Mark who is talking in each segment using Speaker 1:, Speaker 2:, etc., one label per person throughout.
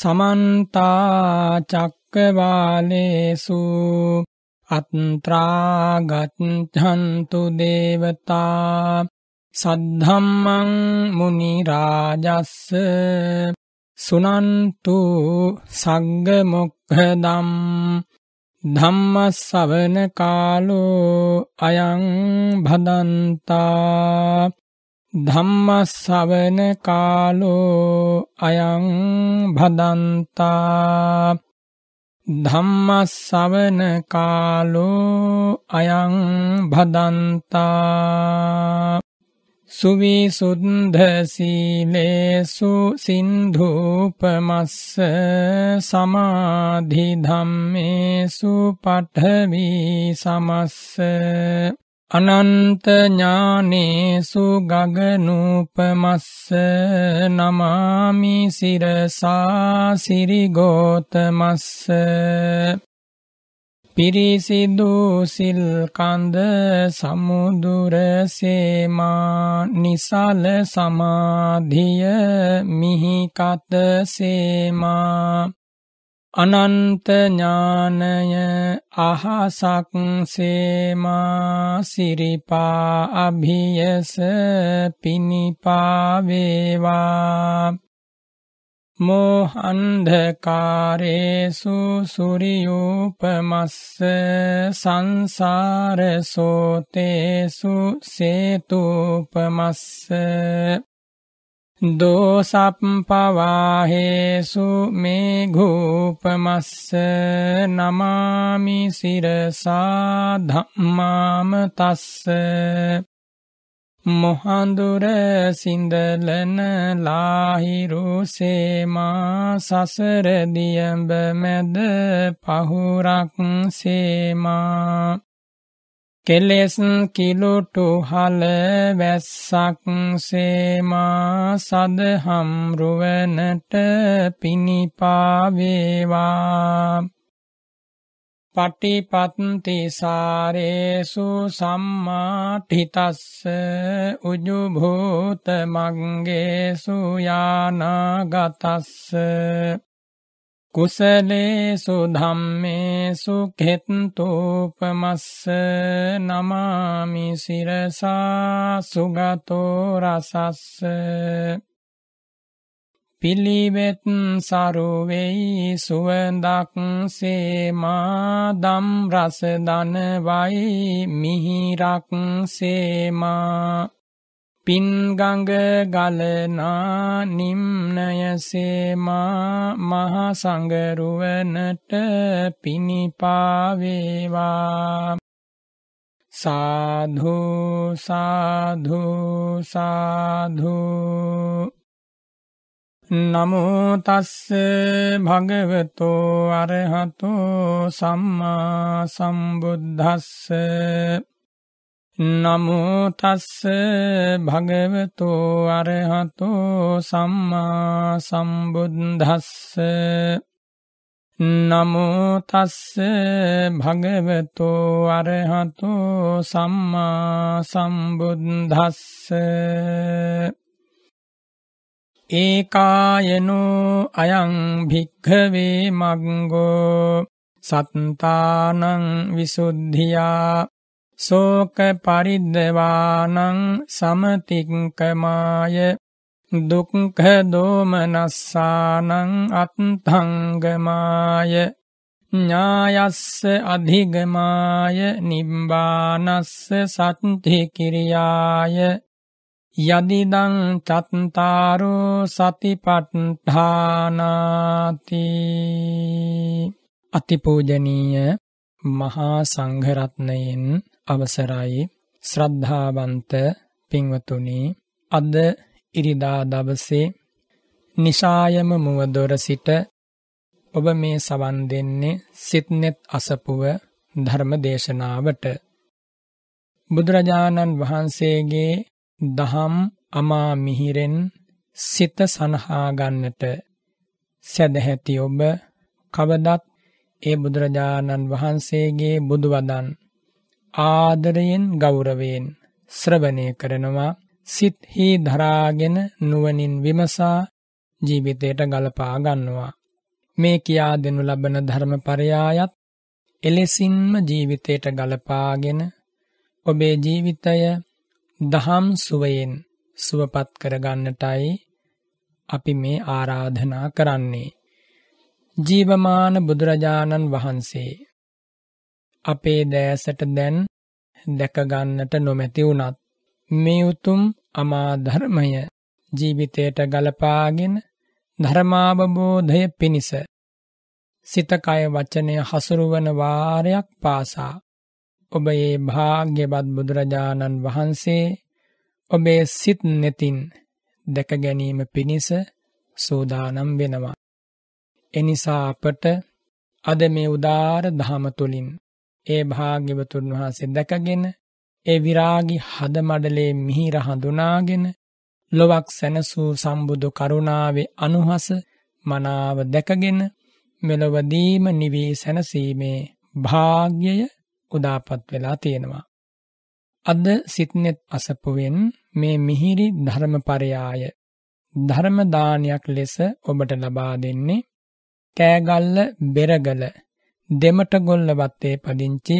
Speaker 1: සමන්තා චක්කවාලේසු අත්‍රාගත්හන්තු දේවතා සද්ධම්මං මුනි රාජස්ස සුනන්තු සග්ග මොක්ඛදම් ධම්මස්සවන කාලෝ අයං භදන්තා ධම්මස්සවන කාලෝ අයං භදන්තා ධම්මස්සවන කාලෝ අයං භදන්තා සුවිසුද්ධ සීලේසු සින්ධූපමස්ස සමාධි ධම්මේසු පඨවි සමස්ස අනන්ත ඥානේසු ගගනූපමස්ස නමාමි සිරසා සිරිගෝතමස්ස පිරිසිදු සිල් කඳ සමුදුර සේමා නිසල සමාධිය මිහිකත සේමා අනන්ත ඥානය අහසක් සේමා සිරිපා අභියස පිනිපාවේවා මෝහන්ධකාරේසු සුරියූපමස්ස සංසාරසෝතේසු සේතුූපමස්ස දෝසප්පවාහේසු මේ ගූපමස්ස නමාමි සිරසා ධම්මාම තස්ස මොහන්දුර සිඳලන ලාහිරු සේමා සසර දියඹ මැද පහුරක් සේමා කෙලෙස් කිලුටු හල වැස්සක් සේමා සදහම් රුවනට පිනිපාවේවා පටිපත්ති සාරේසු සම්මාටිතස්ස උජුභූත මංගේසු යානාගතස්ස කුසලේසු ධම්මේසු කෙත්තෝපමස්ස නමාමි සිරසා සුගතෝ රසස්ස පිළිවෙත් සරුවෙයි සුවඳක් සේමා දම් රස දනවයි මිහිරක් සේමා පින්ගඟ ගලනා නිම්නයසේමා මහසඟරුවනට පිණිපාවේවා සාධු සාධු සාධු නමෝ තස්ස භගවතෝ අරහතෝ සම්මා සම්බුද්දස්ස නමෝ තස්ස භගවතු අරහතෝ සම්මා සම්බුද්දස්ස නමෝ තස්ස භගවතු අරහතෝ සම්මා සම්බුද්දස්ස ඒකායනෝ අයං භික්ඛවේ මග්ගෝ සත්තානං විසුද්ධියා සෝක පරිද්දවානං සමතික්කමාය දුක්ඛ දෝමනස්සානං අත්ථංගමාය ඥායස්ස අධිගමාය නිබ්බානස්ස සත්‍ති කිරියාය යදිදං චත්තාරෝ සතිපට්ඨානාති අතිපූජනීය මහා සංඝරත්නයෙන් අවසරයි ශ්‍රද්ධාවන්ත පින්වතුනි අද ඉරිදා දවසේ නිසායම මුවදොර සිට ඔබ මේ සවන් දෙන්නේ සිත්නෙත් අසපුව ධර්ම දේශනාවට බුදුරජාණන් වහන්සේගේ දහම් අමා මිහිරෙන් සිත සනහා ගන්නට සදැහැති ඔබ කවදත් ඒ බුදුරජාණන් වහන්සේගේ බුදුවදන් ආදරයෙන් ගෞරවයෙන් ශ්‍රවණය කරනවා සිත්හි දරාගෙන නුවණින් විමසා ජීවිතයට ගලපා ගන්නවා මේ කියා දෙනු ලබන ධර්මපරයායත් එලෙසින්ම ජීවිතයට ගලපාගෙන ඔබේ ජීවිතය දහම් සුවයෙන් සුවපත් කරගන්නටයි අපි මේ ආරාධනා කරන්නේ ජීවමාන බුදුරජාණන් වහන්සේ අපේ දෑසට දැන් දැකගන්නට නොමැති වුණත් මේ උතුම් අමාධර්මය ජීවිතයට ගලපාගෙන ධර්මාවබෝධය පිණිස සිතකය වචනය හසුරුවන වාරයක් පාසා ඔබ ඒ භාග්‍යවත් බුදුරජාණන් වහන්සේ ඔබේ සිත් නෙතින් දැක ගැනීම පිණිස සූදානම් වෙනවා. එනිසා අපට අද මේ උදාර දහම තුළින් ඒ භාග්‍යවතුන් වහන්සේ දැකගෙන ඒ විරාගි හද මඩලේ මිහිර හඳුනාගෙන ලොවක් සැනසූ සම්බුදු කරුණාවේ අනුහස මනාව දැකගෙන මෙලොවදීම නිවී සැනසීමේ භාග්‍යය උදාපත් වෙලා තියෙනවා. අද සිත්නෙත් අසපුවෙන් මේ මිහිරි ධර්මපරයාය ධර්මදානයක් ලෙස ඔබට ලබා දෙන්නේ කෑගල්ල බෙරගල දෙමටගොල්ල වත්තේ පදිංචි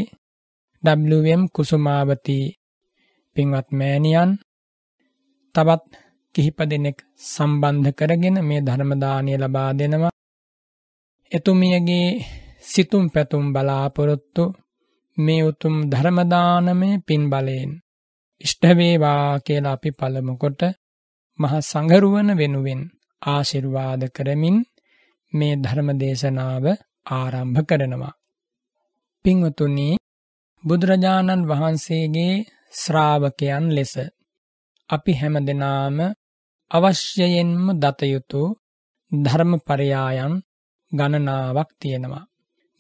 Speaker 1: WM කුසුමාවති පින්වත් මෑණියන් තවත් කිහිප දෙනෙක් සම්බන්ධ කරගෙන මේ ධර්මදානය ලබා දෙනවා. එතුමියගේ සිතුම් පැතුම් බලාපොරොත්තු මේ උතුම් ධර්මදානමය පින් බලයෙන්. ඉෂ්ටවේවා කියලා අපි පළමුකොට මහ සඟරුවන වෙනුවෙන් ආශිර්වාද කරමින් මේ ධර්ම දේශනාව ආරම්භ කරනවා. පින්වතුනි බුදුරජාණන් වහන්සේගේ ශ්‍රාවකයන් ලෙස අපි හැම දෙනාම අවශ්‍යයෙන්ම දතයුතු ධර්මපරයායන් ගණනාවක් තියෙනවා.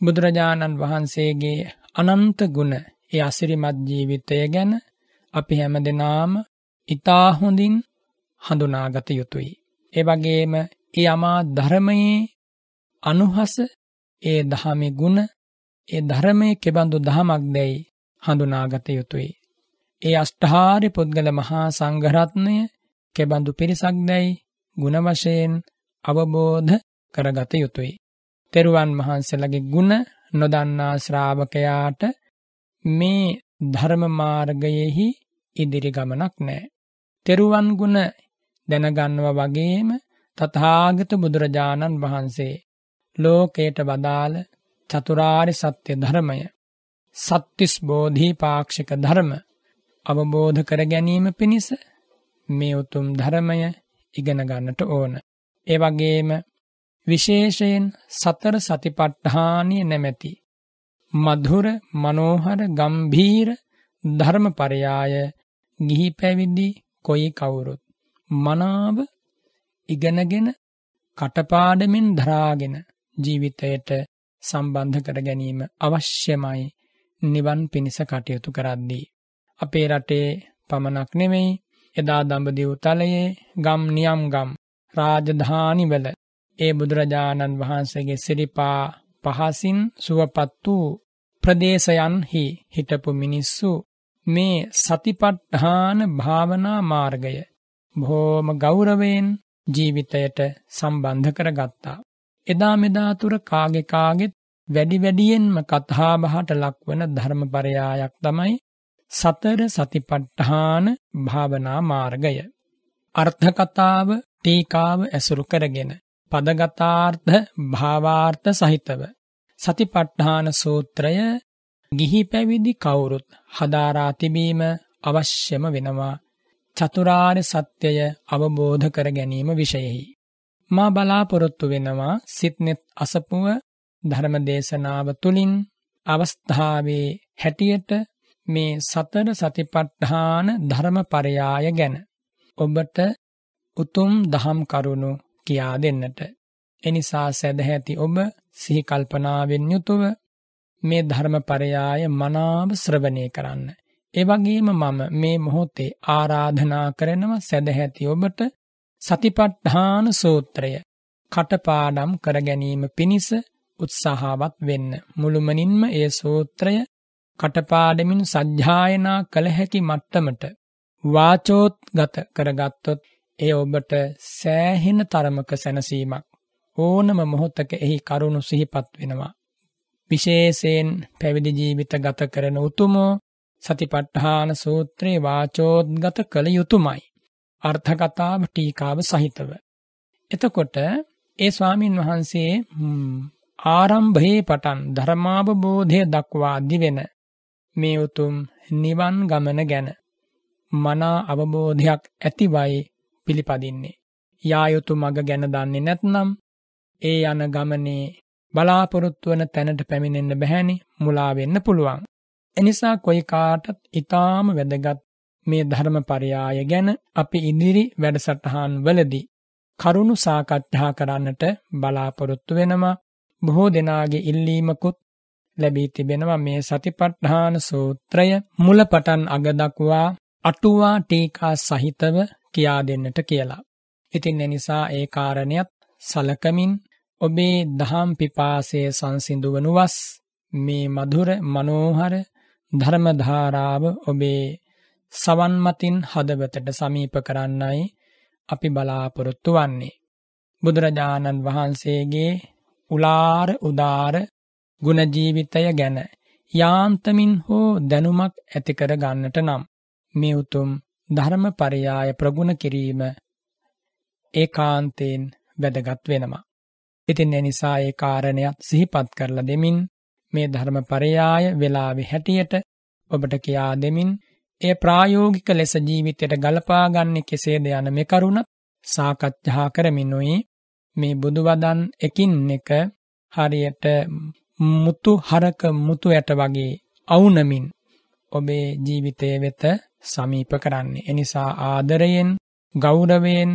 Speaker 1: බුදුරජාණන් වහන්සේගේ අනන්ත ගුණ ඒ අසිරිමත් ජීවිතය ගැන අපි හැම දෙනාම ඉතා හොඳින් හඳුනාගත යුතුයි. ඒ වගේම ඒ අමා ධර්මයේ අනුහස ඒ දහමේ ගුණ ඒ ධර්මයේ කෙබඳු දහමක් දැයි හඳුනාගත යුතුයි. ඒ අෂ්ඨාරි පුද්ගල මහා සංඝරත්නය කෙබඳු පිරිසක් දැයි ගුණ වශයෙන් අවබෝධ කරගත යුතුයි. තෙරුවන් වහන්සේලගේ ගුණ නොදන්නා ශ්‍රාවකයාට මේ ධර්ම මාර්ගයෙහි ඉදිරි ගමනක් නැහැ. තෙරුවන් ගුණ දැනගන්නවා වගේම තථාගත බුදුරජාණන් වහන්සේ ලෝකයට බදාළ චතුරාරි සත්‍ය ධර්මය සත්තිස් බෝධීපාක්ෂික ධර්ම අවබෝධ කර ගැනීම පිණිස මේ උතුම් ධර්මය ඉගෙන ගන්නට ඕන. ඒ වගේම විශේෂයෙන් සතර සතිපට්ඨානිය නැමැති මధుර මනෝහර ගම්භීර ධර්මපරයාය ගිහි පැවිදි කොයි කවුරුත් මනාව ඉගෙනගෙන කටපාඩමින් දරාගෙන ජීවිතයට සම්බන්ධ කර ගැනීම අවශ්‍යමයි නිවන් පිණිස කටයුතු කරද්දී. අපේ රටේ පමණක් නෙමෙයි එදා දඹදිව් තලයේ ගම් නියම් ගම් රාජධානිවල ඒ බුදුරජාණන් වහන්සේගේ සිරිපා පහසින් සුවපත් වූ ප්‍රදේශයන්හි හිටපු මිනිස්සු මේ සතිපට්ඨාන භාවනා මාර්ගය බොහෝම ගෞරවයෙන් ජීවිතයට සම්බන්ධ කරගත්තා. එදා මෙදා තුර කාගේ කාගෙත් වැඩි වැඩියෙන්ම කතා බහට ලක්වන ධර්මපරයායක් තමයි සතර සතිපට්ඨාන භාවනා මාර්ගය. අර්ථ කතාව, ටීකාව ඇසුරු කරගෙන පදගතාර්ථ භාවාර්ථ සහිතව සතිපට්ඨාන සූත්‍රය ගිහි පැවිදි කවුරුත් හදාරා තිබීම අවශ්‍යම වෙනවා. චතුරාර්ය සත්‍යය අවබෝධ කර ගැනීම විශේෂයි. මා බලාපොරොත්තු වෙනවා සිත්නෙත් අසපුව ධර්මදේශනාව තුළින් අවස්ථාවේ හැටියට මේ සතර සතිපට්ඨාන ධර්මපරයාය ගැන ඔබට උතුම් දහම් කරුණු කියා දෙන්නට එනිසා සැදැහැති ඔබ සිහි කල්පනාවෙන් යුතුව මේ ධර්මපරයාය මනාව ශ්‍රවණය කරන්න ඒ වගේම මම මේ මොහොතේ ආරාධනා කරනවා සැදැහැති ඔබට සතිපට්ඨාන සූත්‍රය කටපාඩම් කර ගැනීම පිණිස උත්සාහවත් වෙන්න. මුළුමනින්ම ඒ සූත්‍රය කටපාඩමින් සජ්ජායනා කළ හැකි මට්ටමට වාචෝත්ගත කරගත්තොත් ඒ ඔබට සෑහෙන තරමක සැනසීමක් ඕනම මොහොතක එහි කරුණු සිහිපත් වෙනවා. විශේෂයෙන් පැවිදි ජීවිත ගත කරන උතුමෝ සතිපට්ඨාන සූත්‍රේ වාචෝද්ගත කළ යුතුයමයි. අර්ථකතාව ටීකාව සහිතව. එතකොට ඒ ස්වාමීන් වහන්සේ ආරම්භයේ පටන් ධර්මාවබෝධය දක්වා දිවෙන මේ උතුම් නිවන් ගමන ගැන මනා අවබෝධයක් ඇතිවයි පිළිපදින්නේ. යායුතු මඟ ගැන දන්නේ නැත්නම් ඒ යන ගමනේ බලාපොරොත්තු වන තැනට පැමිණෙන්න බැහැනි මුලා වෙන්න පුළුවන්. එනිසා කොයි කාටත් ඊටාම වැදගත් මේ ධර්මපරයාය ගැන අපි ඉදිරි වැඩසටහන් වලදී කරුණු සාකච්ඡා කරන්නට බලාපොරොත්තු වෙනවා බොහෝ දෙනාගේ ඉල්ලීමකුත් ලැබී තිබෙනවා මේ සතිපට්ඨාන සූත්‍රය මුල පටන් අග දක්වා අටුවා ටීකා සහිතව කියා දෙන්නට කියලා. ඉතින් එනිසා ඒ කාරණයත් සලකමින් ඔබේ දහම් පිපාසය සංසිඳුවනුවස් මේ මధుර මනෝහර ධර්මධාරාව ඔබේ සවන්මතින් හදවතට සමීප කරන්නයි අපි බලාපොරොත්තු වන්නේ. බුදුරජාණන් වහන්සේගේ උලාර උදාර ගුණජීවිතය ගැන යාන්තමින් හෝ දැනුමක් ඇතිකර ගන්නට නම් මේ උතුම් ධර්ම පරියාය ප්‍රගුණ කිරීම ඒ කාන්තයෙන් වැදගත් වෙනවා. ඉතින් එනිසා ඒ කාරණයක් සිහිපත් කරලා දෙමින් මේ ධර්ම පරයාය වෙලාවෙ හැටියට ඔබට කියා දෙමින් එය ප්‍රායෝගික ලෙස ජීවිතයට ගලපාගන්නේ කෙසේද යන මෙකරුණ සාකච්ඡා කරමිනුයි මේ බුදුවදන් එකින් එක හරියට මුතු හරක මුතු ඇට වගේ අවුනමින් ඔබේ ජීවිතය වෙත සමීප කරන්නේ. එනිසා ආදරයෙන් ගෞරවයෙන්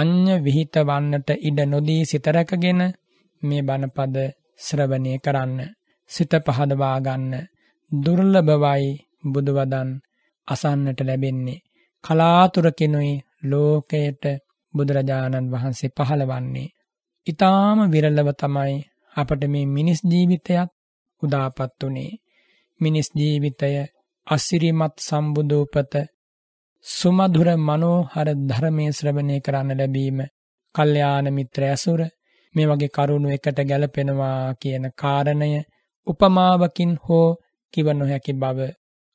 Speaker 1: අන්‍ය විහිත වන්නට ඉඩ නොදී සිතරකගෙන මේ බණපද ශ්‍රවණය කරන්න. සිත පහදවා ගන්න. දුර්ලභවයි බුදුවදන් අසන්නට ලැබෙන්නේ. කලාතුරකෙනුයි ලෝකයට බුදුරජාණන් වහන්සේ පහළවන්නේ. ඉතාම විරල්ලව තමයි අපට මේ මිනිස් ජීවිතයත් උදාපත් වනේ. මිනිස් ජීවිතය අස්සිරිමත් සම්බුදූපත සුමදුර මනෝහර ධර්මය ශ්‍රවණය කරන්න ලැබීම කල්්‍යයාන මිත්‍ර ඇසුර මේ වගේ කරුණු එකට ගැලපෙනවා කියන කාරණය උපමාවකින් හෝ කිව නොහැකි බව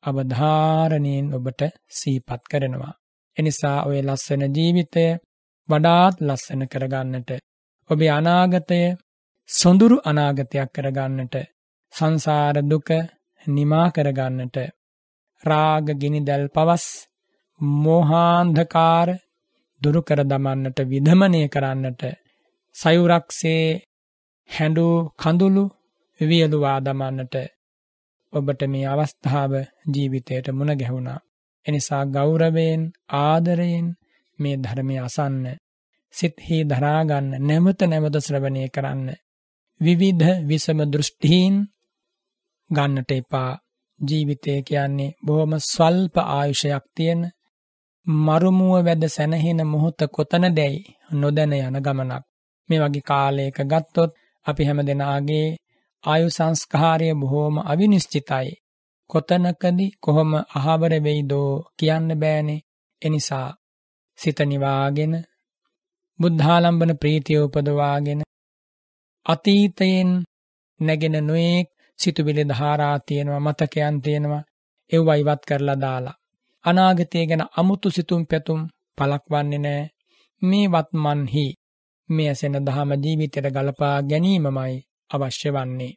Speaker 1: අවධාරණයෙන් ඔබට සීපත් කරනවා. එනිසා ඔය ලස්සන ජීවිතය වඩාත් ලස්සන කරගන්නට ඔබේ අනාගතය සොඳුරු අනාගතයක් කරගන්නට සංසාර දුක නිමා කරගන්නට රාග ගිනිදැල් පවස් මෝහාන්ධකාර දුරු කර දමන්නට විධමනය කරන්නට සයුරක්සේ හැඬු කඳුළු වියලුවා දමන්නට ඔබට මේ අවස්ථාව ජීවිතයට මුණ ගැහුණා. එනිසා ගෞරවයෙන් ආදරයෙන් මේ ධර්මය අසන්න සිත්හි දරාගන්න නැවත නැවත ශ්‍රවණය කරන්න. විවිධ විසම දෘෂ්ටීන් ගන්නට එපා ජීවිතය කියන්නේ බොහොම ස්වල්ප ආයුෂයක් තියෙන මරුමුව වැද සැනහෙන මොහොත කොතන දැයි නොදැන යන ගමනක්. මේ වගේ කාලයක ගත්තොත් අපි හැම දෙනාගේ ආයු සංස්කාරය බොහෝම අවිනිශ්චිතයි. කොතනකදි කොහොම අහවර වෙයිදෝ කියන්න බෑනේ. එනිසා සිත නිවාගෙන බුද්ධාලම්බන ප්‍රීතිය උපදවාගෙන අතීතයෙන් නැගෙන නොයෙක් සිතුවිලි ධාරා තියෙනවා මතකයන් තියෙනවා ඒවා ඉවත් කරලා දාලා අනාගතය ගැන අමුතු සිතුම් පැතුම් පළක්වන්නේ නැහැ මේ වත්මන්හි මේ ඇසෙන දහම ජීවිතයට ගලපා ගැනීමමයි අවශ්‍ය වන්නේ.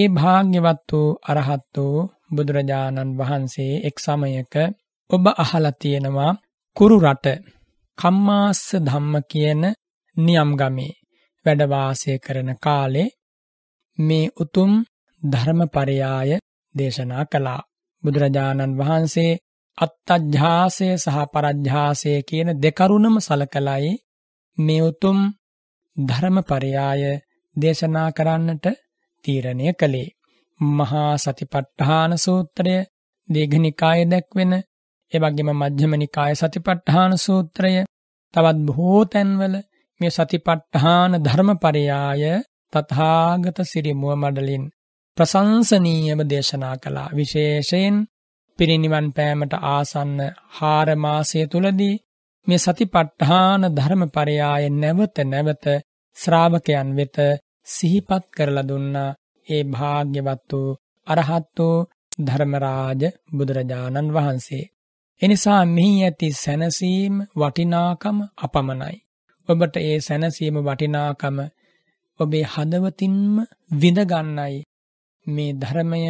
Speaker 1: ඒ භාග්‍යවත් වූ අරහත් වූ බුදුරජාණන් වහන්සේ එක් සමයක ඔබ අහලා තියෙනවා කුරු රට කම්මාස්ස ධම්ම කියන නියම්ගමේ වැඩ වාසය කරන කාලේ මේ උතුම් ධර්මපරයාය දේශනා කළා. බුදුරජාණන් වහන්සේ අත්තජ්ජාසය සහ පරජ්ජාසය කියන දෙකරුණම සලකලයි මේ උතුම් ධර්මපරයාය දේශනා කරන්නට තීරණය කළේ. මහා සතිපට්ඨාන සූත්‍රය දීඝනිකාය දැක්වෙන එවගේම මධ්‍යම නිකාය සතිපට්ඨාන සූත්‍රය තවත් බොහෝ තැන්වල මේ සතිපට්ඨාන ධර්මපරයාය තථාගත සිරිමුව මඩලින් ප්‍රශංසනීයව දේශනා කළා විශේෂයෙන් පිරිනිවන් පෑමට ආසන්න 4 මාසය තුලදී මේ සතිපට්ඨාන ධර්මපරයාය නැවත නැවත ශ්‍රාවකයන් වෙත සිහිපත් කරලා දුන්නා ඒ භාග්‍යවත් වූ අරහත් වූ ධර්මරාජ බුදුරජාණන් වහන්සේ. එනිසා මෙහි ඇති සැනසීම වටිනාකම අපමණයි. ඔබට ඒ සැනසීම වටිනාකම ඔබේ හදවතින්ම විඳගන්නයි මේ ධර්මය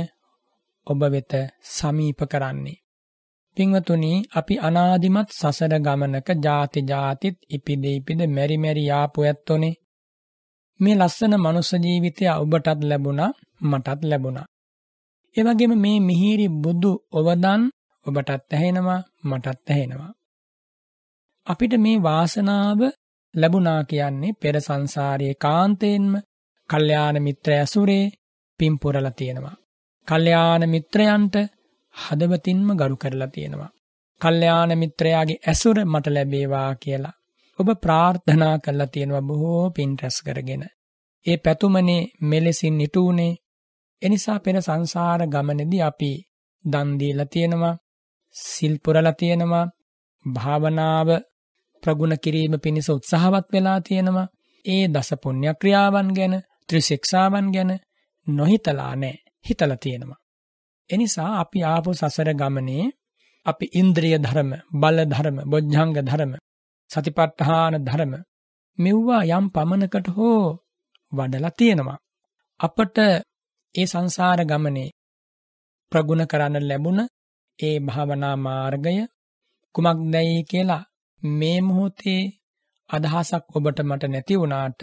Speaker 1: ඔබ වෙත සමීප කරන්නේ. පින්වතුනි අපි අනාදිමත් සසර ගමනක ಜಾති ಜಾතිත් ඉපිද ඉපිද මෙරි මෙරි යාපු ඇත්තොනේ. මේ ලස්සන මනුස්ස ජීවිතය ඔබටත් ලැබුණා මටත් ලැබුණා. ඒ වගේම මේ මිහිරි බුදු ඔවදන් ඔබටත් ඇහෙනවා මටත් ඇහෙනවා. අපිට මේ වාසනාව ලැබුණා කියන්නේ පෙර සංසාරයේ කාන්තේන්ම කල්යාණ මිත්‍ර ඇසුරේ පින් පුරලා තියෙනවා. කල්යාණ මිත්‍රයන්ට හදවතින්ම ගරු කරලා තියෙනවා. කල්යාණ මිත්‍රයාගේ ඇසුර මට ලැබේවා කියලා ඔබ ප්‍රාර්ථනා කළා තියෙනවා බොහෝ පින් රැස් කරගෙන. ඒ පැතුමනේ මෙලෙසින් නිටුුනේ. එනිසා පෙර සංසාර ගමනේදී අපි දන් දීලා තියෙනවා, සිල් පුරලා තියෙනවා, භාවනාව ප්‍රගුණ කිරීම පිණිස උත්සාහවත් වෙලා තියෙනවා. ඒ දස පුණ්‍ය ක්‍රියාවන් ගැන, ත්‍රිශික්ෂාවන් ගැන නොහිතලා නැහැ. හිතලා තියෙනවා. එනිසා අපි ආපු සසර ගමනේ අපි ඉන්ද්‍රිය ධර්ම, බල ධර්ම, බොජ්ජංග ධර්ම සතිපට්ඨාන ධර්ම මෙව්වා යම් පමණකට හෝ වඩලා තියෙනවා. අපට ඒ සංසාර ගමනේ ප්‍රගුණ කරන්න ලැබුණ ඒ භාවනා මාර්ගය කුමක්දයි කියලා මේ මොහොතේ අදහසක් ඔබට මට නැති වුණාට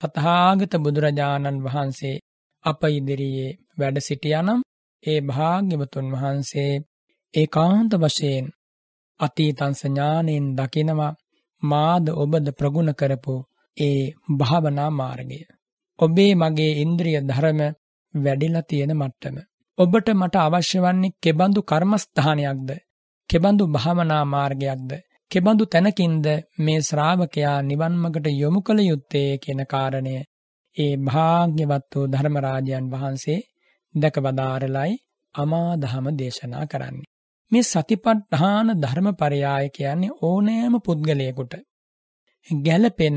Speaker 1: තථාගත බුදුරජාණන් වහන්සේ අප ඉදිරියේ වැඩ සිටියානම් ඒ භාග්‍යවතුන් වහන්සේ ඒකාන්ත වශයෙන් අතීතංස ඥානෙන් දකිනවා මාද ඔබද ප්‍රගුණ කරපු ඒ භාවනා මාර්ගය. ඔබේ මගේ ඉන්ද්‍රිය ධර්ම වැඩිලා තියෙන මට්ටම. ඔබට මට අවශ්‍ය වන්නේ කෙබඳු කර්මස්ථානයක්ද? කෙබඳු භාවනා මාර්ගයක්ද? කෙබඳු තැනකින්ද මේ ශ්‍රාවකයා නිවන්මකට යොමු කළ යුත්තේ කියන කාරණය ඒ භාග්‍යවත් වූ ධර්මරාජයන් වහන්සේ දැක වදාරලයි අමාදහම දේශනා කරන්නේ. මේ සතිපට්ඨාන ධර්මපරයාය කියන්නේ ඕනෑම පුද්ගලයෙකුට ගැළපෙන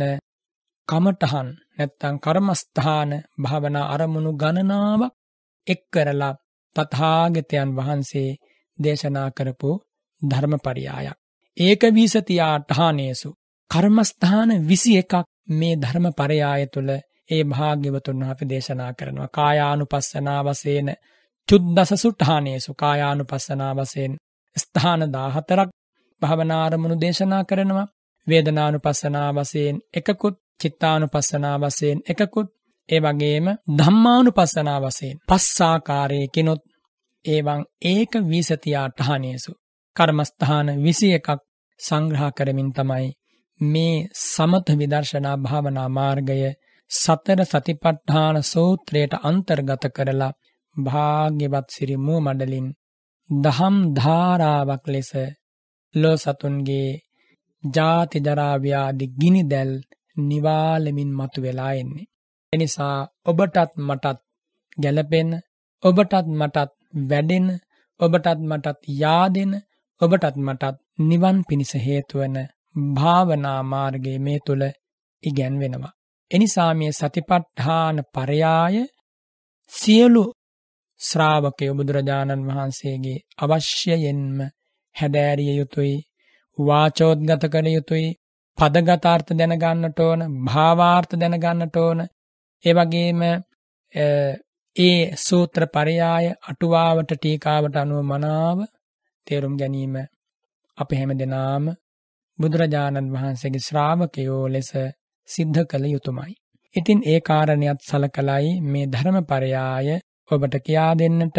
Speaker 1: කමඨහන් නැත්තම් කර්මස්ථාන භාවනා අරමුණු ගණනාවක් එක් කරලා තථාගතයන් වහන්සේ දේශනා කරපු ධර්මපරයායක් ඒක විසතියාඨානේසු කර්මස්ථාන 21ක් මේ ධර්මපරයාය තුල ඒ භාග්‍යවතුන් වහන්සේ දේශනා කරනවා කායානුපස්සනා වශයෙන් චුද්දස සුට්ඨානේසු කායානුපස්සනා වශයෙන් ස්ථාන 14ක් භවනාරමුණු දේශනා කරනවා වේදනානුපස්සනා වශයෙන් එකකුත් චිත්තානුපස්සනා වශයෙන් එකකුත් ඒ වගේම ධම්මානුපස්සනා වශයෙන් පස් ආකාරයකිනුත් ඒවන් ඒක වීසතියාටහානේසු කර්මස්ථාන 21ක් සංග්‍රහ කරමින් තමයි මේ සමත විදර්ශනා භාවනා මාර්ගය සතර සතිපට්ඨාන සූත්‍රයට අන්තර්ගත කරලා භාග්‍යවත් සිරිමුව මඩලින් දහම් ධාරාවක් ලෙස ලෝ සතුන්ගේ ජාතිජරාව්‍යාදි ගිනි දැල් නිවාලමින් මතු වෙලා එන්නේ. එනිසා ඔබටත් මටත් ගැලපෙන ඔබටත් මටත් වැඩෙන ඔබටත් මටත් යාදෙන ඔබටත් මටත් නිවන් පිණිස හේතුවන භාවනාමාර්ගේ මේ තුළ ඉගැන් වෙනවා. එනිසා මේ සතිපට්ඨාන පරයාය සියලු ශ්‍රාවකයෝ බුදුරජාණන් වහන්සේගේ අවශ්‍යයෙන්ම හැදෑරිය යුතුයි වාචෝද්ගත කළ යුතුයි පදගතාර්ථ දැනගන්නට ඕන භාවාර්ථ දැනගන්නට ඕන ඒ වගේම ඒ සූත්‍ර පරයාය අටුවාවට ටීකාවට අනුව මනාව තේරුම් ගැනීම අප හැම දෙනාම බුදුරජාණන් වහන්සේගේ ශ්‍රාවකයෝ ලෙස සිද්ධ කළ යුතුමයි. ඉතින් ඒ කාරණයක් සලකලයි මේ ධර්මපරයාය ඔබට කියා දෙන්නට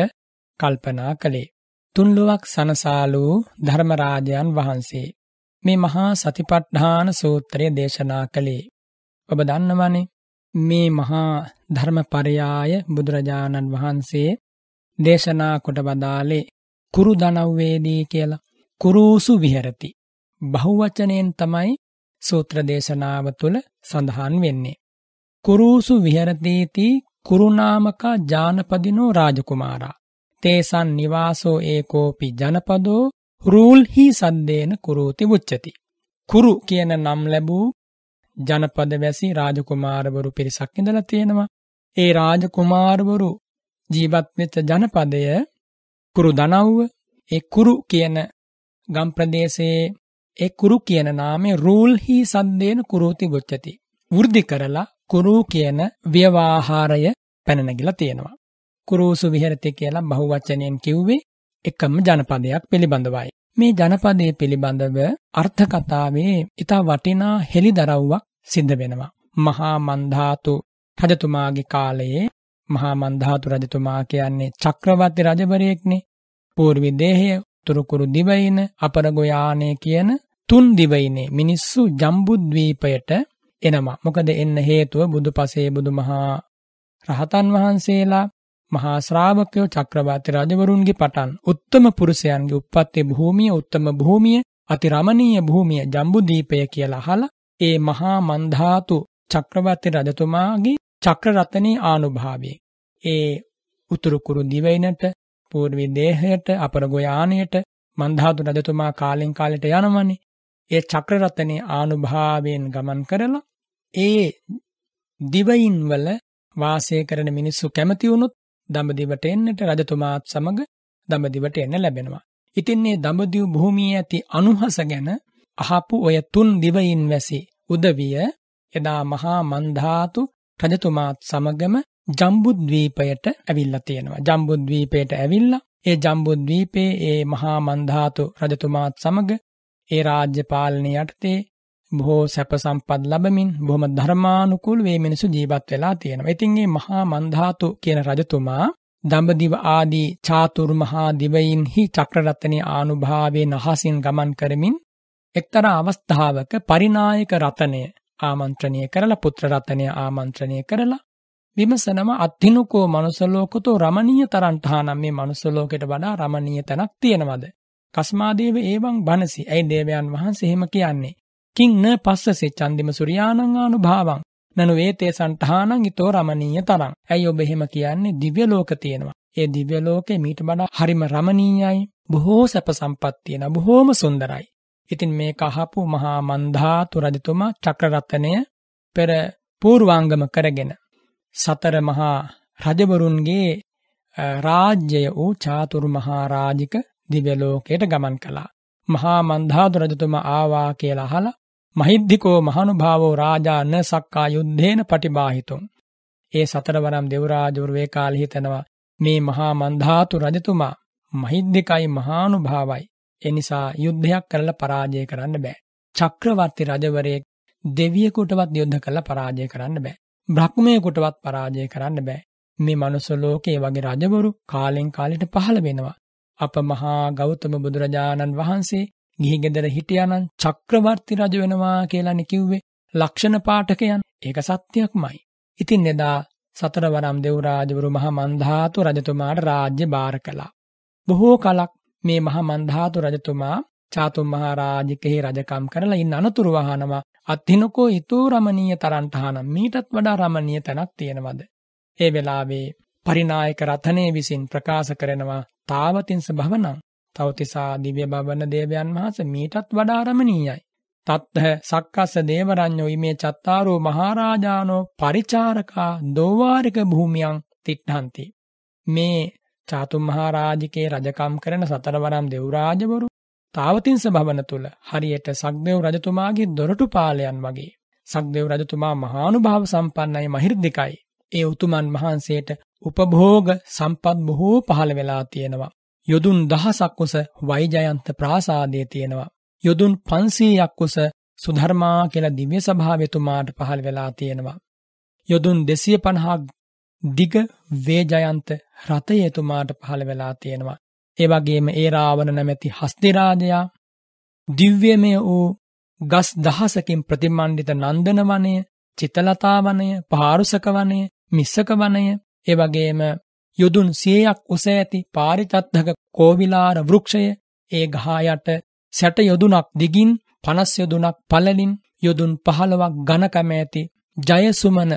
Speaker 1: කල්පනා කළේ. තුන්ලුවක් සනසාලූ ධර්මරාජයන් වහන්සේ. මේ මහා සතිපට්ඨාන සූත්‍රය දේශනා කළේ. ඔබ දන්නවනේ මේ මහා ධර්මපරයාය බුදුරජාණන් වහන්සේ දේශනා කොට වදාලේ කුරු දනව්වේදී කියලා කුරුසු විහෙරති. බහුවචනයෙන් තමයි සූත්‍ර දේශනාව තුළ සඳහන් වෙන්නේ. කුරුසු විහෙරතීති කුරුණාමකා ජානපදිනෝ රාජකුමාරා. තේසන් නිවාසෝ ඒකෝපි ජනපදෝ රූල්හි සද්දේන කුරූති බුච්චති. කුරු කියන නම් ලැබූ ජනපද වැසි රාජකුමාරවරු පිරිසක් ඉඳලා තියෙනවා. ඒ රාජකුමාරවරු ජීවත්වෙච්ච ජනපදය කුරු දනව්ව ඒ කුරු කියන ගම් ප්‍රදේශයේ ඒ කුරු කියන නාමේ රූල්හි සද්දේන කුරූති බුච්චති. වෘද්ධි කරලා කුරු කියන ව්‍යවහාරය පැන නැගිලා තියෙනවා. කුරුසු විහෙරති කියලා බහුවචනයෙන් කිව්වේ එකම ජනපදයක් පිළිබඳවයි. මේ ජනපදයේ පිළිබඳව අර්ථකතාවේ ඉතා වටිනා හෙළිදරව්වක් සිද්ධ වෙනවා. මහා මන්ධාතු රජතුමාගේ කාලයේ මහා මන්ධාතු රජතුමා කියන්නේ චක්‍රවර්ති රජවරයෙක්නේ. පූර්ව විදේහය, තුරුකුරු දිවයින, අපරගොයානේ කියන තුන් දිවයිනේ මිනිස්සු ජම්බුද්වීපයට එනවා. මොකද එන්න හේතුව බුදු පසේ බුදු මහා රහතන් වහන්සේලා මහා ශ්‍රාවකයෝ චක්‍රවර්ති රජවරුන්ගේ පටන් උත්තම පුරුෂයන්ගේ උප්පත්ති භූමිය උත්තම භූමිය අතිරමණීය භූමිය ජම්බුදීපය කියලා අහලා ඒ මහා මන්ධාතු චක්‍රවර්ති රජතුමාගේ චක්‍ර රතනේ ආනුභාවයෙන් ඒ උතුරු කුරු දිවයිනට පූර්ව විදේහයට අපර ගෝයාණයට මන්ධාතු රජතුමා කාලෙන් කාලෙට යනවනේ ඒ චක්‍ර රතනේ ආනුභාවයෙන් ගමන් කරලා ඒ දිවයින් වල වාසය කරන මිනිස්සු කැමති වුණොත් දඹදිවට එන්නට රජතුමාත් සමග දඹදිවට එන්න ලැබෙනවා. ඉතින් මේ දඹදිව භූමියේ ඇති අනුහස ගැන අහපු ඔය තුන් දිවයින් වැසි උදවිය එදා මහා මන්ධාතු රජතුමාත් සමගම ජම්බුද්වීපයට ඇවිල්ලා තියෙනවා. ජම්බුද්වීපයට ඇවිල්ලා ඒ ජම්බුද්වීපයේ ඒ මහා මන්ධාතු රජතුමාත් සමග ඒ රාජ්‍ය පාලනය යටතේ බොහෝ සැප සම්පත් ලැබමින් බොහොම ධර්මානුකූල වේ මිනිසු ජීවත් වෙලා තියෙනවා. ඉතින් මේ මහා මන්ධාතු කියන රජතුමා දඹදිව ආදී චාතුර්මහා දිවයින්හි චක්‍රරත්නයේ ආනුභාවයෙන් අහසින් ගමන් කරමින් එක්තරා අවස්ථාවක පරිනායක රතනය ආමන්ත්‍රණය කරලා පුත්‍ර රතනය ආමන්ත්‍රණය කරලා විමසනම අත්තිනුකෝ මනුසලෝකතෝ රමණීය තරන්ටහනම් මේ මනුසලෝකෙට වඩා රමණීය තැනක් තියෙනවද? කස්මාදේව ඒවං බනසි. ඇයි දේවයන් වහන්සේ එහෙම කියන්නේ? කිං න පස්සසේ චන්දිම සුරියානං ආනුභාවං නනුවේ තේ සන්ඨානං ඊතෝ රමණීය තරං. ඇයි ඔබ එහෙම කියන්නේ දිව්‍ය ලෝක තියෙනවා. ඒ දිව්‍ය ලෝකේ මීට වඩා හරිම රමණීයයි. බොහෝ සැප සම්පත් තියෙන බොහෝම සුන්දරයි. ඉතින් මේක අහපු මහා මන්ධාතු රජතුමා චක්‍රරත්නය පෙර පූර්වාංගම කරගෙන සතර මහා රජවරුන්ගේ රාජ්‍යය වූ චාතුරු මහා රාජික දිව්‍ය ලෝකයට ගමන් කළා. මහා මන්ධාතු රජතුමා ආවා කියලා අහලා මහිද්దికෝ මහනුභාවෝ රාජා න සක්කා යුද්ධේන පටිභාහිතුම්. ඒ සතරවරම් දෙව්රාජවරු ඒ කාලෙහි තනවා මේ මහා මන්ධාතු රජතුමා මහිද්దికයි මහානුභාවයි. ඒ නිසා යුද්ධයක් කරලා පරාජය කරන්න බෑ. චක්‍රවර්ති රජවරයෙක් දෙවියෙකුටවත් යුද්ධ කරලා පරාජය කරන්න බෑ. බ්‍රහ්මයෙකුටවත් පරාජය කරන්න බෑ. මේ මනුස්ස ලෝකේ වගේ රජවරු කාලෙන් කාලෙට පහළ වෙනවා. අප මහා ගෞතම බුදුරජාණන් වහන්සේ ගිහි ගෙදර හිටියානම් චක්‍රවර්ති රජ වෙනවා කියලානේ කිව්වේ ලක්ෂණ පාඨකයන්. ඒක සත්‍යයක්මයි. ඉතින් එදා සතරවරම් දෙව් රාජවරු මහ මන්ධාතු රජතුමාට රාජ්‍ය භාර කළා. බොහෝ කලක් මේ මහ මන්ධාතු රජතුමා චාතුම් මහ රාජිකෙහි රජකම් කරලා ඉන්න අනතුරු වහනවා. අත්හිනකෝ හිතෝ රමණීය තරන්ටහනම් මීටත් වඩා රමණීය තැනක් තියෙනවද? ඒ වෙලාවේ පරිනායක රතනේ විසින් ප්‍රකාශ කරනවා තාවතින්ස භවනම් තවතිසා දිව්‍ය බබන දේවයන් වහන්ස මීටත් වඩා රමණීයයි. තත්හ සක්කස්ස දේවරඤ්ඤෝ ීමේ චත්තාරෝ මහරජානෝ පරිචාරකා දෝවාරික භූමියන් තිට්ඨන්ති. මේ චාතුම් මහරජිකේ රජකම් කරන සතරවරම් දෙව්රාජවරු තාවතින්ස භවන තුල හරියට සක්දේව් රජතුමාගේ දොරටුපාලයන් වගේ සක්දේව් රජතුමා මහානුභාව සම්පන්නයි මහිර්ධිකයි. ඒ උතුමන් වහන්සේට උපභෝග සම්පත් බොහෝ පහළ වෙලා තියෙනවා. යොදුන් දහසක් උස වෛජයන්ත ප්‍රාසාදය තියෙනවා. යොදුන් පන්සීයක් උස සුධර්මා කියල දිව්‍ය සභාවතුමාට පහළ වෙලා තියෙනවා. යොදුන් දෙසිය පණහාක් දිග වේජයන්ත රථයතුමාට පහළ වෙලා තියෙනවා. ඒවගේම ඒරාවන නැමැති හස්තිරාජයා දිව්‍යමය වූ ගස් දහසකින් ප්‍රතිමණ්ඩිත නන්දනවනය චිතලතාවනය පාරුසක වනය මිස්සක වනය ඒවගේම යොදුන් සියයක් උස ඇති පාරිචත්තක කෝවිලාර වෘක්ෂය ඒ ගහායට සැට යොදුනක් දිගින් පනස් යොදුනක් පළලින් යොදුන් පහළවක් ඝනකම ඇති ජයසුමන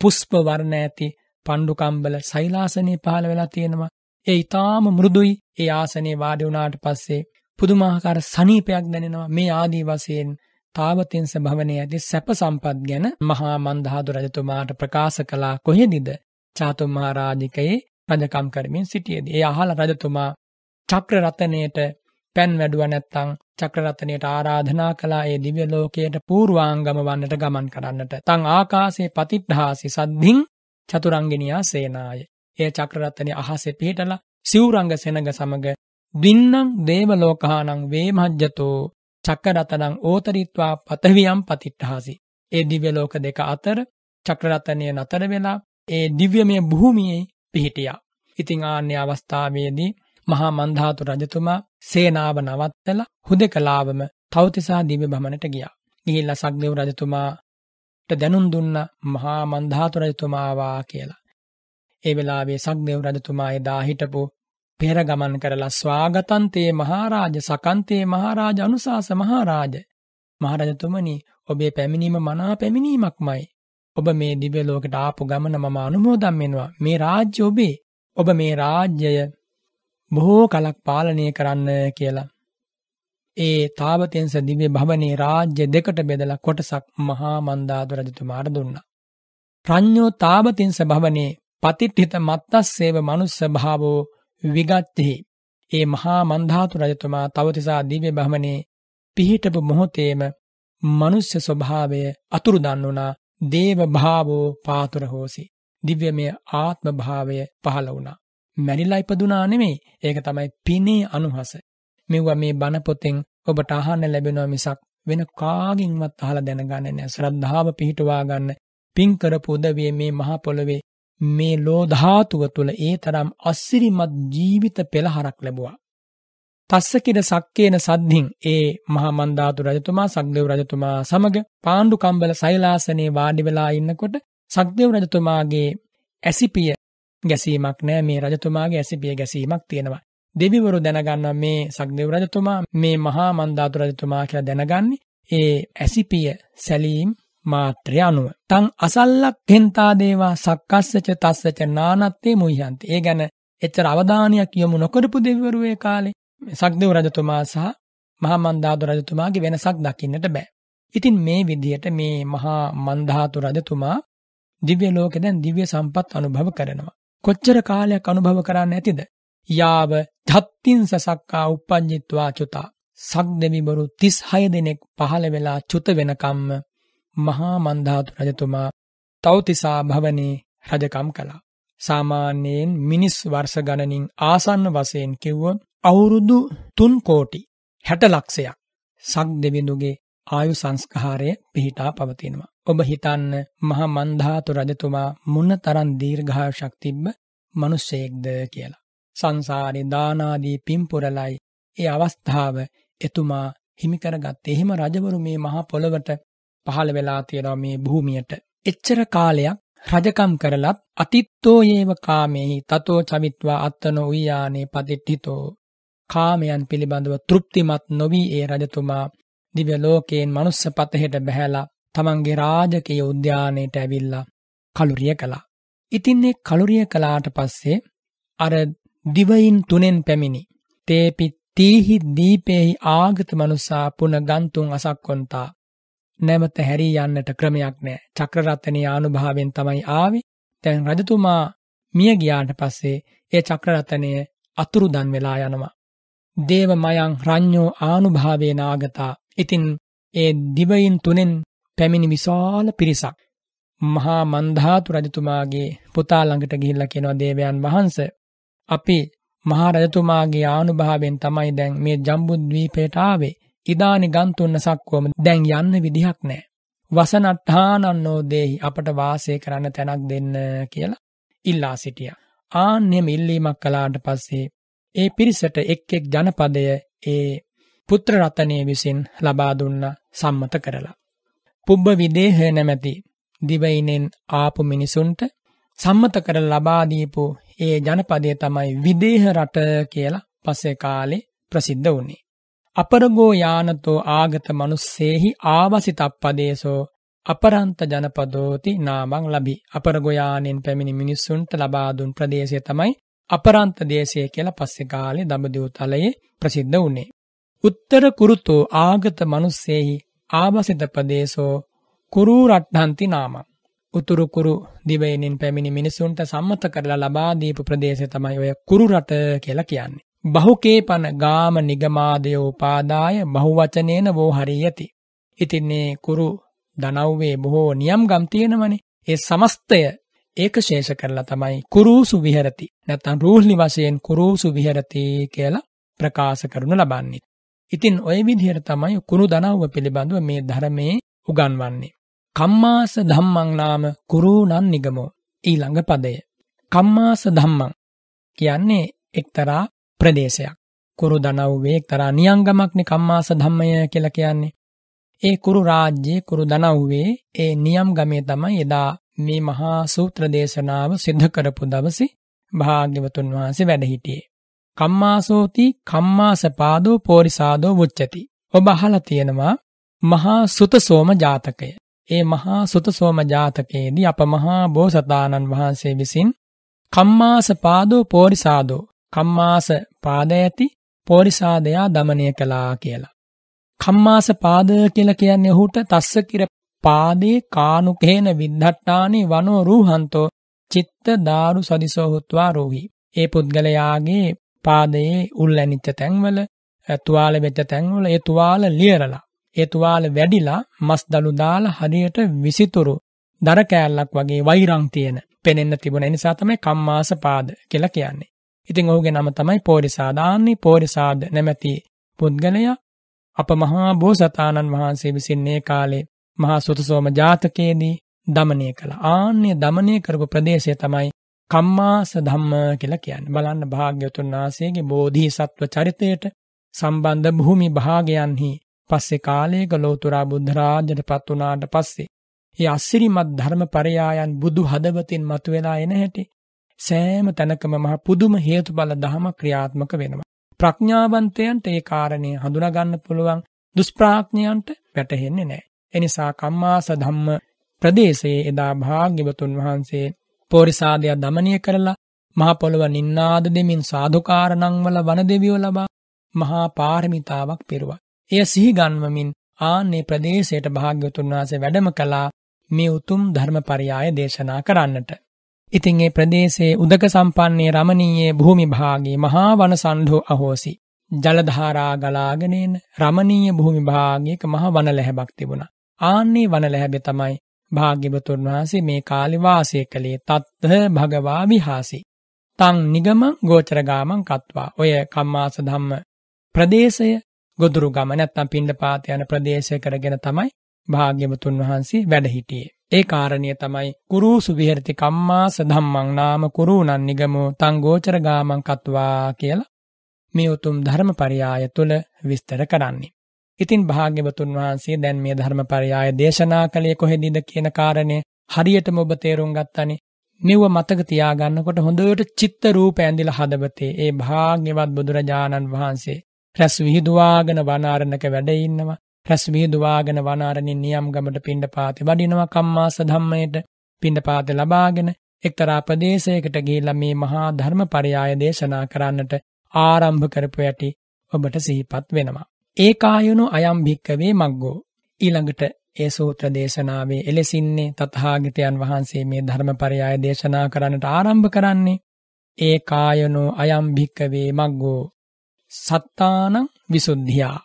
Speaker 1: පුෂ්ප වර්ණ ඇති පණ්ඩුකම්බල සෛලාසනේ පහළ වෙලා තියෙනවා. ඒ ඊටාම මෘදුයි. ඒ ආසනේ වාඩි වුණාට පස්සේ පුදුමාකාර සනීපයක් දැනෙනවා. මේ ආදී වශයෙන් තාවතින්ස භවනයේ ඇති සැප සම්පත් ගැන මහා මන්දහාදු රජතුමාට ප්‍රකාශ කළා කොහෙනිද? චාතුම් මහරජිකයේ රජකම් කරමින් සිටියේදී. ඒ අහලා රජතුමා චක්‍ර රතනයට පැන් වැඩුවා නැත්නම් චක්‍ර රතනයට ආරාධනා කළා ඒ දිව්‍ය ලෝකයට පූර්වාංගම වන්නට ගමන් කරන්නට. තං ආකාශේ පතිට්ඨාසි සද්ධින් චතුරංගිනියා සේනාය. ඒ චක්‍ර රතනේ අහසේ පිහිටලා සිවුරංග සෙනඟ සමග දින්නම් දේව ලෝකහානම් වේමජ්ජතෝ චක්‍රරතනං ඕතරිත්වා පතවියම් පතිට්ඨාසි. ඒ දිව්‍ය ලෝක දෙක අතර චක්‍රරතනය නතර වෙලා ඒ දිව්‍යමය භූමියේ පිහිටියා. ඉතිං ආන්‍ය අවස්ථාවේදී මහා මන්ධාතු රජතුමා සේනාව නවත්තලා හුදකලාවම තවතිසා දිව්‍ය බමණට ගියා. ගිහිල්ලා සක්දේව රජතුමාට දැනුම් දුන්න මහා මන්ධාතු රජතුමාවා කියලා. ඒ වෙලාවේ සක්දේව රජතුමා එදා හිටපු පෙර ගමන් කරලා ස්වාගතන්තේ මහරජ සකන්තේ මහරජ අනුසාස මහරජ මහරජතුමනි ඔබේ පැමිණීම මනා පැමිණීමක්මයි ඔබ මේ දිව්‍ය ලෝකෙට ආපු ගමන මම අනුමෝදන් වෙනවා. මේ රාජ්‍ය ඔබේ. ඔබ මේ රාජ්‍යය බොහෝ කලක් පාලනය කරන්න කියලා. ඒ තාවතෙන්ස දිව්‍ය භවනේ රාජ්‍ය දෙකට බෙදලා කොටසක් මහා මන්දාද රජතුමාට දුන්නා. ප්‍රඥෝ තාවතින්ස භවනේ පතිට්ඨිත මත්තස්සේව මනුස්ස භාවෝ විගත්තේ ඒ මහා මන්ධාතු රජතුමා තවතිසා දිව්‍ය බ්‍රහමණේ පිහිටපු මොහොතේම මිනිස් ස්වභාවය අතුරුදන් වුණා දේව භාවෝ පාතුර හෝසි. දිව්‍යමය ආත්ම භාවය පහළ වුණා. මැරිලා ඉපදුනා නෙමෙයි. ඒක තමයි පිනේ අනුහස. මෙවුවා මේ බණ පොතෙන් ඔබට අහන්න ලැබෙනවා මිසක් වෙන කාගින්වත් අහලා දැනගන්නේ නැහැ. ශ්‍රද්ධාව පිහිටුවා ගන්න පින් කරපු උදවිය මේ මහා පොළවේ මේ ලෝ ධාතුව තුල ඒ තරම් අසිරිමත් ජීවිත පෙළහරක් ලැබුවා. තස්ස කිර සක්කේන සද්ධින් ඒ මහා මන්දාතු රජතුමා සක්දේව රජතුමා සමග පාණ්ඩු කම්බල සෛලාසනේ වාඩි වෙලා ඉන්නකොට සක්දේව රජතුමාගේ ඇසිපිය ගැසීමක් නෑ මේ රජතුමාගේ ඇසිපිය ගැසීමක් තියෙනවා දෙවිවරු දැනගන්නවා මේ සක්දේව රජතුමා මේ මහා මන්දාතු රජතුමා කියලා දැනගන්නේ ඒ ඇසිපිය සැලීම් මාත්‍රය අනුව තං අසල්ලක් තෙන්තා දේවා සක්කස්සච තස්සච නානත්තේ මුයිහන්ති ඒ ගැන එච්චර අවධානයක් යොමු නොකරපු දෙවිවරු ඒ කාලේ සක්දෙව් රජතුමා සහ මහා මන්දාතු රජතුමාගේ වෙනසක් දකින්නට බෑ. ඉතින් මේ විදිහට මේ මහා මන්දාතු රජතුමා දිව්‍ය ලෝකේ දැන් දිව්‍ය සම්පත් අනුභව කරනවා. කොච්චර කාලයක් අනුභව කරන්න ඇතිද? යාව ධත්තින් සසක්කා උපජ්ජිත්වා චුතා. සක්දෙවිවරු 36 දෙනෙක් පහළ වෙලා චුත වෙනකම්ම මහා මන්දාතු රජතුමා තෞතිසා භවනේ රජකම් කළා. සාමාන්‍යයෙන් මිනිස් වර්ෂ ගණනින් ආසන්න වශයෙන් කිව්වොත් අවුරුදු 3 කෝටි 60 ලක්ෂයක් සක් දෙවිඳුගේ ආයු සංස්කාරය පිහිටා පවතිනවා. ඔබ හිතන්න මහා මන්ධාතු රජතුමා මොනතරම් දීර්ඝායුෂක් තිබ්බ මිනිසෙක්ද කියලා. සංසාරේ දාන ආදී පිම්පුරලයි ඒ අවස්ථාව එතුමා හිමි කරගත්තේ. එහෙම රජවරු මේ මහා පොළවට පහළ වෙලා තියෙනවා මේ භූමියට. එච්චර කාලයක් රජකම් කරලත් අතිත්තෝ යේව කාමේහි තතෝ චවිත්වා අත්තනෝ උයානේ පදිට්ඨිතෝ කාමයන් පිළිබඳව තෘප්තිමත් නොවි ඒ රජතුමා දිව්‍ය ලෝකයෙන් මනුස්ස පතහෙට බැහැලා තමන්ගේ රාජකීය උද්‍යානයට ඇවිල්ලා කලුරිය කළා. ඉතින් ඒ කලුරිය කළාට පස්සේ අර දිවයින් තුනෙන් පැමිණි තේපි තීහි දීපේහි ආගත මනුසා පුන ගන්තුන් අසක්කොන්තා නැමත හැරී යන්නට ක්‍රමයක් නෑ. චක්‍රරත්නයේ ආනුභාවයෙන් තමයි ආවේ. දැන් රජතුමා මිය ගියාට පස්සේ ඒ චක්‍රරත්නය අතුරුදන් වෙලා යනවා. දේවමයන් රඤ්ඤෝ ආනුභාවේන ආගතා. ඉතින් ඒ දිවයින් තුනෙන් පැමිණි විශාල පිරිසක් මහා මන්ධාතු රජතුමාගේ පුතා ළඟට ගිහිල්ලා කියනවා දේවයන් වහන්සේ අපි මහා රජතුමාගේ ආනුභාවයෙන් තමයි දැන් මේ ජම්බුද්වීපයට ආවේ. ඉදානි ගන්තුන්න සක්කෝම දැන් යන්න විදිහක් නෑ. වසනට්ඨානන්නෝ දෙහි අපට වාසය කරන්න තැනක් දෙන්න කියලා ඉල්ලා සිටිය. ආන්‍යම ඉල්ලීමක් කලාට පස්සේ ඒ පිරිසට එක් එක් ජනපදය ඒ පුත්‍රරතනය විසින් ලබා දුන්න සම්මත කරලා. පුබ්බ විදේහ නැමැති දිවයිනෙන් ආපු මිනිසුන්ට සම්මත කර ලබාදීපු ඒ ජනපදය තමයි විදේහ රට කියලා පස්සේ කාලේ ප්‍රසිද්ධ වුණේ. අපරගෝ යානතෝ ආගත මනුස්සේහි ආවසි තප්පදේශෝ අපරන්ත ජනපදෝති නාමං ලබි අපරගෝ යානෙන් පැමිණි මිනිස්සුන්ට ලබා දුන් ප්‍රදේශය තමයි අපරන්ත දේශය කියලා පස්සේ කාලේ දඹදිව තලයේ ප්‍රසිද්ධ වුණේ. උත්තර කුරුතෝ ආගත මනුස්සේහි ආවසිත ප්‍රදේශෝ කුරු රට්ඨන්ති නාමං උතුරු කුරු දිවයිනෙන් පැමිණි මිනිසුන්ට සම්මත කරලා ලබා දීපු ප්‍රදේශය තමයි ඔය කුරු රට කියලා කියන්නේ. බහුකේපන ගාම නිගමාදයෝ පාදාය බහුවචනයන වෝ හරියති. ඉතින්නේ කුරු දනව්වේ බොහෝ නියම් ගම් තියෙනවනේ ඒ සමස්තය ඒක ශේෂ කරලා තමයි කුරුසු විහරති නැත්තන් රූහලි වශයෙන් කුරුසු විහරති කියලා ප්‍රකාශ කරනු ලබන්නේ. ඉතින් ඔය විදිහට තමයි කුරු දනව්ව පිළිබඳව මේ ධර්මයේ උගන්වන්නේ. කම්මාස ධම්මං නාම කුරුණන් නිගමෝ ඊළඟ පදය. කම්මාස ධම්මං කියන්නේ එක්තරා ප්‍රදේශයක්. කුරු දනව්වේ එක්තරා නියංගමක්නේ කම්මාස ධම්මය කියලා කියන්නේ. ඒ කුරු රාජ්‍යයේ කුරු දනව්වේ ඒ නියම් ගමේ තමයි එදා මේ මහා සූත්‍ර දේශනාව සිද්ධ කරපු දවසේ භාග්‍යවතුන් වහන්සේ වැඩ හිටියේ. කම්මාසෝති කම්මාසපාදෝ පෝරිසාදෝ වුච්චති. ඔබ අහලා තියෙනවා මහා සුතසෝම ජාතකය. ඒ මහා සුතසෝම ජාතකයේදී අප මහා බෝසතාණන් වහන්සේ විසින් කම්මාසපාදෝ පෝරිසාදෝ කම්මාස පාද ඇති පෝරිසාදයා දමනය කළා කියලා. කම්මාස පාද කියලා කියන්නේ ඔහුට තස්ස කිර පාදේ කානුකේන විද්ධට්ටානි වනෝ රූහන්තෝ චිත්ත දාරු සදිසෝ හුත්වා රෝහි. ඒ පුද්ගලයාගේ පාදයේ උල් ඇනිච්ච තැන්වල තුවාල වෙච්ච තැන්වල ඒ තුවාල ලියරලා ඒ තුවාල වැඩිලා මස් දළු දාලා හරියට විසිතුරු දර කෑල්ලක් වගේ වෛරං තියෙන පෙනෙන්න තිබුණ නිසා තමයි කම්මාස පාද කියලා කියන්නේ. ඉතිං ඔහුගේ නම තමයි පෝරිසාදාන්නේ පෝරිසාද නැමැති පුද්ගලයා අප මහා බෝසතාණන් වහන්සේ විසින්නේ කාලේ මහා සුතුසෝම ජාතකයේදී දමනය කළ ආන්‍ය දමනය කරපු ප්‍රදේශය තමයි කම්මාස ධම්ම කියලා කියන්න බලන්න භාග්‍යතුන් වහන්සේගේ බෝධී සත්ව චරිතයට සම්බන්ධ භූමි භාගයන්හි පස්සේ කාලයක ලෝතුරා බුද්ධරාජට පත් වනාට පස්සේ ඒ අස්සිරිමත් ධර්ම පරයායන් බුදු හදවතින් මතුවෙලා එන හැටි සෑම තැනකම මහ පුදුම හේතුඵල ධම ක්‍රියාත්මක වෙනවා. ප්‍රඥාවන්තයන්ට ඒ කාරණය හඳුනා ගන්න පුළුවන් දුෂ්ප්‍රඥයන්ට වැටහෙන්නේ නැහැ. එනිසා කම්මාස ධම්ම ප්‍රදේශයේ එදා භාග්‍යවතුන් වහන්සේ පෝරිසාදය দমনය කරලා මහා පොළව නින්නාද දෙමින් සාධුකාරණම් වල වන දෙවියෝ ලබා මහා පාරමිතාවක් පෙරුවා. එය සිහි ගන්වමින් ආන්නේ ප්‍රදේශයට භාග්‍යවතුන් වහන්සේ වැඩම කළා මේ උතුම් ධර්මපරයාය දේශනා කරන්නට. ඉතින් ඒ ප්‍රදේශයේ උදක සම්පන්නයේ රමණීය භූමි භාගයේ මහා වන සණ්ඩෝ අහෝසි. ජල ධාරා ගලාගෙන එන රමණීය භූමි භාගයක මහා වන ලැබක් තිබුණා. ආන්නේ වන ලැබේ තමයි භාග්‍යවතුන් වහන්සේ මේ කාලේ වාසය කළේ තත්ත භගවා විහාසි. තං නිගමං ගෝචරගාමං කତ୍වා. ඔය කම්මාස ධම්ම ප්‍රදේශය ගොදුරුගම නැත්තම් පිණ්ඩපාත යන ප්‍රදේශය කරගෙන තමයි භාග්‍යවතුන් වහන්සේ වැඩ හිටියේ. ඒ කාරණිය තමයි කුරුසු විහෙරති කම්මාස ධම්මං නාම කුරුණන් නිගමෝ තං ගෝචර ගාමං කත්වා කියලා මේ උතුම් ධර්මපරයාය තුල විස්තර කරන්නේ. ඉතින් භාග්‍යවතුන් වහන්සේ දැන් මේ ධර්මපරයාය දේශනා කළේ කොහෙදීද කියන කාරණය හරියටම ඔබ තේරුම් ගත්තනේ. මෙව මතක තියාගන්නකොට හොඳට චිත්ත රූප ඇඳිලා හදවතේ ඒ භාග්‍යවත් බුදුරජාණන් වහන්සේ රැස් විහිදුවාගෙන වනාරණක වැඩ ඉන්නවා. රැස් විහිදුවාගෙන වනාරණින් නියම්ගමට පිණ්ඩපාත වඩිනවා කම්මාස ධම්මයට පිණ්ඩපාත ලබාගෙන එක්තරා ප්‍රදේශයකට ගිහිල්ලා මේ මහා ධර්මපරයාය දේශනා කරන්නට ආරම්භ කරපු යටි ඔබට සිහිපත් වෙනවා. ඒකායනු අයම් භික්කවේ මග්ගෝ ඊළඟට ඒ සූත්‍ර දේශනාවේ එලෙසින්නේ තථාගතයන් වහන්සේ මේ ධර්මපරයාය දේශනා කරන්නට ආරම්භ කරන්නේ ඒකායනෝ අයම් භික්කවේ මග්ගෝ සත්තානං විසුද්ධියා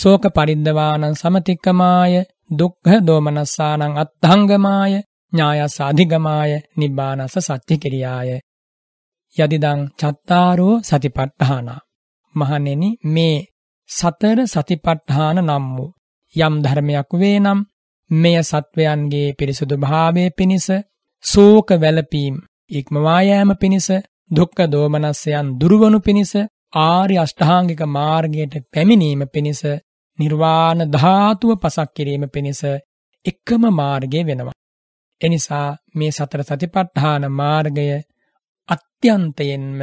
Speaker 1: සෝක පරිද්දවානං සමතික්කමාය දුක්හ දෝමනස්සානං අත්හංගමාය ඥායස අධිගමාය නිබ්බානස සත්‍ය කිරියාය. යදිදං චත්තාරෝ සතිපට්ඨානා. මහණෙනි මේ සතර සතිපට්ඨාන නම් වූ යම් ධර්මයක් වේ නම් මෙය සත්වයන්ගේ පිරිසුදු භාවය පිණිස සෝක වැළපීම් ඉක්මවා යෑම පිණිස දුක්ඛ දෝමනස්යන් දුරවනු පිණිස ආර්ය අෂ්ටාංගික මාර්ගයට පැමිණීම පිණිස නිර්වාණ ධාතුව පසක් කිරීම පිණිස එකම මාර්ගය වෙනවා. එනිසා මේ සතර සතිපට්ඨාන මාර්ගය අත්‍යන්තයෙන්ම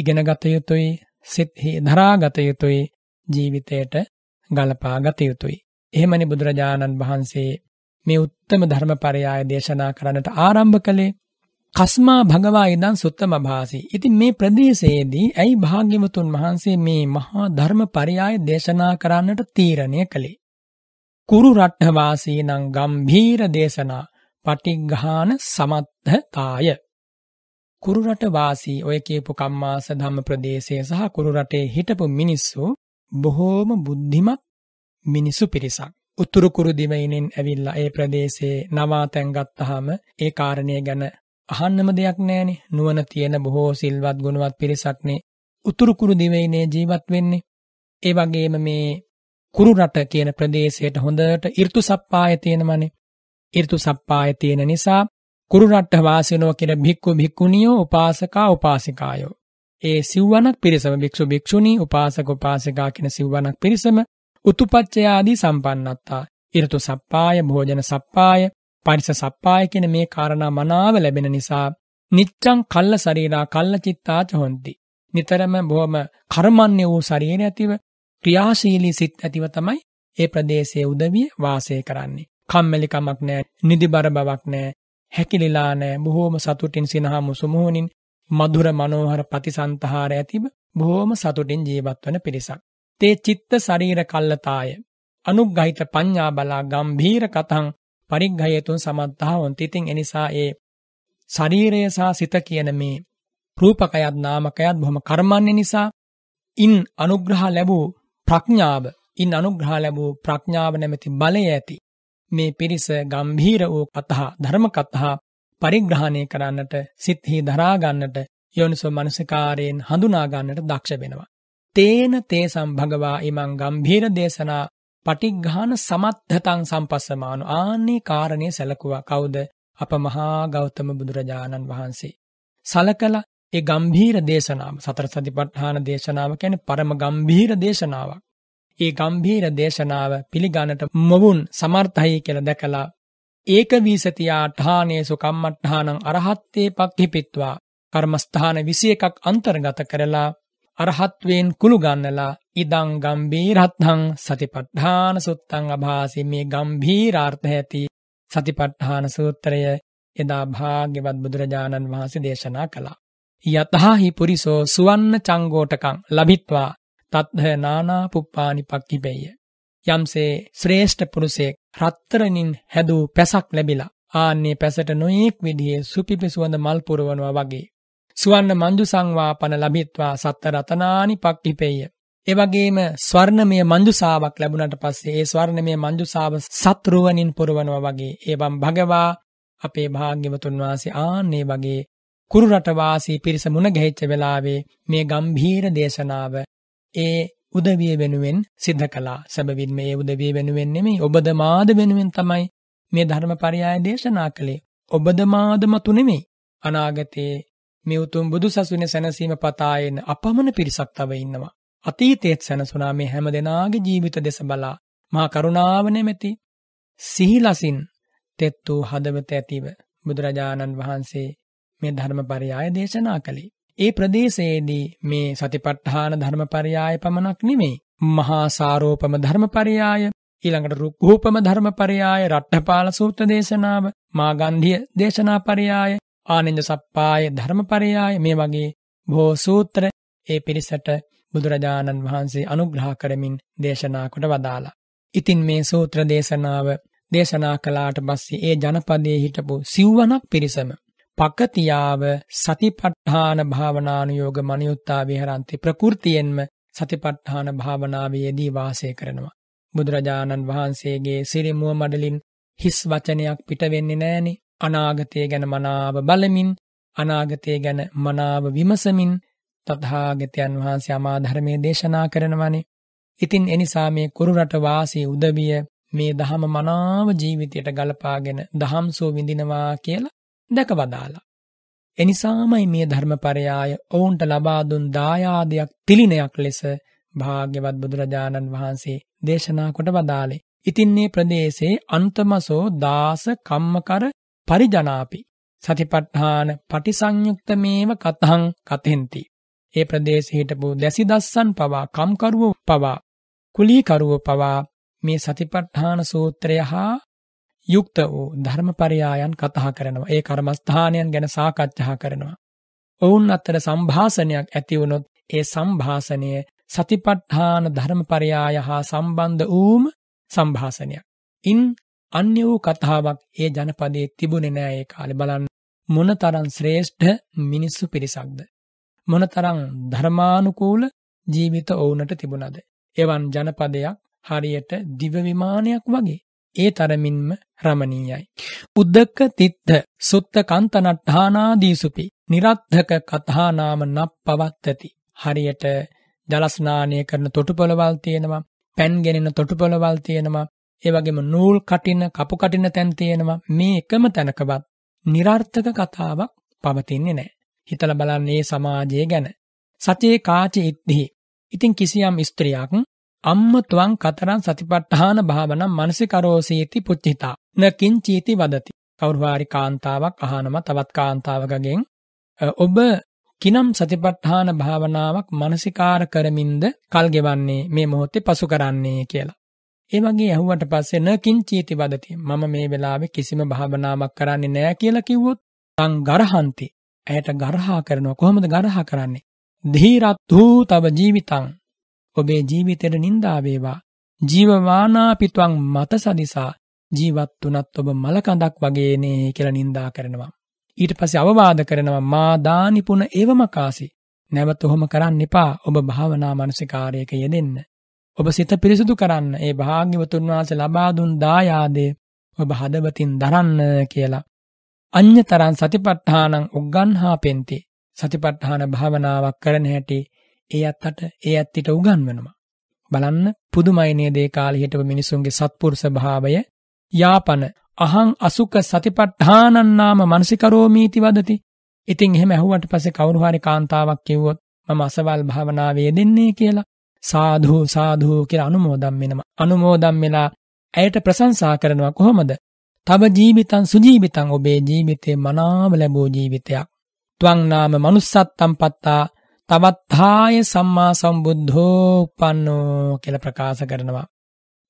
Speaker 1: ඉගෙනගත යුතුයි සිත්හි දරාගත යුතුයි ජීවිතයට ගලපා ගත යුතුයි. එහෙමනි බුදුරජාණන් වහන්සේ මේ උත්තම ධර්මපරයාය දේශනා කරන්නට ආරම්භ කළේ කස්මා භගවා ඉදන් සුත්තම භාසී. ඉතින් මේ ප්‍රදේශයේදී ඇයි භාග්‍යවතුන් වහන්සේ මේ මහා ධර්ම පරයය දේශනා කරන්නට තීරණය කළේ? කුරු රට්ඨ වාසීනං ගම්භීර දේශනා පටිඝාන සමත්තාය. කුරු රට වාසී ඔය කියපු කම්මාස ධම්ම ප්‍රදේශය සහ කුරු රටේ හිටපු මිනිස්සු බොහෝම බුද්ධිමත් මිනිසු පිරිසක්. උතුරු කුරු දිවයිනෙන් ඇවිල්ලා ඒ ප්‍රදේශයේ නවාතැන් ගත්තාම ඒ කාරණය ගැන අහන්නම දෙයක් නෑනේ. නුවණ තියෙන බොහෝ සිල්වත් ගුණවත් පිරිසක්නේ උතුරු කුරු දිවයිනේ ජීවත් වෙන්නේ. ඒ වගේම මේ කුරු රට කියන ප්‍රදේශයට හොඳට ඍතු සප්පාය තියෙනමනේ. ඍතු සප්පාය තියෙන නිසා කුරු රට වාසිනෝ කියන භික්ඛු භික්ඛුණියෝ උපාසකා උපාසිකායෝ. ඒ සිව්වනක් පිරිසම භික්ෂු භික්ෂුණී උපාසක උපාසිකා කියන සිව්වනක් පිරිසම උතුපච්චය ආදී සම්පන්නත්තා. ඍතු සප්පාය භෝජන සප්පාය පරිස සප්පාය කෙන මේ කාරණා මනාව ලැබෙන නිසා නිච්චං කල්ල සරීරා කල්ල චිත්තාච හොන්ති. නිතරම බොහොම කර්මන්‍ය වූ ශරීරය ඇතිව ක්‍රියාශීලී සිත් ඇතිව තමයි ඒ ප්‍රදේශයේ උදවිය වාසය කරන්නේ. කම්මැලිකමක් නෑ, නිදිබර බවක් නෑ, හැකිලිලා නෑ, බොහොම සතුටින් සිනහා මුසුමුහුණින් මధుර මනෝහර ප්‍රතිසන්තහාර ඇතිව බොහොම සතුටින් ජීවත් වන පිරිසක්. තේ චිත්ත ශරීර කල්ලතාය. අනුග්‍රහිත පඤ්ඤා බලා ගම්භීර කතං පරිග්ඝයතුන් සමත්තාවන්ති. ඉතින් එනිසා ඒ ශරීරය සහ සිත කියන මේ රූපකයත් නාමකයත් බොහොම කර්මන්නේ නිසා ඉන් අනුග්‍රහ ලැබූ ප්‍රඥාව ඉන් අනුග්‍රහ ලැබූ ප්‍රඥාව නැමැති බලය ඇති මේ පිරිස ගම්භීර වූ කතා ධර්ම කතා පරිග්‍රහණය කරන්නට සිත්හි දරා ගන්නට යෝනිසෝ මනසිකාරයෙන් හඳුනා ගන්නට දක්ෂ වෙනවා තේන තේ සම්භගවා ඉමං ගම්භීර දේශනා පටිග්ඝාන සමත්ථතං සම්පස්සමාන ආන්නේ කාරණේ සැලකුවා කවුද අප මහා ගෞතම බුදුරජාණන් වහන්සේ සලකලා ඒ ගම්භීර දේශනාව සතර සතිපට්ඨාන දේශනාව කියන්නේ පරම ගම්භීර දේශනාවක්. ඒ ගම්භීර දේශනාව පිළිගන්නට මොවුන් සමර්ථයි කියලා දැකලා ඒක වීසතියා ඨානේසු කම්මට්ඨානං අරහත්තේ පක්ඛිපිත්වා කර්මස්ථාන 21ක් අන්තර්ගත කරලා අරහත්වයෙන් කුළු ගන්නලා ඉදං ගම්බීරත්හං සතිපට්ඨාන සුත්තං අභාසි මේ ගම්භීරාර්ථ ඇති සතිපට්ඨාන සූත්‍රය එදා භාග්‍යවත් බුදුරජාණන් වහන්සේ දේශනා කළා. යතහාහි පුරිසෝ සුවන්න චංගෝටකං ලබිත්වා තත්හ නානා පුප්පානි පක්කිබෙය. යම්සේ ශ්‍රේෂ්ඨ පුරුසෙක් රත්තරණින් හැදූ පැසක් ලැබිලා ආන්නේ පැසට නොයෙක් විදිහේ සුපිපි සුවඳ මල් පුරවනවා වගේ සුවන්න මංජු සංවාපන ලබිත්වා සත්ත රතනානි පක්කිපෙය. එවගේම ස්වර්ණමය මංජුසාාවක් ලැබුණට පස්සේ ඒ ස්වර්ණමය මංජුසාාව සත්රුවනින් පුරුවනවා වගේ ඒබම් භගවා අපේ භාග්‍යවතුන් වහන්සේ ආන්නේ වගේ කුරු රටවාසී පිරිස මුණ ගැහිච්ච වෙලාවේ මේ ගම්භීර දේශනාව ඒ උදවිය වෙනුවෙන් සිද්ධ කළා. සැබවින් මේ උදවිය වෙනුවෙන් නෙමෙයි ඔබද මාද වෙනුවෙන් තමයි මේ ධර්මපරයය දේශනා කළේ. ඔබද මාදමතු නෙමෙයි. අනාගතයේ මේ උතුම් බුදුසසුනේ සැනසීම පතා එන අපමණ පිරිසක් තව ඉන්නවා. අතීතයේත් සැනසුණා මේ හැමදෙනාගේ ජීවිත දෙස බලා මා කරුණාව නෙමෙති සිහිලසින් තෙත් වූ හදවත ඇතිව බුදුරජාණන් වහන්සේ මේ ධර්මපරයය දේශනා කළේ. ඒ ප්‍රදේශයේදී මේ සතිපට්ඨාන ධර්මපරයය පමණක් නෙමේ. මහා සාරෝපම ධර්මපරයය, ඊළඟට රුක්ඛූපම ධර්මපරයය, රට්ඨපාල සූත්‍ර දේශනාව, මාගන්ධිය දේශනාපරයය, ආනන්ද සප්පාය ධර්මපරයාය මේ වගේ බොහෝ සූත්‍ර ඒ පිරිසට බුදුරජාණන් වහන්සේ අනුග්‍රහ කරමින් දේශනා කොට වදාලා. ඉතින් මේ සූත්‍ර දේශනාව දේශනා කළාට පස්සේ ඒ ජනපදයේ හිටපු සිව්වනක් පිරිසම පකතියාව සතිපට්ඨාන භාවනානුയോഗ මනියුත්තා විහරන්ති ප්‍රකෘතියෙන්ම සතිපට්ඨාන භාවනාවේදී වාසය කරනවා. බුදුරජාණන් වහන්සේගේ සිරිමුව මඩලින් හිස් වචනයක් පිට වෙන්නේ නැහෙනි. අනාගතය ගැන මනාව බලමින් අනාගතය ගැන මනාව විමසමින් තථාගතයන් වහන්සේ අමාධර්මයේ දේශනා කරනවනේ. ඉතින් එනිසා මේ කුරු රට වාසී උදවිය මේ දහම මනාව ජීවිතයට ගලපාගෙන දහම්සෝ විඳිනවා කියලා දැකවදාලා. එනිසාමයි මේ ධර්මපරයාය ඔවුන්ට ලබා දුන් දායාදයක් තිලිනයක් ලෙස භාග්‍යවත් බුදුරජාණන් වහන්සේ දේශනා කොට වදාළේ. ඉතින් මේ ප්‍රදේශයේ අන්තමසෝ දාස කම්මකර පරිජනාපි සතිපට්ඨාන පටිසංයුක්ත මේව කතං කතෙන්ති. ඒ ප්‍රදේශයේ හිටපු දැසිදස්සන් පවා කම්කරුව පවා කුලීකරුව පවා මේ සතිපට්ඨාන සූත්‍රය හා යුක්ත වූ ධර්මපරයායන් කතා කරනවා. ඒ කර්මස්ථානයන් ගැන සාකච්ඡා කරනවා. ඔවුන් අතර සම්භාසනයක් ඇති වුණොත් ඒ සම්භාසනය සතිපට්ඨාන ධර්මපරයාය හා සම්බන්ධ වූම සම්භාසනයක්. ඉන් අන්‍ය වූ කතාවක් ඒ ජනපදයේ තිබුණේ නෑ ඒ කාලේ බලන්න මොනතරම් ශ්‍රේෂ්ඨ මිනිස්සු පිරිසක්ද මොනතරම් ධර්මානුකූල ජීවිත ඔවුන්ට තිබුණද එවන් ජනපදයක් හරියට දිව විමානයක් වගේ ඒ තරමින්ම රමණීයයි. උද්දක තිත්ත සුත්ත කන්තනට්ඨානාදීසුපි නිරද්ධක කථානාම නප්පවත්තති. හරියට ජල ස්නානය කරන තොටුපළවල් තියෙනවා, පැන් ගෙනෙන තොටුපළවල් තියෙනවා, ඒ වගේම නූල් කටින කපු කටින තැන් තියෙනවා මේ එකම තැනකවත් નિરර්ථක කතාවක් පවතින්නේ නැහැ. හිතලා බලන්නේ සමාජය ගැන. සචේ කාචි ඉද්දී. ඉතින් කිසියම් ස්ත්‍රියක් අම්මත්වං කතරං සතිපට්ඨාන භාවනම් මනසිකරෝසීති පුච්චිතා. න කිංචීති වදති. කවුරු හරි කාන්තාවක් අහනම තවත් කාන්තාවකගෙන් ඔබ කිනම් සතිපට්ඨාන භාවනාවක් මානසිකාර කරමින්ද කල් ගෙවන්නේ මේ මොහොතේ පසු කරන්නේ කියලා. ඒ වගේ ඇහුවට පස්සේ න කිංචීති වදති. මම මේ වෙලාවේ කිසිම භාවනාවක් කරන්නේ නෑ කියලා කිව්වොත් තං ගරහන්ති. ඇයට ගරහා කරනවා. කොහොමද ගරහා කරන්නේ? ධීරත් වූ තව ජීවිතං. ඔබේ ජීවිතයට නිඳා වේවා. ජීවමානාපිත්වං මත සදිසා ජීවත් වුණත් ඔබ මලකඳක් වගේ නේ කියලා නිඳා කරනවා. ඊට පස්සේ අවවාද කරනවා මා දානිපුන එවම කාසි. නැවත ඔහොම කරන්න එපා. ඔබ භාවනා මානසිකාරයක යෙදෙන්න. ඔබ සිත පිරිසුදු කරන්න ඒ භාග්‍යවතුන් වහන්සේ ලබා දුන් දායාදේ ඔබ හදවතින් දරන්න කියලා. අඤ්‍යතරං සතිපට්ඨානං උග්ගන්හා පෙන්ති. සතිපට්ඨාන භාවනාවක් කරන හැටි ඒ අත්තට ඒ ඇත්තිට උගන්වනවා. බලන්න පුදුමයි නේද ඒ කාලේ හිටපු මිනිසුන්ගේ සත්පුරුෂ භාවය යාපන අහං අසුක සතිපට්ඨානං නාම මනසිකරෝමීති වදති. ඉතින් එහෙම ඇහුවට පස්සේ කවුරු හරි කාන්තාවක් කිව්වොත් මම අසවල් භාවනාවේ දෙන්නේ කියලා සාධූ සාධූ කියලා අනුමෝදම් වෙනවා. අනුමෝදම් වෙලා ඇයට ප්‍රශංසා කරනවා කොහොමද? තව ජීවිතං සුජීවිතං ඔබේ ජීවිතේ මනාව ලැබූ ජීවිතයක්. ත්වං නාම manussත්තම් පත්තා තවත්ථාය සම්මා සම්බුද්ධෝ උප්පන්නෝ කියලා ප්‍රකාශ කරනවා.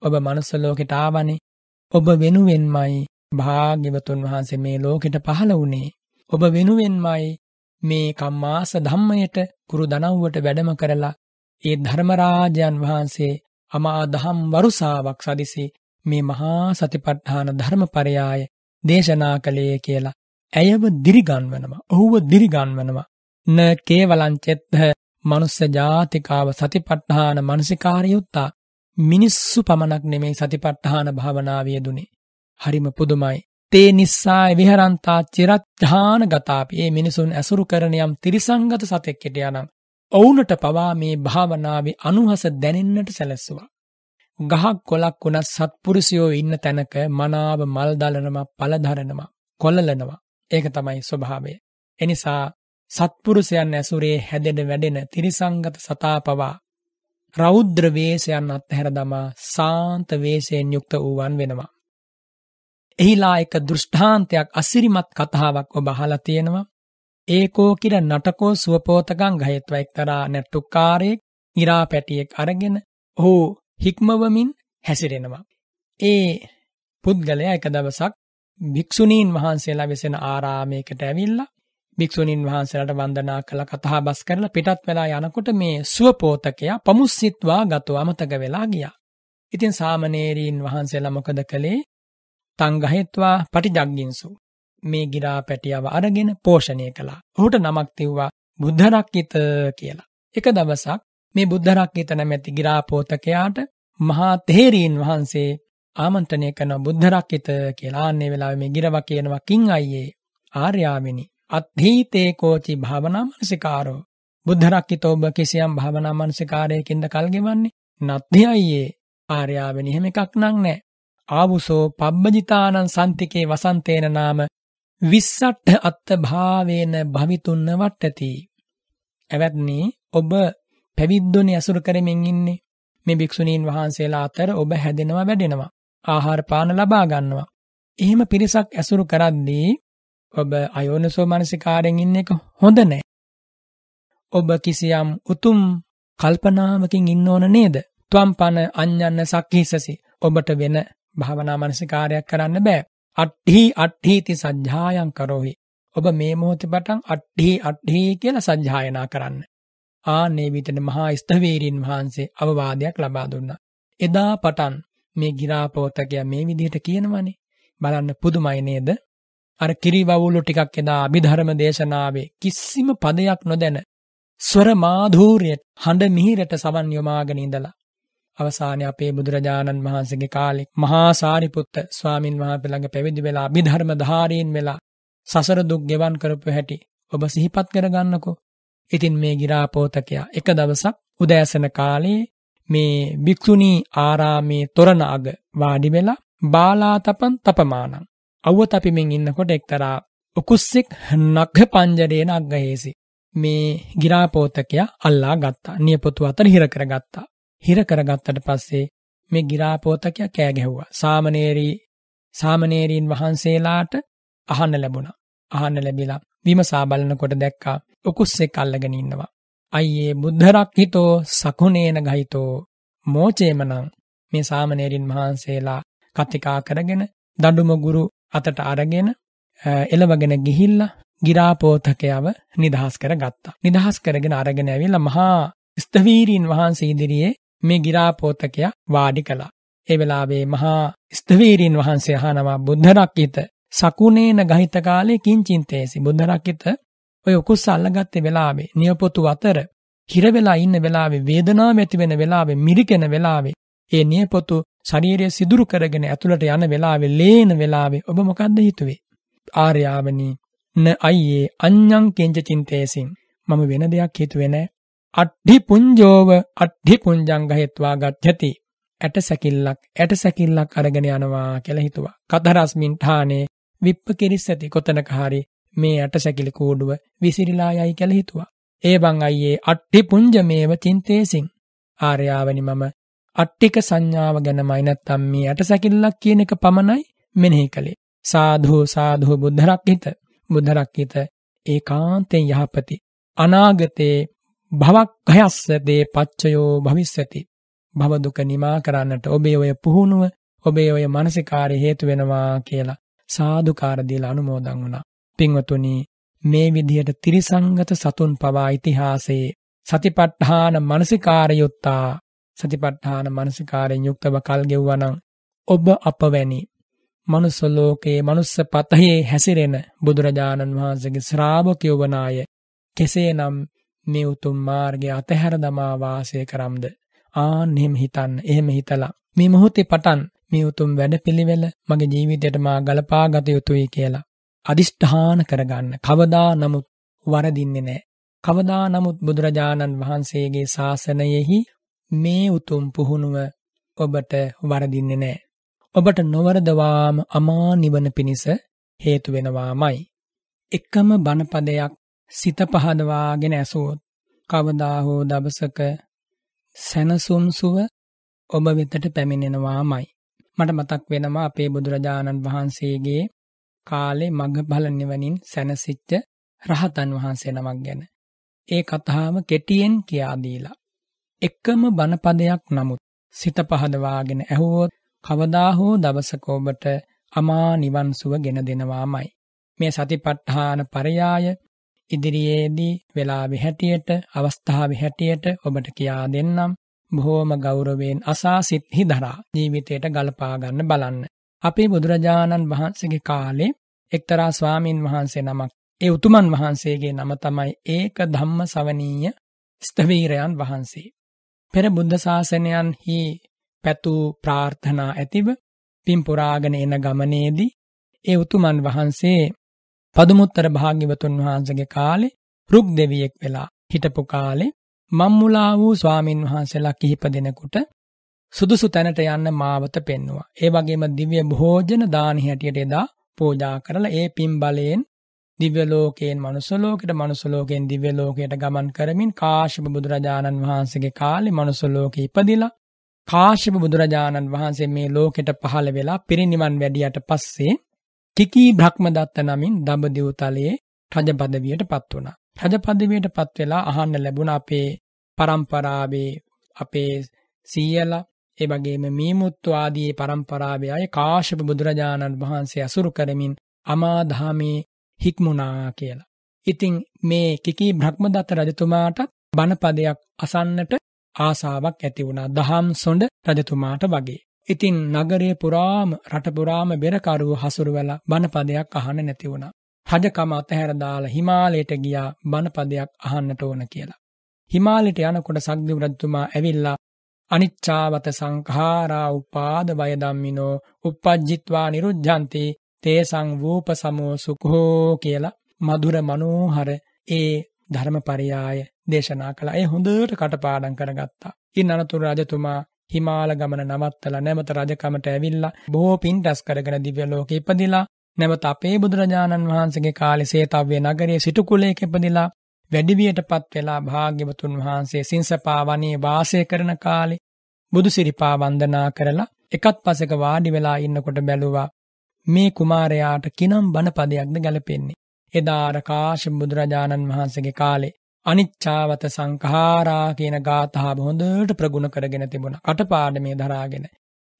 Speaker 1: ඔබ manuss ලෝකෙට ආවනේ. ඔබ වෙනුවෙන්මයි භාග්‍යවතුන් වහන්සේ මේ ලෝකෙට පහළ වුණේ. ඔබ වෙනුවෙන්මයි මේ කම්මාස ධම්මයට කුරු දනව්වට වැඩම කරලා ඒ ධර්මරාජයන් වහන්සේ අමා දහම් වරුසාවක් සදිසි මේ මහා සතිපට්ඨාන ධර්මපරයාය දේශනා කළේ කියලා ඇයව දිරිගන්වනවා ඔහුව දිරිගන්වනවා න කේවලංචෙත්හ මනුස්ස ජාතිකාව සතිපට්ඨාන මනසිකාරයුත්තා මිනිස්සු පමණක් නෙමේ සතිපට්ඨාන භාවනාවේ දුනේ හරිම පුදුමයි තේ නිස්සාය විහරන්තා චිරත්ධාන ගතාපි ඒ මිනිසුන් ඇසුරු කරන යම් තිරිසංගත සතෙක් හිටියානම් ඔවුනට පවා මේ භාවනාවේ අනුහස දැනෙන්නට සැලැස්සුවා. ගහක් කොලක් වුණත් සත්පුරුෂයෝ ඉන්න තැනක මනාව මල් දලනවා පළදරනවා කොල්ලනවා. ඒක තමයි ස්වභාවය. එනිසා සත්පුරුෂයන් ඇසුරේ හැදෙන වැඩෙන තිරිසංගත සතා පවා රෞද්‍ර වේශයන් අත්හැර දමා සාන්ත වේශයෙන් යුක්ත වූවන් වෙනවා. එහිලා එක දෘෂ්ඨාන්තයක් අසිරිමත් කතාවක් ඔබ අහලා තියෙනවා. ඒකෝ කිර නටකෝ සුවපෝතකං ගහයත්ව එක්තරා නැට්ටුකාරයෙක් ඉරා පැටියෙක් අරගෙන ඔහු හික්මවමින් හැසිරෙනවා. ඒ පුද්ගලයා එක දවසක් භික්‍ෂුණීන් වහන්සේලා වෙසෙන ආරාමයකට ඇවිල්ලා භික්‍ෂුණීන් වහන්සේලාට වන්දනා කළ කතා බස් කරලා පිටත් වෙලා යනකොට මේ සුවපෝතකයා පමුස්සිත්වා ගතු අමතක වෙලා ගියා. ඉතින් සාමනේරීන් වහන්සේලා මොකද කළේ තංගහෙත්වා පටිජක්ගින්සු මේ ගිරා පැටියාව අරගෙන පෝෂණය කළා. ඔහුට නමක් තිව්වා බුද්ධරක්කිත කියලා. එක දවසක් මේ බුද්ධරක්කිත නැමැති ගිරාපෝතකයාට මහා තෙහෙරීන් වහන්සේ ආමන්ත්‍රණය කරන බුද්ධරක්කිත කියලා අන්නේ වෙලාවේ මේ ගිරව කියනවා කිං අයියේ ආර්යාමිනි අත්ථීතේ කෝචි භාවනා මනසිකාරෝ බුද්ධරක්කිතෝ ඔබ කිසියම් භාවනා මනසිකාරයකින්ද කල්ගෙවන්නේ නත්ථි අයියේ ආර්යාවෙනි එහෙම එකක් නං නැහැ ආවුසෝ පබ්බජිතානං සන්තිකේ වසන්තේන නාම විස්සට්ඨ අත්ථභාවේන භවිතුන්න වට්ටති. එවත්නි ඔබ පැවිද්දොනේ අසුර කරමින් ඉන්නේ. මේ භික්ෂුණීන් වහන්සේලා අතර ඔබ හැදෙනවා වැඩෙනවා. ආහාර පාන ලබා ගන්නවා. එහෙම පිරිසක් අසුරු කරද්දී ඔබ අයෝනසෝ මානසිකාරයෙන් ඉන්න එක හොඳ නැහැ. ඔබ කිසියම් උතුම් කල්පනාවකින් ඉන්න ඕන නේද? ත්වම්පන අඤ්ඤන්න සක්කීසසි. ඔබට වෙන භාවනා මානසිකාරයක් කරන්න බෑ. අට්හි අට්හීති සජ්ජායන් කරෝහි. ඔබ මේ මොහොත පටන් අට්හි අට්හි කියල සජ්ජායනා කරන්න. ආනේ විතට මහා ස්ථවීරීන් වහන්සේ අවවාදයක් ලබා දුන්න. එදා පටන් මේ ගිරාපෝතකය මේ විදිහට කියනවනේ බලන්න පුදුමයි නේද? අර කිරිවවුලු ටිකක් එදා අභිධර්ම දේශනාවේ කිසිම පදයක් නොදැන ස්වර මාධූරයට හඬ මිහිරට සවන් යොමාගෙන ඉඳලා අවසානය අපේ බුදුරජාණන් වහන්සේගේ කාලෙ මහා සාරිපුත්ත ස්වාමින් වහන්සේ ළඟ පැවිදි වෙලා අභිධර්ම ධාරීන් වෙලා සසර දුක් ගෙවන් කරපු හැටි ඔබ සිහිපත් කරගන්නකෝ. ඉතින් මේ ගිරාපෝතකයා එක දවසක් උදෑසන කාලේ මේ භික්ෂුණී ආරාමේ තොරණ අග වාඩි වෙලා බාලාතපන් තපමානං අවුව තපිමින් ඉන්නකොට එක්තරා උකුස්සෙක් නග්ග පංජරේන අග්ගහේසි මේ ගිරාපෝතකයා අල්ලා ගත්තා නියපොතු අතර හිර කරගත්තා හිර කරගත්තට පස්සේ මේ ගිරාපෝතකයා කෑ ගැහුවා. සාමණේරී සාමණේරීන් වහන්සේලාට අහන්න ලැබුණා. අහන්න ලැබිලා විමසා බලනකොට දැක්කා උකුස්සෙක් අල්ලගෙන ඉන්නවා. අයියේ බුද්ධ රක්ඛිතෝ සකුණේන ගහිතෝ මෝචේමනම් මේ සාමණේරීන් වහන්සේලා කතිකා කරගෙන දඬුම ගුරු අතට අරගෙන එළවගෙන ගිහිල්ලා ගිරාපෝතකයව නිදහස් කරගත්තා. නිදහස් කරගෙන අරගෙන ඇවිල්ලා මහා ස්තවීරීන් වහන්සේ ඉදිරියේ මේ ගිරාපෝතකයා වාඩි කළා. ඒ වෙලාවේ මහා ස්තවීරීන් වහන්සේ අහනවා බුද්ධ රක්කිත සකුණේන ගහිත කාලේ කිංචින්තේසි බුද්ධ රක්කිත ඔය උකුස්ස අල්ලගත්තේ වෙලාවේ නියපොතු අතර හිර වෙලා ඉන්න වෙලාවේ වේදනාව ඇති වෙන වෙලාවේ මිරිකෙන වෙලාවේ ඒ නියපොතු ශරීරය සිදුරු කරගෙන ඇතුළට යන වෙලාවේ ලේන වෙලාවේ ඔබ මොකද්ද හිතුවේ ආර්යාවනි න අයියේ අඤ්ඤං කිංච චින්තේසින් මම වෙන දෙයක් හිතුවේ නෑ අට්ඨි පුඤ්ජෝව අට්ඨි පුඤ්ජං ගහෙත්වා ගච්ඡති. ඇට සැකිල්ලක් ඇට සැකිල්ලක් අරගෙන යනවා කියලා හිතුවා. කතරස්මින් ඨානේ විප්ප කිරිස්සති කොතනක හරි මේ ඇට සැකිලි කූඩුව විසිරිලා යයි කියලා හිතුවා. ඒ බං අයියේ අට්ටි පුඤ්ජමේව චින්තේසින් ආර්යාවනි මම අට්ටික සංඥාව ගැනමයි නැත්තම් මේ ඇට සැකිල්ලක් කියන එක පමණයි මෙනෙහි කළේ. සාධෝ සාධෝ බුද්ධරක්හිත බුද්ධරක්හිත ඒකාන්තයෙන් යහපති අනාගතේ භවක්ඛයස්ස දේ පච්චයෝ භවිස්සති. භව දුක නිමා කරන්නට ඔබේ ඔය පුහුණුව ඔබේ ඔය මානසිකාරය හේතු වෙනවා කියලා සාදුකාර දීලා අනුමෝදන් වුණා. පින්වතුනි මේ විදිහට ත්‍රිසංගත සතුන් පවා ඉතිහාසයේ සතිපට්ඨාන මානසිකාරයුත්තා සතිපට්ඨාන මානසිකාරයෙන් යුක්තව කල් ගෙවුවනම් ඔබ අපවැනි මනුස්ස ලෝකයේ මනුස්ස පතයේ හැසිරෙන බුදුරජාණන් වහන්සේගේ ශ්‍රාවකයෝ වන අය කෙසේනම් මේ උතුම් මාර්ගය අතහැර දමා වාසය කරම්ද. ආන් එහෙම හිතන්න එහෙම හිතලා. මේ මොහොතේ පටන් මේ උතුම් වැඩපිළිවෙල මගේ ජීවිතයට මා ගලපා ගත යුතුයි කියලා. අදිෂ්ඨාන කරගන්න. කවදා නමුත් වරදින්නේ නැහැ. කවදා නමුත් බුදුරජාණන් වහන්සේගේ ශාසනයෙහි මේ උතුම් පුහුණුව ඔබට වරදින්නේ නැහැ. ඔබට නොවරදවාම අමා නිවන පිණිස හේතු වෙනවාමයි. එකම බණපදයක් සිත පහදවාගෙන ඇසුවොත් කවදා හෝ දවසක සැනසුම් සුව ඔබ වෙතට පැමිණෙනවාමයි. මට මතක් වෙනවා අපේ බුදුරජාණන් වහන්සේගේ කාලේ මඟඵල නිවනින් සැනසෙච්ච රහතන් වහන්සේ නමක් ගැන. ඒ කතාව කෙටියෙන් කියා දීලා. එකම බණපදයක් නමුත් සිත පහදවාගෙන ඇහුවොත් කවදා හෝ දවසක ඔබට අමා නිවන් සුව ගෙන දෙනවාමයි. මේ සතිපට්ඨාන පරයාය ඉදිරියේදී වෙලාවෙ හැටියට අවස්ථාව හැටියට ඔබට කියා දෙන්නම් බොහෝම ගෞරවයෙන් අසා සිත්හි දරා ජීවිතයට ගලපාගන්න බලන්න. අපේ බුදුරජාණන් වහන්සගේ කාලේ එක්තරා ස්වාමීන් වහන්සේ නමක් ඒ උතුමන් වහන්සේගේ නම තමයි ඒක ධම්ම සවනීය ස්ථවීරයන් වහන්සේ. පෙර බුද්ධ ශාසනයන් හි පැතූ ප්‍රාර්ථනා ඇතිව පින් පුරාගෙන එන ගමනේදී ඒ උතුමන් වහන්සේ පදුමුත්තර භාග්‍යවතුන් වහන්සගේ කාලේ රුක් දෙවියෙක් වෙලා හිටපු කාලේ මම්මුලා වූ ස්වාමීන් වහන්සේලා කිහිප දෙනෙකුට සුදුසු තැනට යන්න මාවත පෙන්නවා. ඒ වගේම දිව්‍ය භෝජන දාන හැටියට එදා පූජා කරලා ඒ පින් බලයෙන් දිව්‍ය ලෝකයෙන් මනුස්ස ලෝකෙට මනුස්ස ලෝකයෙන් දිව්‍ය ලෝකයට ගමන් කරමින් කාශ්‍යප බුදුරජාණන් වහන්සේගේ කාලේ මනුස්ස ලෝකෙ ඉපදිලා කාශ්‍යප බුදුරජාණන් වහන්සේ මේ ලෝකෙට පහළ වෙලා පිරිනිවන් වැඩියට පස්සේ කිකී බ්‍රහ්මදත්ත නමින් දඹදිව තලයේ රජ පදවියට පත් වුණා. රජ පදවියට පත් වෙලා අහන්න ලැබුණ අපේ පරම්පරාවේ අපේ සීයලා ඒ වගේම මීමුත්තු ආදී පරම්පරාවේ අය කාශ්‍යප බුදුරජාණන් වහන්සේ අසුරු කරමින් අමාධාමේ හික්මුණා කියලා. ඉතින් මේ කිකී බ්‍රහ්මදත්ත රජතුමාට බණපදයක් අසන්නට ආසාවක් ඇති වුණා. දහම් සොඬ රජතුමාට වගේ. ඉතින් නගරය පුරාම රට පුරාම බෙරකරුව හසුරුවලා බණපදයක් අහන්න නැති වුණා. රජකම අතහැර දාලා හිමාලයට ගියා බණපදයක් අහන්නට ඕන කියලා. හිමාලයට යනකොට සක්දිව රජතුමා ඇවිල්ලා අනිච්චාවත සංඛාරා උපාද බය ධම්මිනෝ uppajjitva niruddhanti තේසං වූප සමෝ සුඛෝ කියලා මధుර මනෝහර ඒ ධර්මපරයාය දේශනා කළා. ඒ හොඳට කටපාඩම් කරගත්තා. ඉන් අනතුරු රජතුමා හිමාල ගමන නවත්තලා නැමත රජකමට ඇවිල්ලා බොහෝ පින් රැස් කරගෙන දිව්‍ය ලෝකෙ ඉපදිලා නැවත අපේ බුදුරජාණන් වහන්සේගේ කාලේ සේතව්‍ය නගරයේ සිටු කුලයක ඉපදිලා වැඩිවියටපත් වෙලා භාග්‍යවතුන් වහන්සේ සින්සපා වනයේ වාසය කරන කාලේ බුදු සිරිපා වන්දනා කරලා එකත් පසෙක වාඩි වෙලා ඉන්නකොට බැලුවා මේ කුමාරයාට කිනම් බණපදයක්ද ගැලපෙන්නේ එදා අර කාශ්‍යප බුදුරජාණන් වහන්සේගේ කාලේ අනිච්චාවත සංඛාරා කියන ගාථාව හොඳට ප්‍රගුණ කරගෙන තිබුණා. කටපාඩමේ දරාගෙන.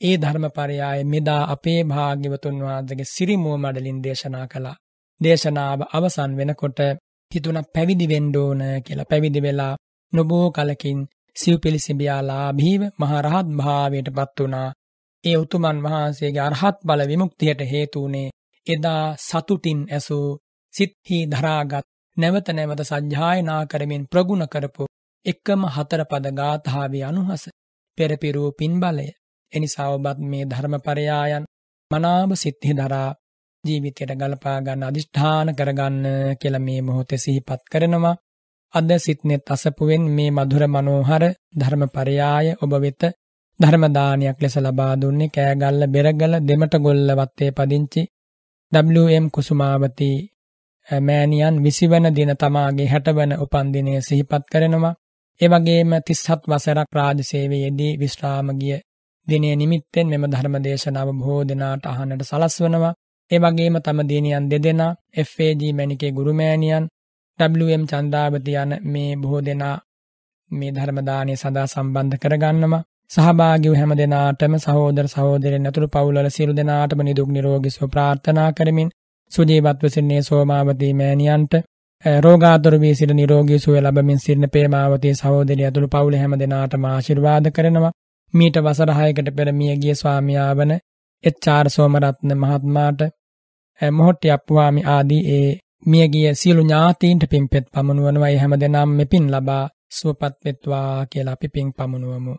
Speaker 1: ඒ ධර්මපරයාය මෙදා අපේ භාග්‍යවතුන් වහන්සේගේ සිරිමුව මඩලින් දේශනා කළා. දේශනාව අවසන් වෙනකොට හිතුණා පැවිදි වෙන්න ඕන කියලා. පැවිදි වෙලා නොබෝ කලකින් සිව්පිලිසිඹියාලාභීව මහරහත් භාවයටපත් වුණා. ඒ උතුමන් වහන්සේගේ අරහත් බල විමුක්තියට හේතු වුණේ එදා සතුටින් ඇසූ සිත්හි දරාගත් නැවත නැවත සජ්ජායනා කරමින් ප්‍රගුණ කරපු එකම හතරපද ගාථාවේ අනුහස පෙරපිරූ පින් බලය. එනිසා ඔබත් මේ ධර්මපරයායන් මනාව සිත්හි දරා ජීවිතයට ගලපා ගන්න අදිෂ්ඨාන කරගන්න කියලා මේ මොහොතේ සිහිපත් කරනවා. අද සිත්නෙත් අසපුවෙන් මේ මధుර මනෝහර ධර්මපරයාය ඔබ වෙත ධර්ම දානයක් ලෙස ලබා දුන්නේ කෑගල්ල බෙරගල දෙමටගොල්ල වත්තේ පදිංචි WM කුසුමාවති මෑණියන් 20 වන දින තමාගේ 60 වන උපන් දිනය සිහිපත් කරනවා. ඒ වගේම 37 වසරක් රාජ සේවයේදී විශ්‍රාම ගිය දිනය නිමිත්තෙන් මෙම ධර්ම දේශනාව බොහෝ දෙනාට අහන්නට සලස්වනවා. ඒ වගේම තම දිනියන් දෙදෙනා FAG මැණිකේ ගුරුමෑණියන් WM චන්දාවති යන මේ බොහෝ දෙනා මේ ධර්ම දානය සඳහා සම්බන්ධ කරගන්නවා. සහභාගී වූ හැම දෙනාටම සහෝදර සහෝදරයන් ඇතුළු පවුල්වල සියලු දෙනාටම නිදුක් නිරෝගී සුව ප්‍රාර්ථනා කරමින් සුජීවත්ව සිටින්නේ සෝමාවතී මෑණියන්ට රෝගාතුර වී සිට නිරෝගී සුවය ලැබමින් සිටින ප්‍රේමාවතී සහෝදරිය ඇතුළු පවුල හැම දෙනාටම ආශිර්වාද කරනවා. මීට වසර 6කට පෙර මියගිය ස්වාමියා වන එච්.ආර්. සෝමරත්න මහත්මයාට මොහොට්ටි අප්පුවාමි ආදී ඒ මියගිය සියලු ඥාතීන්ට පින්පෙත් පමුණුවනවා. ඒ හැම දෙනාම මෙපින් ලබා සුවපත් වෙත්වා කියලා අපි පින් පමුණුවමු.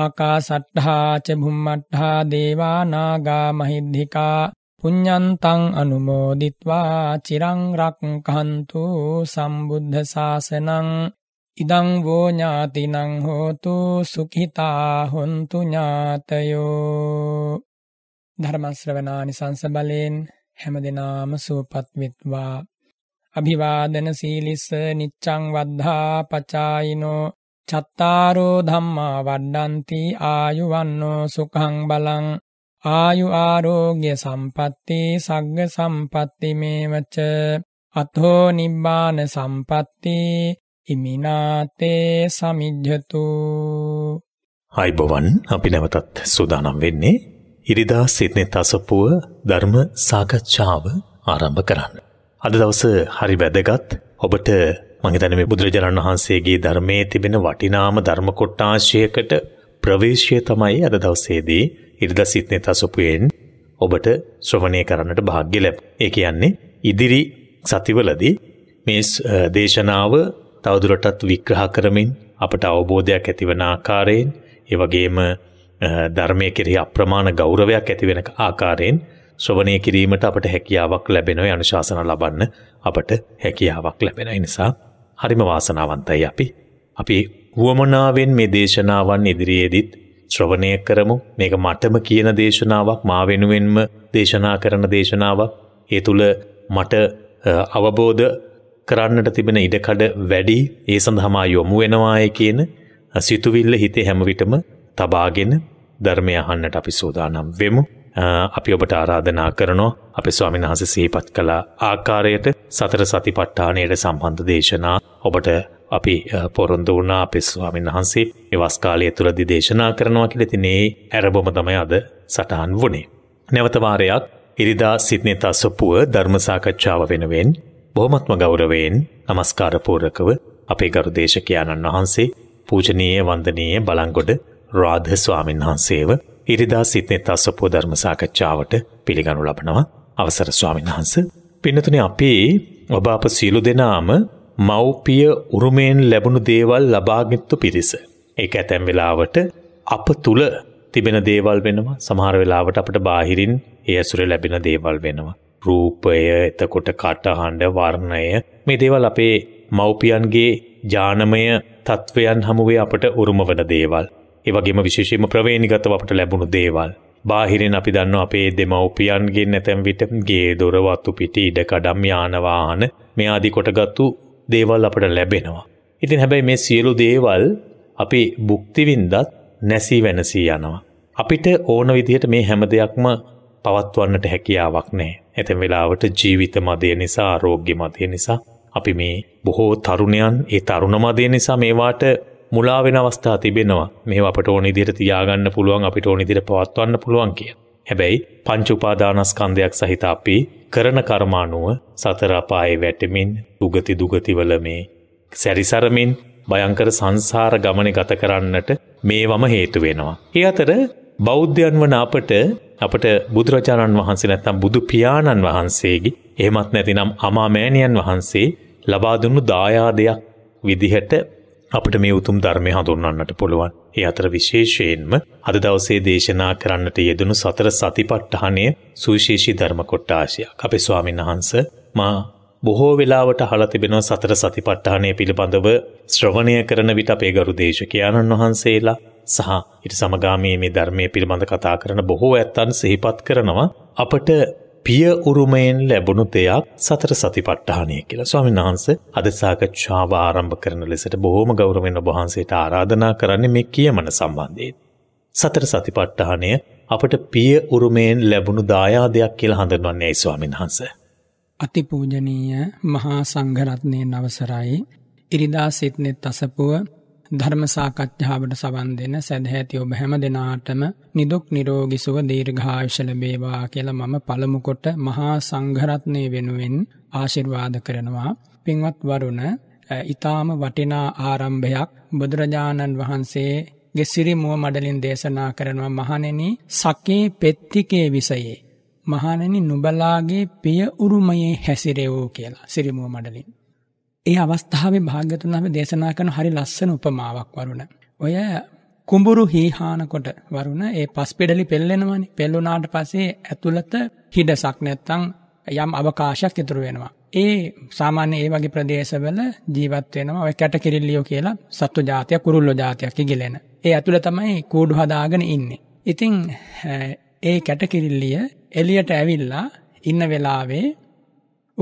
Speaker 1: ආකාසට්ඨා ච භුම්මට්ඨා දේවා නාගා මහිද්దికා පුඤ්ඤන්තං අනුමෝදිත්වා චිරං රක්ඛන්තු සම්බුද්ධ ශාසනං ඉදං වෝ ඥාතිනං හෝතු සුඛිතා හොන්තු ඥාතයෝ ධර්ම ශ්‍රවණානි සංස බලෙන් හැම දිනාම සුවපත් විත්වා අභිවාදන සීලිස නිච්ඡං වද්ධා පචායිනෝ චත්තාරෝ ධම්මා වඩ්ඩಂತಿ ආයුවන්නෝ සුඛං බලං ආයු ආරෝග්‍ය සම්පatti සග්ග සම්පatti මේවච අතෝ නිබ්බාන සම්පatti ඉමිනාතේ සමිජ්ජතු
Speaker 2: අයිබවන් අපි නැවතත් සූදානම් වෙන්නේ ඉරිදා සිටනේ තසපුව ධර්ම සාකච්ඡාව ආරම්භ කරන්න. අද දවස හරි වැදගත් ඔබට මගේ දැන මේ බුදුරජාණන් වහන්සේගේ ධර්මයේ තිබෙන වටිනාම ධර්ම කොටාශයකට ප්‍රවේශය තමයි අද දවසේදී ඉරිදා සිත්නෙත සොපුවෙන් ඔබට ශ්‍රවණය කරන්නට වාග්ය ලැබ. ඒ කියන්නේ ඉදිරි සතිවලදී මේ දේශනාව තවදුරටත් විග්‍රහ කරමින් අපට අවබෝධයක් ඇතිවන ආකාරයෙන් ඒ වගේම ධර්මයේ කෙරෙහි අප්‍රමාණ ගෞරවයක් ඇති වෙන ආකාරයෙන් ශ්‍රවණය කිරීමට අපට හැකියාවක් ලැබෙනවා අනුශාසන ලබන්න අපට හැකියාවක් ලැබෙන නිසා හරිම වාසනාවන්තයි අපි අපි වුවමනාවෙන් මේ දේශනාවන් ඉදිරියේදීත් ශ්‍රවණය කරමු මේක මටම කියන දේශනාවක් මා වෙනුවෙන්ම දේශනා කරන දේශනාවක් ඒ තුළ මට අවබෝධ කරන්නට තිබෙන ඉඩකඩ වැඩි ඒ සඳහමා යොමු වෙනවාය කියන සිතුවිල්ල හිතේ හැමවිටම තබාගෙන ධර්මය අහන්නට අපි සූදානම් වෙමු. අපි ඔබට ආරාධනා කරනවා අපේ ස්වාමීන් වහන්සේ සිහිපත් කළ ආකාරයට සතර සතිපට්ඨානයට සම්බන්ධ දේශනා ඔබට අපි පොරොන්දු වුණා අපේ ස්වාමීන් වහන්සේ මේ වස් කාලය තුලදී දේශනා කරනවා කියලා. ඉතින් ඒ ආරම්භම තමයි අද සටහන් වුණේ. නැවත වාරයක් ඉරිදා සිඩ්නි තසපුව ධර්ම සාකච්ඡාව වෙනුවෙන් බොහොමත්ම ගෞරවයෙන් নমස්කාර පූර්වකව අපේ ගරු දේශකයාණන් වහන්සේ පූජනීය වන්දනීය බලංගොඩ රාධ ස්වාමීන් වහන්සේව ඉරිදා සිටනේ තස්සපෝ ධර්ම සාකච්ඡාවට පිළිගනු ලබනවා අවසර ස්වාමීන් වහන්ස. පින්නතුනේ අපි ඔබ අප සියලු දෙනාම මව්පිය උරුමයෙන් ලැබුණු දේවල් ලබාගත්තු පිරිස. ඒ ඇතැම් වෙලාවට අප තුළ තිබෙන දේවල් වෙනවා සමහර වෙලාවට අපට බාහිරින් ඒ ඇසුර ලැබෙන දේවල් වෙනවා. රූපය එතකොට කටහඬ වර්ණය මේ දේවල් අපේ මව්පියන්ගේ ජානමය තත්ත්වයන් හමුවේ අපට උරුම වන දේවල්. ඒවගේම විශේෂයම ප්‍රවේණිගතව අපට ලැබුණු දේවල්. බාහිරෙන් අපි දන්න අපේ දෙමව්පියන්ගේ නැතැම් විට ගේ දොර වත්තු පිටි ඉඩකඩම් යානවාහන මේ ආදි කොටගත්තු දේවල් අපට ලැබෙනවා. ඉතින් හැබැයි මේ සියලු දේවල් අපි බුක්තිවින්දත් නැසී වෙනසී යනවා. අපිට ඕන විදිහට මේ හැම දෙයක්ම පවත්වන්නට හැකියාවක් නැහැ. ඇතැම් වෙලාවට ජීවිත මදය නිසා ආරෝග්‍ය මදය නිසා අපි මේ බොහෝ තරුණයන් ඒ තරුණ මදය නිසා මේවාට මුලා වෙන අවස්ථා තිබෙනවා. මේවා අපට ඕන විදිහට තියාගන්න පුළුවන් අපිට ඕන විදිහට පවත්වන්න පුළුවන් කියලා. හැබැයි පංච උපාදානස්කන්ධයක් සහිත අපි කරන කර්මානුව සතර අපායේ වැටෙමින් උගති දුගතිවල මේ සැරිසරමින් භයංකර සංසාර ගමනේ ගත කරන්නට මේවම හේතු වෙනවා. ඒ අතර බෞද්ධයන් වන අපට අපට බුදුරජාණන් වහන්සේ නැත්නම් බුදු පියාණන් වහන්සේගේ එහෙමත් නැතිනම් අමාමෑණියන් වහන්සේ ලබා දුන්නු දායාදයක් විදිහට අපිට මේ උතුම් ධර්මය හඳුන්වන්නට පුළුවන්. ඒ අතර විශේෂයෙන්ම අද දවසේ දේශනා කරන්නට යෙදුණු සතර සතිපට්ඨානය සුවිශේෂී ධර්ම කොටාශයක්. අපේ ස්වාමීන් වහන්ස මා බොහෝ වෙලාවට අහලා තිබෙනවා සතර සතිපට්ඨානය පිළිබඳව ශ්‍රවණය කරන විට අපේ ගරු දේශකයාණන් වහන්සේලා සහ ඊට සමගාමී මේ ධර්මයේ පිළිබඳ කතා කරන බොහෝ ඇත්තන් සිහිපත් කරනවා අපට පිය උරුමයෙන් ලැබුණු දෙයක් සතර සතිපට්ඨානය කියලා. ස්වාමීන් වහන්සේ අද සාකච්ඡාව ආරම්භ කරන ලෙසට බොහොම ගෞරවයෙන් ඔබ වහන්සේට ආරාධනා කරන්නේ මේ කියමන සම්බන්ධයෙන්. සතර සතිපට්ඨානය අපට පිය උරුමයෙන් ලැබුණු දායාදයක් කියලා හඳුන්වන්නේ ඇයි ස්වාමීන් වහන්සේ?
Speaker 1: අතිපූජනීය මහා සංඝරත්නයේ නවසරයි ඉරිදා සිට්නෙත් අසපුව ධර්ම සාකච්ඡාවට සවන් දෙන සැදැහැති ඔබ හැම දෙනාටම නිදුක් නිරෝගී සුව දීර්ඝායුෂ ලැබේවා කියලා මම පළමු කොට මහා සංඝරත්නය වෙනුවෙන් ආශිර්වාද කරනවා පින්වත් වරුණ ඊ타ම වටිනා ආරම්භයක් බුදුරජාණන් වහන්සේ ගෙසිරි මුව මඩලින් දේශනා කරනවා මහණෙනි සකේ පෙත්තිකේ විසයේ මහණෙනි නුඹලාගේ පිය උරුමයේ හැසිරෙවෝ කියලා සිරිමුව මඩලින් ඒ අවස්ථාවේ භාග්‍යතුන් වහන්සේ දේශනා කරන හරි ලස්සන උපමාවක් වරුණ. ඔය කුඹුරු හීහාන කොට වරුණ ඒ පස් පෙඩලි පෙල්ලෙනවානේ. පෙල්ලුණාට පස්සේ ඇතුළත හිඩසක් නැත්තම් යම් අවකාශයක් ඉතුරු වෙනවා. ඒ සාමාන්‍ය ඒ වගේ ප්‍රදේශවල ජීවත් වෙනවා ඔය කැටකිරිල්ලියෝ කියලා සත්තු జాතිය කුරුල්ලෝ జాතියක් ඉගිලෙන. ඒ ඇතුළ තමයි කූඩු හදාගෙන ඉන්නේ. ඉතින් ඒ කැටකිරිල්ලිය එළියට ඇවිල්ලා ඉන්න වෙලාවේ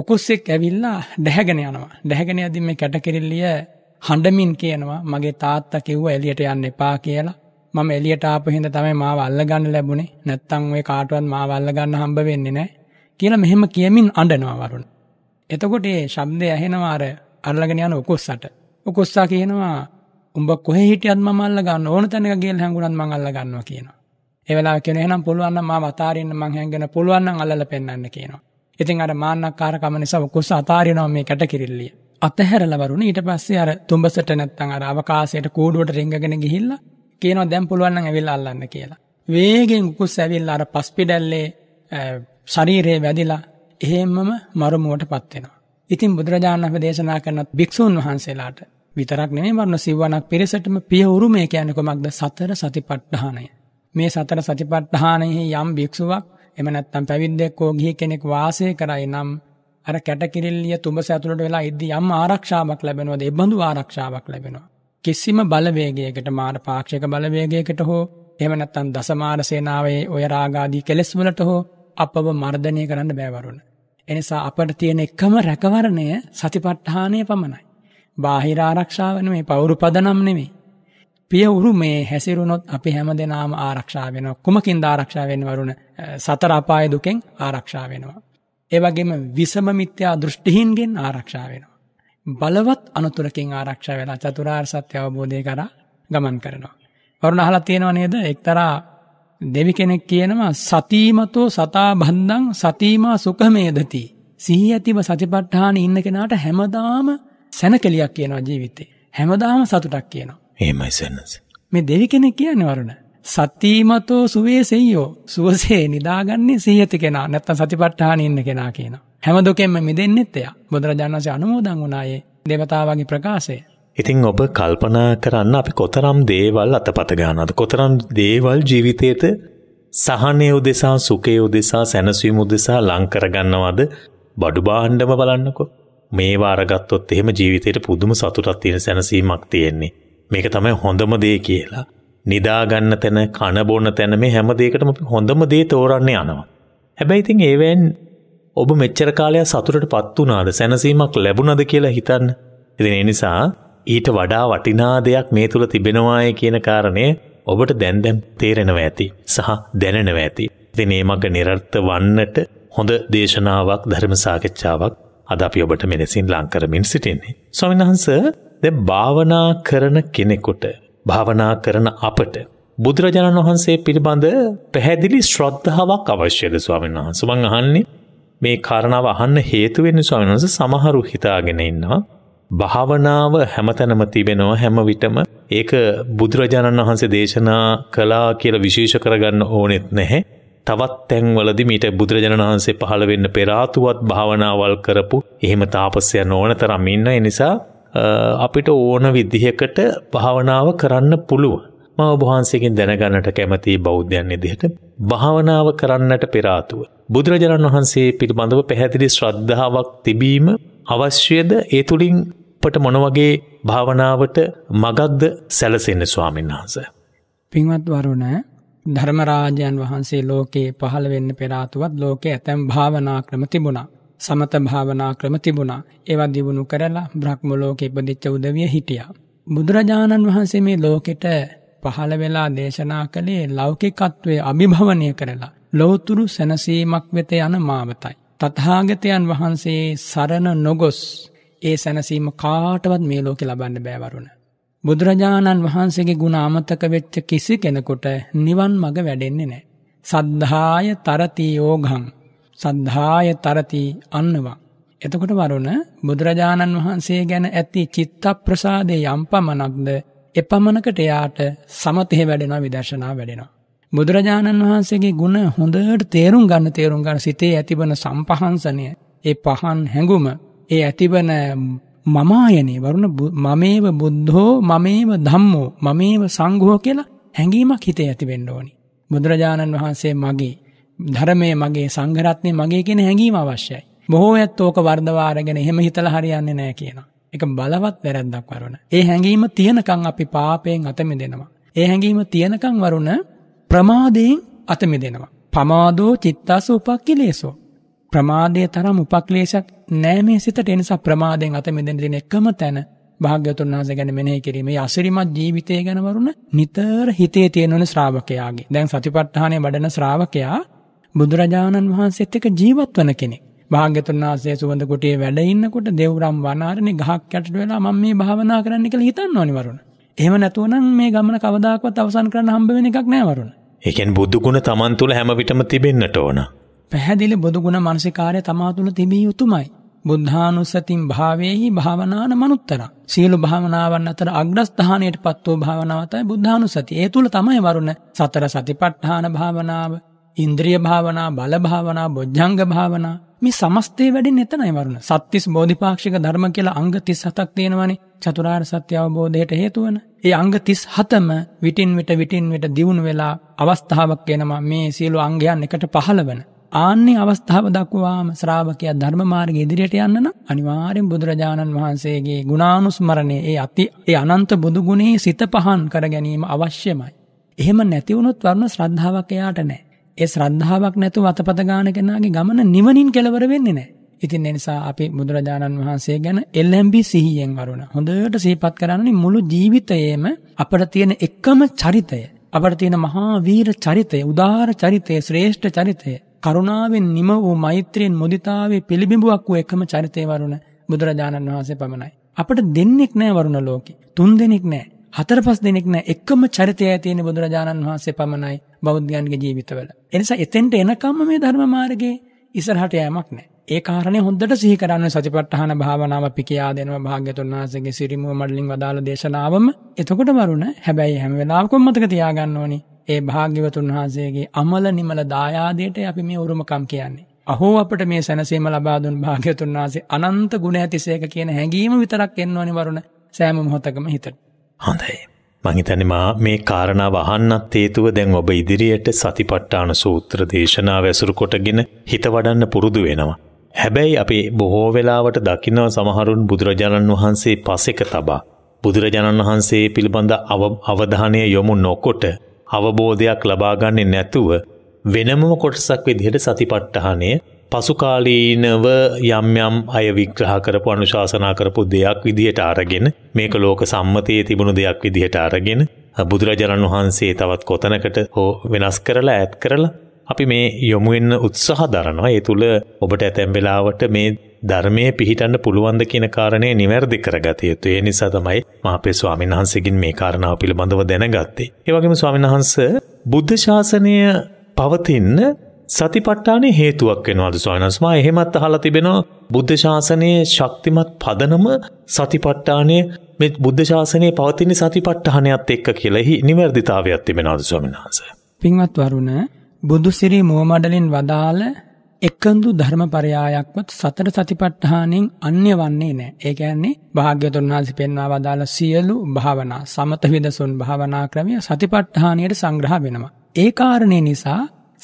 Speaker 1: උකුස්සෙක් ඇවිල්ලා දැහැගෙන යනවා. දැහැගෙන යද්දී මේ කැටකිරිල්ලිය හඬමින් කියනවා මගේ තාත්තා කිව්වා එළියට යන්න එපා කියලා. මම එළියට ආපු හින්දා තමයි මාව අල්ලගන්න ලැබුණේ. නැත්තම් ඔය කාටවත් මාව අල්ලගන්න හම්බ වෙන්නේ නැහැ කියලා මෙහෙම කියමින් අඬනවා වරුණ. එතකොට ඒ ශබ්දය ඇහෙනවා අර අල්ලගෙන යන උකුස්සට. උකුස්සා කියනවා උඹ කොහේ හිටියත් මම අල්ලගන්න ඕන තැනක ගිහලා හැංගුණත් මං අල්ලගන්නවා කියනවා. ඒ වෙලාව කියන එහෙනම් පුළුවන් නම් මාව අතාරින්න මං හැංගෙන පුළුවන් නම් අල්ලලා පෙන්නන්න කියනවා. ඉතින් අර මාන්නක් කාරකම නිසා කුස අතාරිනවා මේ කැටකිරිල්ලිය. අතහැරලවරුණ ඊට පස්සේ අර තුඹසට නැත්තං අර අවකාශයට කූඩුවට රිංගගෙන ගිහිල්ලා කියනවා දැන් පුළුවන් නම් ඇවිල්ලා අල්ලන්න කියලා. වේගෙන් උකුස් ඇවිල්ලා අර පස්පිඩැල්ලේ ශරීරය වැදිලා එහෙම්මම මරුමුවටපත් වෙනවා. ඉතින් බුදුරජාණන් වහන්සේ දේශනා කරන භික්ෂුන් වහන්සේලාට විතරක් නෙමෙයි වර්ණ සිවණක් පිරිසටම පිය උරුමය කියන්නේ කොමක්ද සතර සතිපට්ඨානය. මේ සතර සතිපට්ඨානයේ යම් භික්ෂුවක් එම නැත්තම් පැවිද්දෙක් හෝ ගිහි කෙනෙක් වාසය කරයි නම් අර කැටකිරිල්ලිය තුඹස ඇතුළට වෙලා ඉද්දී යම් ආරක්ෂාවක් ලැබෙනවද ඒ බඳු ආරක්ෂාවක් ලැබෙනවා. කිසිම බලවේගයකට මාර පාක්ෂික බලවේගයකට හෝ එම නැත්තම් දසමාර සේනාවේ ඔය රාගාදී කෙලෙස් වලට හෝ අපව මර්ධනය කරන්න බෑවරුණ. එනිසා අපට තියෙන එකම රැකවරණය සතිපට්ඨානය පමණයි. බාහිර ආරක්ෂාව නෙමෙයි පවුරු පදනම් නෙමෙයි. පිය උරුමේ හැසිරුණොත් අපි හැමදෙනාම ආරක්ෂා වෙනවා. කුමකින්ද ආරක්ෂා වෙන්නේ වරුණ? සතර අපාය දුකෙන් ආරක්ෂා වෙනවා. ඒ වගේම විසම මිත්‍යා දෘෂ්ටිහින්ගෙන් ආරක්ෂා වෙනවා. බලවත් අනුතුරකින් ආරක්ෂා වෙලා චතුරාර්ය සත්‍ය අවබෝධය කරා ගමන් කරනවා. වරුණ අහලා තියෙනව නේද? එක්තරා දෙවි කෙනෙක් කියනවා සතීමතෝ සතා බන්ධං සතීමා සුඛමේදති. සිහි ඇතිව සතිපට්ඨාන ඉන්න කෙනාට හැමදාම සැනකෙලියක් කියනවා ජීවිතේ. හැමදාම සතුටක් කියනවා.
Speaker 2: එහෙමයි සර්නස.
Speaker 1: මේ දෙවි කෙනෙක් කියන්නේ වරුණ. සතිමතෝ සුවේසෙයෝ සුවසේ නිදාගන්නේ සිහියත කෙනා නැත්තම් සතිපට්ඨානෙ ඉන්න කෙනා කියනවා. හැම දුකෙන්ම මිදෙන්නෙත් එයා. බුදුරජාණන් වහන්සේ අනුමෝදන් වුණායේ දේවතාවගේ ප්‍රකාශය.
Speaker 2: ඉතින් ඔබ කල්පනා කරන්න අපි කොතරම් දේවල් අතපත ගන්නවද? කොතරම් දේවල් ජීවිතේට සහනය උදෙසා සුඛය උදෙසා සැනසීම උදෙසා ලං කරගන්නවද? බඩු බාණ්ඩම බලන්නකෝ. මේවා අරගත්තොත් එහෙම ජීවිතේට පුදුම සතුටක් තියෙන සැනසීමක් තියෙන්නේ. මේක තමයි හොඳම දේ කියලා. නිදාගන්න තැන කණබොන්න තැන මේ හැම දෙයකටම හොඳම දේ තෝරන්නේ යනවා. හැබැයි ඉතින් ඒවෙන් ඔබ මෙච්චර කාලයක් සතුටට පත් වුණාද සැනසීමක් ලැබුණද කියලා හිතන්න. ඉතින් ඒ නිසා ඊට වඩා වටිනා දෙයක් මේ තුල තිබෙනවාය කියන කාරණය ඔබට දැන් දැන් තේරෙනවා ඇති සහ දැනෙනවා ඇති. ඉතින් මේ මඟ નિરර්ථ වන්නට හොඳ දේශනාවක් ධර්ම සාකච්ඡාවක් අද අපි ඔබට මෙලෙසින් ලං කරමින් සිටින්නේ. ස්වාමීන් වහන්සේ දැ භාවනා කරන කෙනෙකුට භාවනා කරන අපට බුදුරජාණන් වහන්සේ පිළිබඳ පැහැදිලි ශ්‍රද්ධාවක් අවශ්‍යද ස්වාමෙන් වහන් සුමන් අහන්නේ මේ කාරණාව අහන්න හේතුවෙන් ස්වාමෙන් වහස සමහරු හිතාගෙන ඉන්නවා භාවනාව හැමතැනම තිබෙනවා හැම විටම ඒක බුදුරජාණන් වහන්සේ දේශනා කලා කියල විශේෂ කරගන්න ඕනෙත් නැහැ. තවත් තැන්වලද මීට බුදුරජාණන් වහන්සේ පහළ වෙන්න පෙරාතුවත් භාවනාවල් කරපු එහෙම තාපස්සය නෝන තරම් ඉන්න එනිසා අපිට ඕන විදිහකට භාවනාව කරන්න පුළුව. ම ඔබහන්සේකින් දැනගන්නට කැමති බෞද්ධයන් ඉදිහට භාවනාව කරන්නට පෙරාතුව. බුදුරජාණන් වහන්සේ පිළිබඳව පැහැදිලි ශ්‍රද්ධාවක් තිබීම අවශ්‍යද ඒ තුළින් අපට මොනවගේ භාවනාවට මගක්ද සැලසෙන්න ස්වාමීන් වහන්ස.
Speaker 1: පින්වත් වරුණ ධර්මරාජයන් වහන්සේ ලෝකයේ පහළ වෙන්න පෙරාතුවත් ලෝකයේ ඇතැම් භාවනා ක්‍රම තිබුණා. සමත භාවනා ක්‍රම තිබුණා. ඒවා දියුණු කරලා බ්‍රහ්මලෝක ඉපදිච්ච උදවිය හිටියා. බුදුරජාණන් වහන්සේ මේ ලෝකෙට පහළ වෙලා දේශනා කළේ ලෞකිකත්වයේ අභිභවනය කරලා ලෞතුරු සැනසීමක් වෙත යන මාවතයි. තථාගතයන් වහන්සේ සරණ නොගොස් ඒ සැනසීම කාටවත් මේ ලෝකේ ලබන්න බෑ වරුණ. බුදුරජාණන් වහන්සේගේ ගුණ අමතක වෙච්ච කිසි කෙනෙකුට නිවන් මඟ වැඩෙන්නේ නැහැ. සද්ධාය තරති යෝගං සද්ධාය තරති අන්නවා. එතකොට වරුණ බුදුරජාණන් වහන්සේ ගැන ඇති චිත්ත ප්‍රසාදය යම් පමණක්ද එපමණකට එයාට සමතය වැඩෙනවා විදර්ශනා වැඩෙනවා. බුදුරජාණන් වහන්සේගේ ගුණ හොඳට තේරුම් ගන්න තේරුම් ගන්න සිතේ ඇතිබන සම්පහන්සනය ඒ පහන් හැඟුම ඒ ඇතිබන මමායනේ වරුණ මමේව බුද්ධෝ මමේව ධම්මෝ මමේව සංඝෝ කියලා හැඟීමක් හිතේ ඇතිවෙන්න ඕනි. බුදුරජාණන් වහන්සේ මගේ ධර්මයේ මගේ සංඝරත්නය මගේ කියන හැඟීම අවශ්‍යයි. බොහෝ ඇත් ඕක වර්ධවා අරගෙන එහෙම හිතලා හරියන්නේ නැහැ කියනවා. ඒක බලවත් වැරද්දක් වරුණ. ඒ හැඟීම තියනකම් අපි පාපයෙන් අත මිදෙනවා. ඒ හැඟීම තියනකම් වරුණ ප්‍රමාදයෙන් අත මිදෙනවා. පමාදෝ චිත්තස උපක්ඛිලේසෝ. ප්‍රමාදයේ තරම් උපක්ලේශයක් නැහැ මේ සිතට. ඒ නිසා ප්‍රමාදයෙන් අත මිදෙන්න දෙන එකම තැන භාග්‍යවතුන් වහන්සේ ගැන මෙනෙහි කිරීමේ අසිරිමත් ජීවිතය ගැන වරුණ නිතර හිතේ තියෙන ශ්‍රාවකයාගේ. දැන් සතිපට්ඨානය වඩන ශ්‍රාවකයා බුදුරජාණන් වහන්සේත් එක්ක ජීවත් වන කෙනෙක්. භාග්‍යතුන් වහන්සේ සුවඳ කුටියේ වැඩ ඉන්නකොට දෙව්රම් වනාරණේ ගහක් යටට වෙලා මම මේ භාවනා කරන්න කියලා හිතන්නවනි වරුණ. එහෙම නැතුව නම් මේ ගමන කවදාකවත් අවසන් කරන්න හම්බ වෙන එකක් නෑ වරුණ.
Speaker 2: ඒ කියන්නේ බුදු ගුණ Taman තුල හැම විටම තිබෙන්නට ඕන.
Speaker 1: පැහැදිලි බුදු ගුණ මානසිකාර්ය තමා තුල තිබිය යුතුමයි. බුද්ධානුස්සතින් භාවයෙහි භාවනාන මනුත්තර. සියලු භාවනාවන් අතර අග්‍රස්ථානයට පත් වූ භාවනාවතයි බුද්ධානුස්සති. ඒ තුල තමයි වරුණ සතර සතිපට්ඨාන භාවනාව, ඉන්ද්‍රිය භාවනා බල භාවනා බොජ්ජංග භාවනා මේ සමස්තේ වැඩෙන එතනයි වරුණ. සත්‍තිස් බෝධිපාක්ෂික ධර්ම කියලා අංග 37ක් තියෙනවනේ. චතුරාර්ය සත්‍ය අවබෝධයට හේතු වෙන. ඒ අංග 37ම විටින් විට විටින් විට දියුණු වෙලා අවස්ථාවක් එනවා මේ සියලු අංගයන් එකට පහළ වෙන. ආන්නේ අවස්ථාව දක්වාම ශ්‍රාවකයා ධර්ම මාර්ගයේ ඉදිරියට යන්න නම් අනිවාර්යෙන් බුදුරජාණන් වහන්සේගේ ගුණානුස්මරණය ඒ අති ඒ අනන්ත බුදු ගුණේ සිත පහන් කර ගැනීම අවශ්‍යමයි. එහෙම නැති වුණොත් වරුණ ශ්‍රද්ධාවක් එයාට නැහැ. ඒ ශ්‍රද්ධාවක් නැතුව අතපත ගාන කෙනාගේ ගමන නිවනින් කෙලවර වෙන්නේ නැහැ. ඉතින් ඒ නිසා අපි බුදුරජාණන් වහන්සේ ගැන එල්ලම්බි සිහියෙන් වරුණ. හොඳට සිහිපත් කරන්නේ මුළු ජීවිතයේම අපට තියෙන එකම චරිතය. අපට තියෙන මහා වීර චරිතය, උදාාර චරිතය, ශ්‍රේෂ්ඨ චරිතය. කරුණාවෙන් නිම වූ මෛත්‍රියෙන් මුදිතාවේ පිළිබිඹුවක් වූ එකම චරිතය වරුණ බුදුරජාණන් වහන්සේ පමණයි. අපට දෙන්නෙක් නෑ වරුණ ලෝකේ. තුන් දෙනෙක් නෑ. හතර පස් දෙනෙක් නෑ එකම චරිතය තියෙන බුදුරජාණන් වහන්සේ පමණයි බෞද්ධයන්ගේ ජීවිතවල. එනිසා එතෙන්ට එනකම්ම මේ ධර්ම මාර්ගයේ ඉස්සරහට යෑමක් නෑ. ඒ කාරණේ හොඳට සිහි කරන්න සතිපට්ඨාන භාවනාව පිකියා දෙනවා භාග්‍යතුන් වහන්සේගේ සිරිමුව මඩලින් වදාළ දේශනාවම. එතකොට වරුණ හැබැයි හැම වෙලාවකම මතක තියාගන්න ඕනි. ඒ භාග්‍යවතුන් වහන්සේගේ අමල නිමල දායාදයට අපි මේ උරුමකම් කියන්නේ. අහෝ අපට මේ සැනසීම ලබා දුන් භාග්‍යතුන් වහන්සේ අනන්ත ගුණ ඇතිසේක කියන හැඟීම විතරක් එන්නවනි වරුණ සෑම මොහොතකම හිතට.
Speaker 2: හොඳයි. මහිතනි මා මේ කාරණා වහන්නත් හේතුව දැන් ඔබ ඉදිරියට සතිපට්ඨාන සූත්‍ර දේශනා වැසුරු කොටගෙන හිත වඩන්න පුරුදු වෙනවා. හැබැයි අපි බොහෝ වෙලාවට දකිනව සමහරුන් බුදුරජාණන් වහන්සේ පසෙක තබා බුදුරජාණන් වහන්සේ පිළිබඳ අවධානය යොමු නොකොට අවබෝධයක් ලබාගන්නේ නැතුව වෙනම කොටසක් විදිහට සතිපට්ඨානය පසුකාලීනව යම් යම් අය විග්‍රහ කරපු අනුශාසනා කරපු දෙයක් විදිහට අරගෙන මේක ලෝක සම්මතයේ තිබුණු දෙයක් විදිහට අරගෙන බුදුරජාණන් වහන්සේ තවත් කොතනකට හෝ වෙනස් කරලා ඇත් කරලා අපි මේ යොමුවෙන්න උත්සාහ දරනවා ඒ තුළ ඔබට ඇතැම් වෙලාවට මේ ධර්මය පිහිටන්න පුළුවන්ද කියන කාරණය නිවැරදි කරගත යුතු ඒ නිසා තමයි මහපේ ස්වාමීන් වහන්සේගින් මේ කාරණාව පිළිබඳව දැනගත්තේ. ඒ වගේම ස්වාමීන් වහන්ස බුද්ධ ශාසනය පවතින්න සතිපට්ඨානේ හේතුවක් වෙනවාද ස්වාමීනි මා එහෙමත් අහලා තිබෙනවා බුද්ධ ශාසනයේ ශක්තිමත් පදනම සතිපට්ඨානේ මේ බුද්ධ ශාසනයේ පවතින සතිපට්ඨානයත් එක්ක කියලා හි නිවැරදිතාවයක් තිබෙනවාද ස්වාමීනි
Speaker 1: පින්වත් වරුණ බුදුසිරි මුවමඩලින් වදාළ එකඳු ධර්මපරයායක්වත් සතර සතිපට්ඨානෙන් අන්‍ය වන්නේ නැහැ. ඒ කියන්නේ භාග්‍යවතුන් වහන්සේ පෙන්වා වදාළ සියලු භාවනා සමත විදසුන් භාවනා ක්‍රමය සතිපට්ඨානයට සංග්‍රහ වෙනවා. ඒ කාරණේ නිසා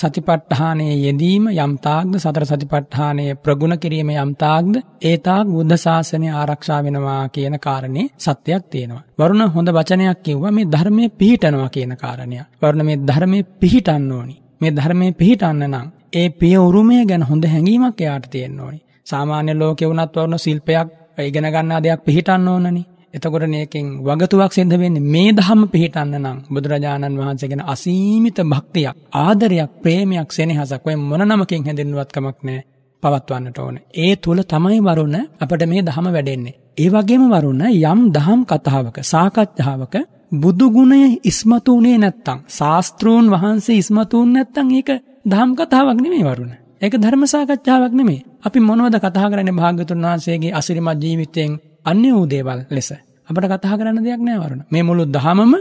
Speaker 1: සතිපට්ඨානයේ යෙදීම යම්තාක්ද සතර සතිපට්ඨානයේ ප්‍රගුණ කිරීම යම්තාක්ද ඒතාක් බුද්ධ ශාසනය ආරක්ෂා වෙනවා කියන කාරණේ සත්‍යයක් තියෙනවා. වරුණ හොඳ වචනයක් කිව්වා මේ ධර්මයේ පිහිටනවා කියන කාරණය. වරුණ මේ ධර්මයේ පිහිටන්න ඕනි. මේ ධර්මයේ පිහිටන්න නම් ඒ පිය උරුමය ගැන හොඳ හැඟීමක් එයාට තියෙන්න ඕනි. සාමාන්‍ය ලෝකේ වුණත් වරුණ ශිල්පයක් ඉගෙන ගන්නා දෙයක් පිහිටන්න ඕනනේ. එතකොට මේකෙන් වගතුවක් සිද්ධ වෙන්නේ මේ ධම්ම පිහිටන්න නම් බුදුරජාණන් වහන්සේ ගැන අසීමිත භක්තියක්, ආදරයක්, ප්‍රේමයක්, සෙනෙහසක් ඔය මොන නමකින් හැඳින්වුවත් කමක් නැහැ. පවත්වන්නට ඕනේ. ඒ තුල තමයි වරුණ අපිට මේ ධම වැඩෙන්නේ. ඒ වගේම වරුණ යම් දහම් කතාවක සාකච්ඡාවක බුදු ගුණය ඉස්මතු වුණේ නැත්තම් ශාස්ත්‍රූන් වහන්සේ ඉස්මතු වුණ නැත්තම් ඒක දහම් කතාවක් නෙමෙයි වරුණ. ඒක ධර්ම සාකච්ඡාවක් නෙමෙයි. අපි මොනවද කතා කරන්නේ භාග්‍යතුන් වහන්සේගේ අසිරිමත් ජීවිතයෙන් අන්‍ය වූ දේවල් ලෙස අපට කතා කරන්න දෙයක් නෑවරුණ මේ මුළු දහමම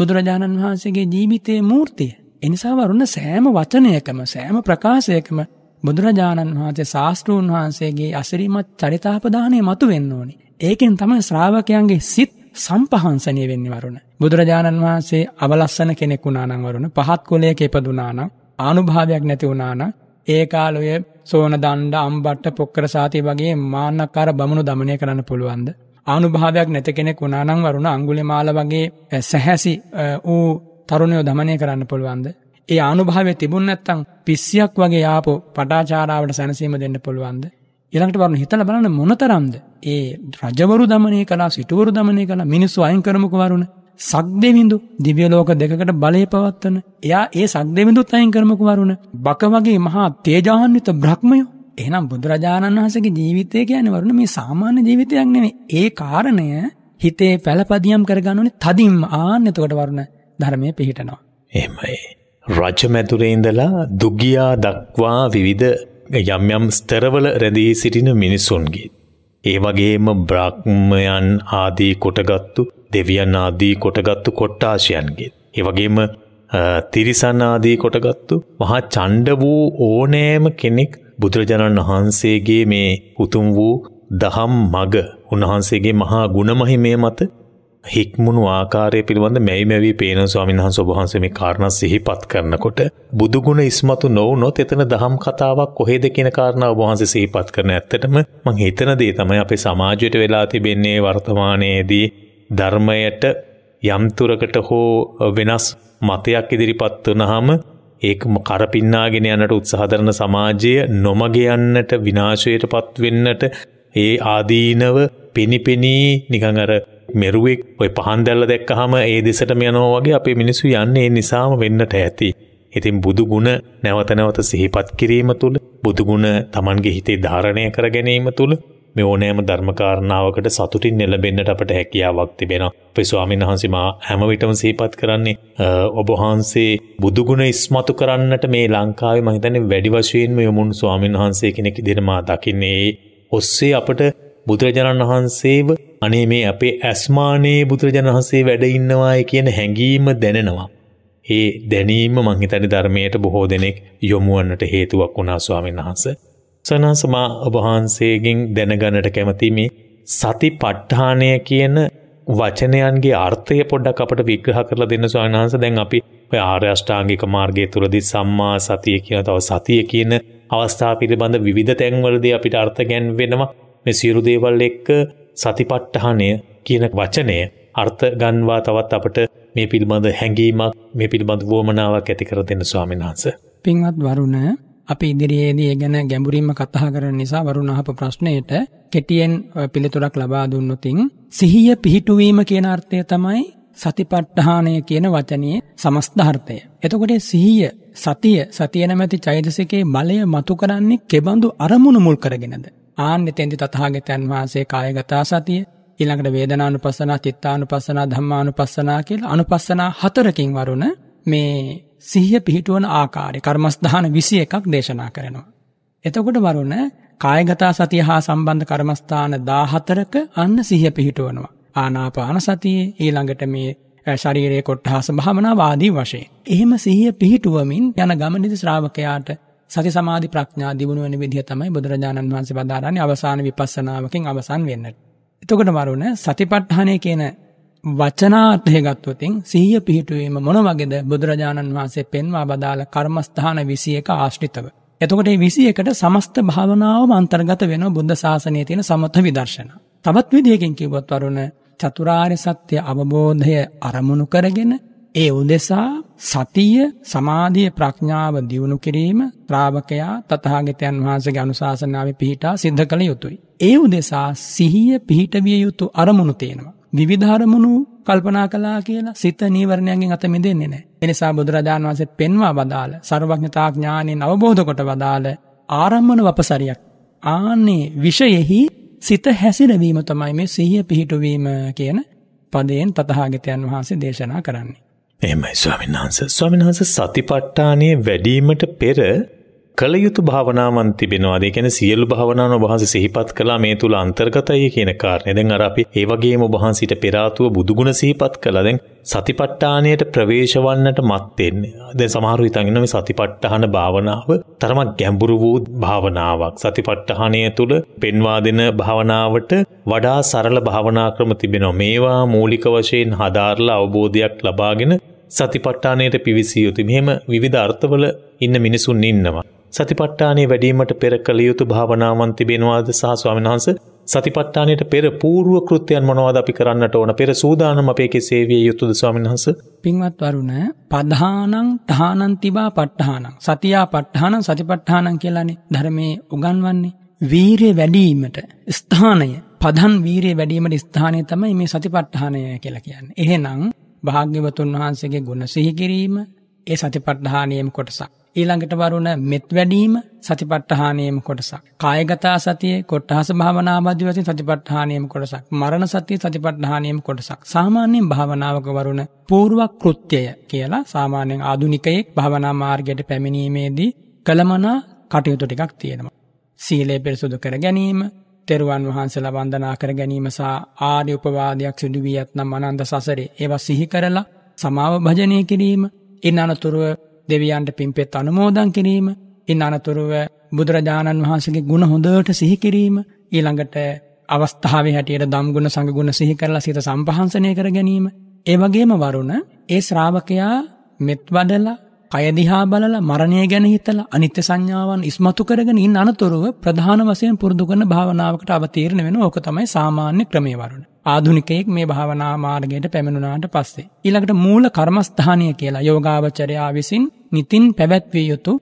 Speaker 1: බුදුරජාණන් වහන්සේගේ ජීවිතයේ මූර්තිය. එනිසාවරුන්න සෑම වචනයකම සෑම ප්‍රකාශයකම බුදුරජාණන් වහන්සේ ශාස්තෘූන් වහන්සේගේ අසිරිමත් චරිතාපදානය මතු වෙන්න ඕනි. ඒකෙන් තම ශ්‍රාවකයන්ගේ සිත් සම්පහන්සනය වෙන්න වරුණ. බුදුරජාණන් වහන්සේ අවලස්සන කෙනෙක් වුණානං වරුණ පහත් කොලයක එපදුනානම් ආනුභාවයක් නැති වුණානම් ඒ කාලයේ සෝන දණ්ඩ අම්බට්ට පොක්කර සාති වගේ මාන්නකාර බමුණු දමනය කරන්න පුළුවන්ද. ආනුභාවයක් නැත කෙනෙක් වුණානම් වරුණ අංගුලිමාල වගේ සැහැසි ඌ තරුණයෝ දමනය කරන්න පුළුවන්ද. ඒ ආනුභාවය තිබුණ නැත්තං පිස්සියක් වගේ ආපු පටාචාරාවට සැනසීම දෙන්න පුළුවන්ද. ඊළඟට වරුණ හිතල බලන්න මොනතරම්ද. ඒ රජවරු දමනය කලා සිටුවරු දමනය කලා මිනිස්සු අයින් කරමක වරුණ සක්දෙවිඳු දිව්‍ය ලෝක දෙකකට බලය පවත්වන එයා ඒ සක්දෙවිඳුත් අයින් කරමු වරුණ බක වගේ මහා තේජාන්විත බ්‍රහ්මයෝ එහෙනම් බුදුරජාණන් වහන්සේගේ ජීවිතය කියන්නේ වරුණ මේ සාමාන්‍ය ජීවිතයක් නෙමෙයි ඒ කාරණය හිතේ පළපදියම් කරගන්න ඕනේ තදින්ම ආන්න එතකොට වරුණ ධර්මයේ පිහිටනවා එහෙමයි
Speaker 2: රජමැදුරේ ඉඳලා දුගියා දක්වා විවිධ යම් යම් ස්තරවල රැඳී සිටින මිනිසුන්ගේ ඒ වගේම බ්‍රාහ්මයන් ආදී කොටගත්තු දෙවියන් ආදී කොටගත්තු කොට්ටාශයන්ගේ. ඒ වගේම තිරිසන් ආදී කොටගත්තු මහා චණ්ඩ වූ ඕනෑම කෙනෙක් බුදුරජාණන් වහන්සේගේ මේ උතුම් වූ දහම් මග උන්වහන්සේගේ මහා ගුණමහිමය මත හික්මුණු ආකාරය පිළිබඳ මෙයි මැවී පේන ස්වාමින්හන් සොබහන්ස මේ කාරණ සිහිපත් කරනකොට බුදුගුණ ඉස්මතු නොවනොත් එතන දහම් කතාවක් කොහේද කියන කාරණාව වහන්සේ සිහිපත් කරන ඇත්තටම මං හිතන දේ තමයි අපේ සමාජයට වෙලා තිබෙන්නේ වර්තමානයේදී ධර්මයට යම්තුරකට හෝ වෙනස් මතයක් ඉදිරිපත් වනහම ඒකම කරපින්නාගෙන යන්නට උත්සාහදරන සමාජය නොමග යන්නට විනාශයට පත්වෙන්නට ඒ ආදීනව පිණිපෙනී නිකඟර මෙරුවෙක් ඔය පහන්දැල්ල දැක්කහම ඒ දෙසටම යනවා වගේ අපේ මිනිස්සු යන්නේ නිසාම වෙන්නට ඇති. ඉතින් බුදුගුණ නැවත නැවත සිහිපත් කිරීම තුළ බුදුගුණ තමන්ගේ හිතේ ධාරණය කර ගැනීම තුළ මේ ඕනෑම ධර්මකාරණාවකට සතුටින් එළබෙන්නට අපට හැකියාවක් තිබෙනවා. අපේ ස්වාමීන් වහන්සේ මා හැම විටම සිහිපත් කරන්නේ ඔබ වහන්සේ බුදුගුණ ඉස්මතු කරන්නට මේ ලංකාවේ මම හිතන්නේ වැඩි වශයෙන්ම යමුන් ස්වාමීන් වහන්සේ කෙනෙක් ඉදිරියට මා දකින්නේ ඔස්සේ අපට බුදුරජාණන් වහන්සේව අනේ මේ අපේ ඇස්මානයේ බුදුරජාණන් වහන්සේ වැඩඉන්නවාය කියන හැඟීම දැනෙනවා. ඒ දැනීම මංහිතනි ධර්මයට බොහෝ දෙනෙක් යොමුුවන්නට හේතුවක් වුණා ස්වාමීන් වහන්ස. සනහසමා ඔබහන්සේගෙන් දැනගන්නට කැමති මේ සති පට්ඨානය කියන වචනයන්ගේ අර්ථය පොඩ්ඩක් අපට විග්‍රහ කරලා දෙන්න ස්වාමිනාහස දැන් අපි ඔය ආර්යෂ්ඨාංගික මාර්ගය තුලදී සම්මා සතිය කියන තව සතිය කියන අවස්ථා පිළිබඳ විවිධ තැන්වලදී අපිට අර්ථ ගැන්වෙනවා මේ සියලු දේවල් එක්ක සතිපට්ඨානය කියන වචනය අර්ථ ගන්වා තවත් අපට මේ පිළිබඳ හැඟීමක් මේ පිළිබඳ වුවමනාවක් ඇති කර දෙන්න ස්වාමීන් වහන්සේ.
Speaker 1: පින්වත් වරුණ අපි ඉදිරියේදී ඒ ගැන ගැඹුරින්ම කතා කරන නිසා වරුණ අහපු ප්‍රශ්නයට කෙටියෙන් පිළිතුරක් ලබා දුන්නොතින් සිහිය පිහිටුවීම කියන අර්ථය තමයි සතිපට්ඨානය කියන වචනයේ සමස්ථාර්ථය. එතකොට සිහිය සතිය සතිය නැමැති චෛතසිකේ බලය මතු කරන්නේ කෙබඳු අරමුණු මුල් කරගෙනද? ආන්න එතෙන්දි තථාගතයන් වහන්සේ කායගතා සතිය ඊළඟට වේදනානුපස්සනා චිත්තානුපස්සනා ධම්මානුපස්සනා කියලා අනුපස්සනා හතරකින් වරුණ මේ සිහිය පිහිටුවන ආකාරය කර්මස්ථාන 21ක් දේශනා කරනවා. එතකොට වරුණ කායගතා සතිය හා සම්බන්ධ කර්මස්ථාන 14ක අන්න සිහිය පිහිටුවනවා. ආනාපාන සතිය ඊළඟට මේ ශරීරයේ කොට්ටහස භාවනා වාදී වශයෙන්. එහෙම සිහිය පිහිටුවමින් යන ගමනේදී ශ්‍රාවකයාට සති සමාධි ප්‍රඥා දියුණු වෙන විදිහ තමයි බුදුරජාණන් වහන්සේ වදාරන්නේ අවසාන විපස්සනාවකින් අවසන් වෙන්නට. එතකොට මරුණ සතිපට්ඨානය කියන වචනාර්ථය ගත්තොතින් සිහිය පිහිටුවීම මොන වගේද බුදුරජාණන් වහන්සේ පෙන්වා වදාළ කර්මස්ථාන 21 ආශ්‍රිතව. එතකොට මේ 21ට සමස්ත භාවනාවම අන්තර්ගත වෙන බුද්ධ ශාසනයේ තියෙන සමත විදර්ශනා. තවත් විදිහකින් කිව්වොත් වරුණ චතුරාර්ය සත්‍ය අවබෝධය අරමුණු කරගෙන ඒ උදෙසා සතිය සමාධිය ප්‍රඥාව දියුණු කිරීම ශ්‍රාවකයා තථාගතයන් වහන්සේගේ අනුශාසනාවේ පිහිටා සිද්ධ කළ යුතුයි. ඒ උදෙසා සිහිය පිහිටවිය යුතු අරමුණු තියෙනවා. විවිධ අරමුණු කල්පනා කළා කියලා සිත නීවරණයන්ගෙන් අත මිදෙන්නේ නැහැ. එනිසා බුදුරජාණන් වහන්සේ පෙන්වා වදාළ ਸਰවඥතා ඥානෙන් අවබෝධ කොට වදාළ ආරම්මන වපසරියක්. ආන්නේ විෂයෙහි සිත හැසිරවීම තමයි මේ සිහිය පිහිටුවීම කියන පදයෙන් තථාගතයන් වහන්සේ දේශනා කරන්නේ.
Speaker 2: එමයි ස්වාමින්හන්ස ස්වාමින්හස සතිපට්ඨානය වැඩීමට පෙර කළ යුතු භාවනාවන් තිබෙනවා දෙකැන සියලු භාවනාව ඔබහන්ස සිහිපත් කලා මේ තුළ අන්තර්ගතය කියන කාරණය දැන් අර අපි ඒ වගේම ඔබහන්සිට පෙරාතුව බුදුගුණ සිහිපත් කළ දැන් සතිපට්ඨානයට ප්‍රවේශවන්නට මත්තෙන්නේ. දැන් සමහර හිතගෙන මේ සතිපට්ඨාන භාවනාව තරමක් ගැඹුරු වූ භාවනාවක්. සතිපට්ඨානය තුළ පෙන්වා දෙන භාවනාවට වඩා සරල භාවනා ක්‍රම තිබෙනවා. මේවා මූලික වශයෙන් හදාarලා අවබෝධයක් ලබාගෙන සතිපට්ඨානයට පිවිසිය යුතු. මෙහෙම විවිධ අර්ථවල ඉන්න මිනිසුන් ඉන්නවා. සතිපට්ඨානය වැඩීමට පෙර කළ යුතු භාවනාවන් තිබෙනවාද සහ ස්වාමීන් වහන්සේ සතිපට්ඨානයට පෙර පූර්ව කෘත්‍යයන් මොනවද අපි කරන්නට ඕන පෙර සූදානම් අපේ කෙසේ විය යුතුද ස්වාමීන් වහන්සේ
Speaker 1: පින්වත් වරුණ පධානං තහානං තිබා පට්ඨානං සතියා පට්ඨානං සතිපට්ඨානං කියලානේ ධර්මයේ උගන්වන්නේ වීරය වැඩීමට ස්ථානය පදන් වීරය වැඩීමට ස්ථානය තමයි මේ සතිපට්ඨානය කියලා කියන්නේ. එහෙනම් භාග්‍යවතුන් වහන්සේගේ ගුණ සිහි කිරීම ඒ සතිපට්ඨානයේම කොටසක්. ඊළඟට වරුණ මෙත් වැඩීම සතිපට්ඨානයේම කොටසක්. කායගත සතියේ කොටහස භාවනාවදී වශයෙන් සතිපට්ඨානයේම කොටසක්. මරණ සතිය සතිපට්ඨානයේම කොටසක්. සාමාන්‍යයෙන් භාවනාවක වරුණ పూర్ව කෘත්‍යය කියලා සාමාන්‍යයෙන් ආදුනිකයෙක් භාවනා මාර්ගයට පැමිණීමේදී කළමනා කටයුතු ටිකක් තියෙනවා. සීලය පිරිසුදු කර ගැනීම, තෙරුවන් වහන්සේලා වන්දනා කර ගැනීම සහ ආර්ය උපවාදයක් සිදු වියත්නම් අනන්ත සසරේ ඒවා සිහි කරලා සමාව භජනය කිරීම, ඉන් අනතුරුව දෙවියන්ට පින්පෙත් අනුමෝදන් කිරීම ඉන් අනතුරුව බුදුරජාණන් වහන්සගේ ගුණ හොඳට සිහිකිරීම ඊළඟට අවස්ථාව හැටියට දම්ගුණ සඟගුණ සිහි කරලා සිත සම්පහන්සනය කර ගැනීම ඒවගේම වරුණ ඒ ශ්‍රාවකයා මෙත්වඩලා කයදිහා බලල මරණය ගැන හිතල අනිත්‍ය සංඥාවන් ඉස්මතු කරගෙන ඉන් අනතුරුව ප්‍රධාන වසයෙන් පුරදු කරන භාවනාවකට අවතීරණ වෙන ඕක තමයි සාමාන්‍ය ක්‍රමේ වරුණ ආධුනිකයෙක් මේ භාවනා මාර්ගයට පැමිණුණාට පස්සේ. ඊළඟට මූල කර්මස්ථානය කියලා යෝගාවචරයා විසින් නිතින් පැවැත්විය යුතු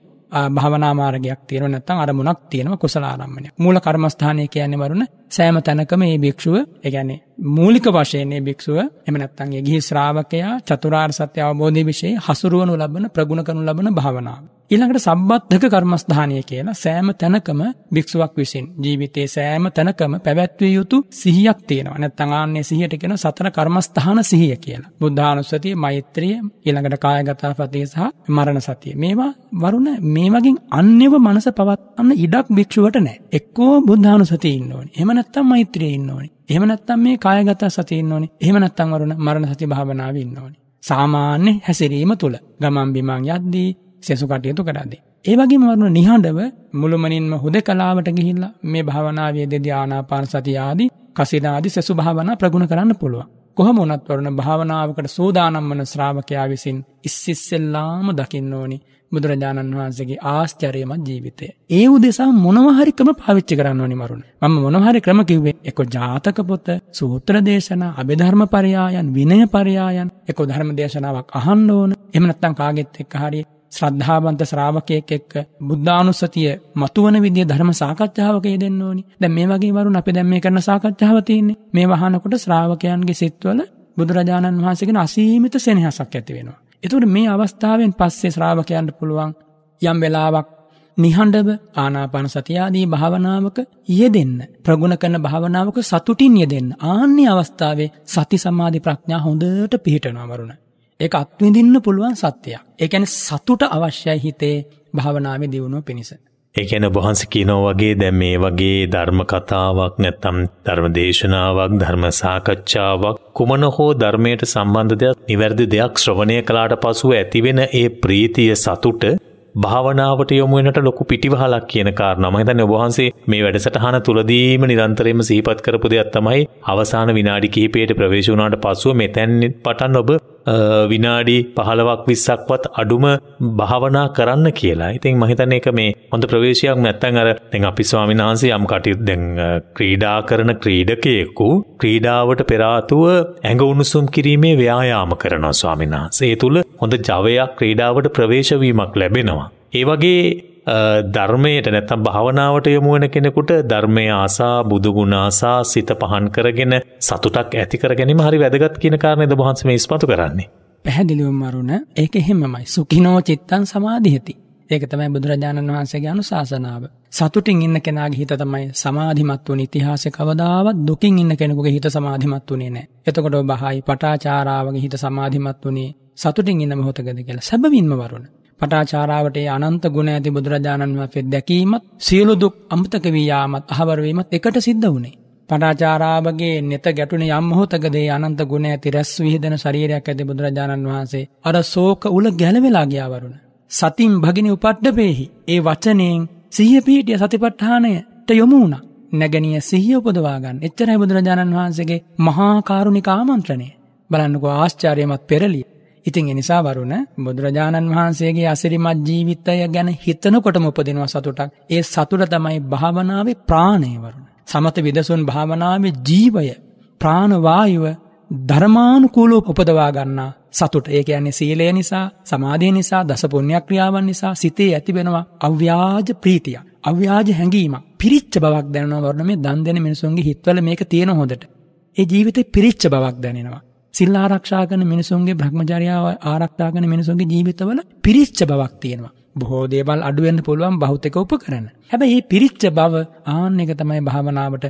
Speaker 1: භාවනා මාර්ගයක් තියෙනවා නැත්නම් අරමුණක් තියෙනවා කුසල ආරම්මණය. මූල කර්මස්ථානය කියන්නේ වරුණ සෑම තැනකම ඒ භික්ෂුව එකැනේ මූලික වශයන්නේ භික්ෂුව එමනත්තන්ගේ ගිහි ශ්‍රාවකයා චතුරාර් සත්‍ය අවබෝධය විශෂය හසුරුවනු ලබන ප්‍රගුණ කනු ලබන භාවනාව. ඉළඟට සබ්බත්ධක කර්මස්ථානය කියලා සෑම තැනකම භික්ෂුවක් විසින් ජීවිතයේ සෑම තැනකම පැවැත්විය යුතු සිහියක් තියෙනවා නැත්තඟන්නේ සිහියට කෙන සතර කර්මස්ථාන සිහිය කියලා. බුද්ධානුස්සතිය මෛත්‍රිය ඉළඟට කායගතා පතිය සහ මරණ සතිය. මේවා වරුණ මේ වගේ අන්‍යව මනස පවත්න්න ඉඩක් භික්ෂුවට නෑ එක්කෝ බුද්ධානුසතිය ඉන්නවන එමන නැත්තම් මෛත්‍රිය ඉන්න ඕනේ. එහෙම නැත්තම් මේ කායගත සතිය ඉන්න ඕනේ. එහෙම නැත්තම් වරුණ මරණ සති භාවනාවේ ඉන්න ඕනේ. සාමාන්‍ය හැසිරීම තුල ගමන් බිමන් යද්දී සෙසු කටයුතු කරද්දී. ඒ වගේම වරුණ නිහඬව මුළුමනින්ම හුදකලාවට ගිහිල්ලා මේ භාවනාවේ දෙදී ආනාපාන සතිය ආදී කසිනාදී සෙසු භාවනා ප්‍රගුණ කරන්න පුළුවන්. කොහොම වුණත් වරුණ භාවනාවකට සෝදානම් වන ශ්‍රාවකයා විසින් ඉස්සිස්සෙල්ලාම දකින්න ඕනේ බුදුරජාණන් වහන්සේගේ ආශ්චරයමත් ජීවිතය. ඒ උදෙසා මොනවහරි ක්‍රම පාවිච්චි කරන්න ඕනි මරුණ. මම මොනවහරි ක්‍රම කිව්වේ එක්ක ජාතක පොත, සූත්‍ර දේශනා, අභිධර්ම පරයායන්, විනය පරයායන්, එක්ක ධර්ම දේශනාවක් අහන්න ඕන. එහෙම නැත්නම් කාගෙත් එක්ක හරිය ශ්‍රද්ධාවන්ත ශ්‍රාවකයෙක් එක්ක බුද්ධානුස්සතිය මතුවන විදිය ධර්ම සාකච්ඡාවක යෙදෙන්න ඕනි. දැන් මේ වගේ වරුණ අපි දැන් මේ කරන සාකච්ඡාව තියෙන්නේ. මේ වහනකොට ශ්‍රාවකයන්ගේ සිත්වල බුදුරජාණන් වහන්සේගෙන අසීමිත සෙනෙහසක් ඇති වෙනවා. එතුට මේ අවස්ථාවෙන් පස්සේ ශ්‍රාවකයන්ට පුළුවන් යම් වෙලාවක් නිහඬව ආනාපාන සතියාදී භාවනාවක යෙදෙන්න ප්‍රගුණ කරන භාවනාවක සතුටින් යෙදෙන්න ආන්නේ අවස්ථාවේ සති සමාධි ප්‍රඥා හොඳට පිහිටනවා වරුණ. ඒක අත්විඳින්න පුළුවන් සත්‍යයක්. ඒ කියන්නේ සතුට අවශ්‍යයි හිතේ භාවනාවේ දියුණුව පිණිස.
Speaker 2: ඒ කියන්නේ ඔබ වහන්සේ කියනවා වගේ දැන් මේ වගේ ධර්ම කතාවක් නැත්නම් ධර්ම දේශනාවක් ධර්ම සාකච්ඡාවක් කුමන හෝ ධර්මයට සම්බන්ධ දෙයක් නිවැරදි දෙයක් ශ්‍රවණය කළාට පසුව ඇතිවෙන ඒ ප්‍රීතිය සතුට භාවනාවට යොමු වෙනට ලොකු පිටිවහලක් කියන කාරණා මම හිතන්නේ ඔබ වහන්සේ මේ වැඩසටහන තුලදීම නිරන්තරයෙන්ම සිහිපත් කරපු දෙයක් තමයි අවසාන විනාඩි කිහිපයට ප්‍රවේශ වුණාට පසුව මෙතැන් පටන් ඔබ විනාඩි පහළවක් විස්සක්වත් අඩුම භාවනා කරන්න කියලා ඉතින් මහිතන එක මේ හොඳ ප්‍රවේශයක් නැත්තන් අර තැන් අපි ස්වාමින් වහන්සේ යම් කටයුත් දැන් ක්‍රීඩා කරන ක්‍රීඩකයෙකු ක්‍රීඩාවට පෙරාතුව ඇඟ උණුසුම් කිරීමේ ව්‍යයාම කරනවා ස්වාමිනාසේ තුළ හොඳ ජවයක් ක්‍රීඩාවට ප්‍රවේශවීමක් ලැබෙනවා. ඒවගේ ධර්මයට නැත්තම් භාවනාවට යොමුුවන කෙනෙකුට ධර්මය ආසා බුදුගුණාසා සිත පහන් කරගෙන සතුටක් ඇතිකර ගැනීම හරි වැදගත් කියන කාරණයද වහන්සම ස්පතු කරන්නේ.
Speaker 1: පැහැදිලිවම් මරුණ ඒක එහෙමමයි සුකිනෝ චිත්තන් සමාධිහති. ඒක තමයි බුදුරජාණන් වහන්සේගේ අනුශාසනාව. සතුටින් ඉන්න කෙනාගේ හිත තමයි සමාධිමත් වුණ ඉතිහාසය කවදාවත් දුකින් ඉන්න කෙනෙකුගේ හිත සමාධිමත් වුණේ නැහැ. එතකොට බහයි පටාචාරාවගේ හිත සමාධිමත් වුණේ සතුටින් ඉන්න මොහොතකද කියලා. සැබවින්ම වරුණ. පටාචාරාවට ඒ අනන්ත ගුණ ඇති බුදුරජාණන් වහන්සේ දැකීමත් සියලු දුක් අමතක වී යාමත් අහවර වීමත් එකට සිද්ධ වුණේ. පටාචාරාවගේ නෙත ගැටුණ යම් මොහොතකදී අනන්ත ගුණ ඇති රැස් විහිදෙන ශරීරයක් ඇති බුදුරජාණන් වහන්සේ අර ශෝක උල ගැලවිලා ගියා වරුණ. සතින් භගිනි උපට්ඨපේහි ඒ වචනයෙන් සිහිය පිහිටිය සතිපට්ඨානයට යොමු වුණා. නැගණිය සිහිය උපදවා ගන්න. එච්චරයි බුදුරජාණන් වහන්සේගේ මහා කරුණික ආමන්ත්‍රණය. බලන්නකෝ ආශ්චර්යමත් පෙරළිය. ඉතින් ඒ නිසා වරුණ බුදුරජාණන් වහන්සේගේ අසිරිමත් ජීවිතය ගැන හිතනකොටම උපදිනවා සතුටක්. ඒ සතුට තමයි භාවනාවේ ප්‍රාණය වරුණ. සමත විදසුන් භාවනාවේ ජීවය ප්‍රාණ වායුව ධර්මානුකූලව උපදවා ගන්නා සතුට. ඒ කියන්නේ සීලය නිසා, සමාධිය නිසා, දස පුණ්‍ය ක්‍රියාවන් නිසා සිතේ ඇතිවෙනවා අව්‍යාජ ප්‍රීතිය, අව්‍යාජ හැඟීමක්. පිරිච්ච බවක් දැනෙනවා වරුණ මේ දන් දෙන මිනිසුන්ගේ හිතවල මේක තියෙන හොඳට. ඒ ජීවිතේ පිරිච්ච බවක් දැනෙනවා. සිල් ආරක්ෂා කරන මිනිසුන්ගේ භ්‍රමචර්යාව ආරක්ෂා කරන මිනිසුන්ගේ ජීවිතවල පිරිච්ච බවක් තියෙනවා. බොහෝ දේවල් අඩුවෙන්න්න පුළුවන් බෞතික උපකරන. හැබැයි මේ පිරිච්ච බව ආන්න එක තමයි භාවනාවට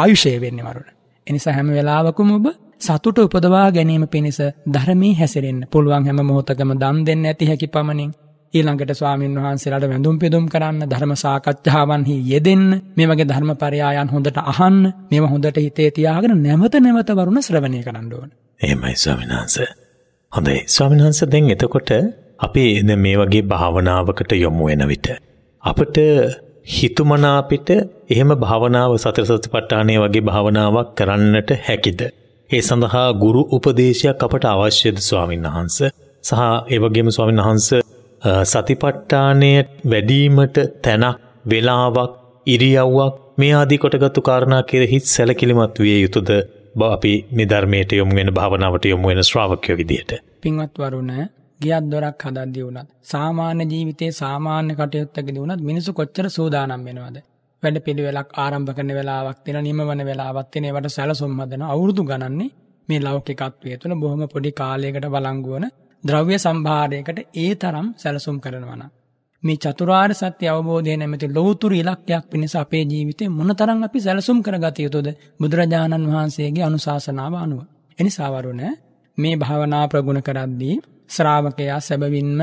Speaker 1: ආයුෂය වෙන්නේ වරුණ. එනිසා හැම වෙලාවකම ඔබ සතුට උපදවා ගැනීම පිණිස ධර්මී හැසිරෙන්න පුළුවන් හැම මොහොතකම දන් දෙන්න ඇති හැකි පමණින් ඊළඟට ස්වාමීන් වහන්සේලාට වැඳුම් පිදුම් කරන්න ධර්ම සාකච්ඡාවන්හි යෙදෙන්න මේ වගේ ධර්ම පරයායන් හොඳට අහන්න මේව හොඳට හිතේ තියාගෙන නැවත නැවත වරුණ ශ්‍රවණය කරන්න ඕන.
Speaker 2: එහෙමයි ස්වාමීන් වහන්සේ. හොඳයි ස්වාමීන් වහන්සේ දැන් එතකොට අපි දැන් මේ වගේ භාවනාවකට යොමු වෙන විට අපිට හිතුමනාපිට එහෙම භාවනාව සතර සතිපට්ඨානය වගේ භාවනාවක් කරන්නට හැකිද? ඒ සඳහා ගුරු උපදේශයක් අපට අවශ්‍යද ස්වාමීන් වහන්ස සහ ඒ වගේම ස්වාමීන් වහන්ස සතිපට්ඨානය වැඩිවීමට තැනක් වෙලාවක් ඉරියව්වක් මේ ආදී කොටගත්තු කාරණා කෙරෙහි සැලකිලිමත් විය යුතුද බ අපි නිධර්මයට යොමු වෙන භාවනාවට යොමු වෙන ශ්‍රාවකයෝ විදිහට.
Speaker 1: පින්වත් වරුණ ගියත් දොරක් හදද්දී වුණත් සාමාන්‍ය ජීවිතේ සාමාන්‍ය කටයුත්තකදී වුණත් මිනිසු කොච්චර සූදානම් වෙනවද? වැඩ පිළිවෙලක් ආරම්භ කරන වෙලාවක් තියෙන නිමවන වෙලාවක් තියෙන ඒවට සැලසුම් හදන අවුරුදු ගණන්නේ මේ ලෞකිකත්වය තුළ බොහොම පොඩි කාලයකට වළංගු වන ද්‍රව්‍ය සම්භාරයකට ඒ තරම් සැලසුම් කරනවා නම් මේ චතුරාර්ය සත්‍ය අවබෝධය නැමැති ලෞතුරු ඉලක්කයක් පිණිස අපේ ජීවිතේ මොනතරම් අපි සැලසුම් කරගත යුතුද බුදුරජාණන් වහන්සේගේ අනුශාසනාව අනුව. එනිසා වරුණ මේ භාවනා ප්‍රගුණ කරද්දී ශ්‍රාවකයා සැබවින්ම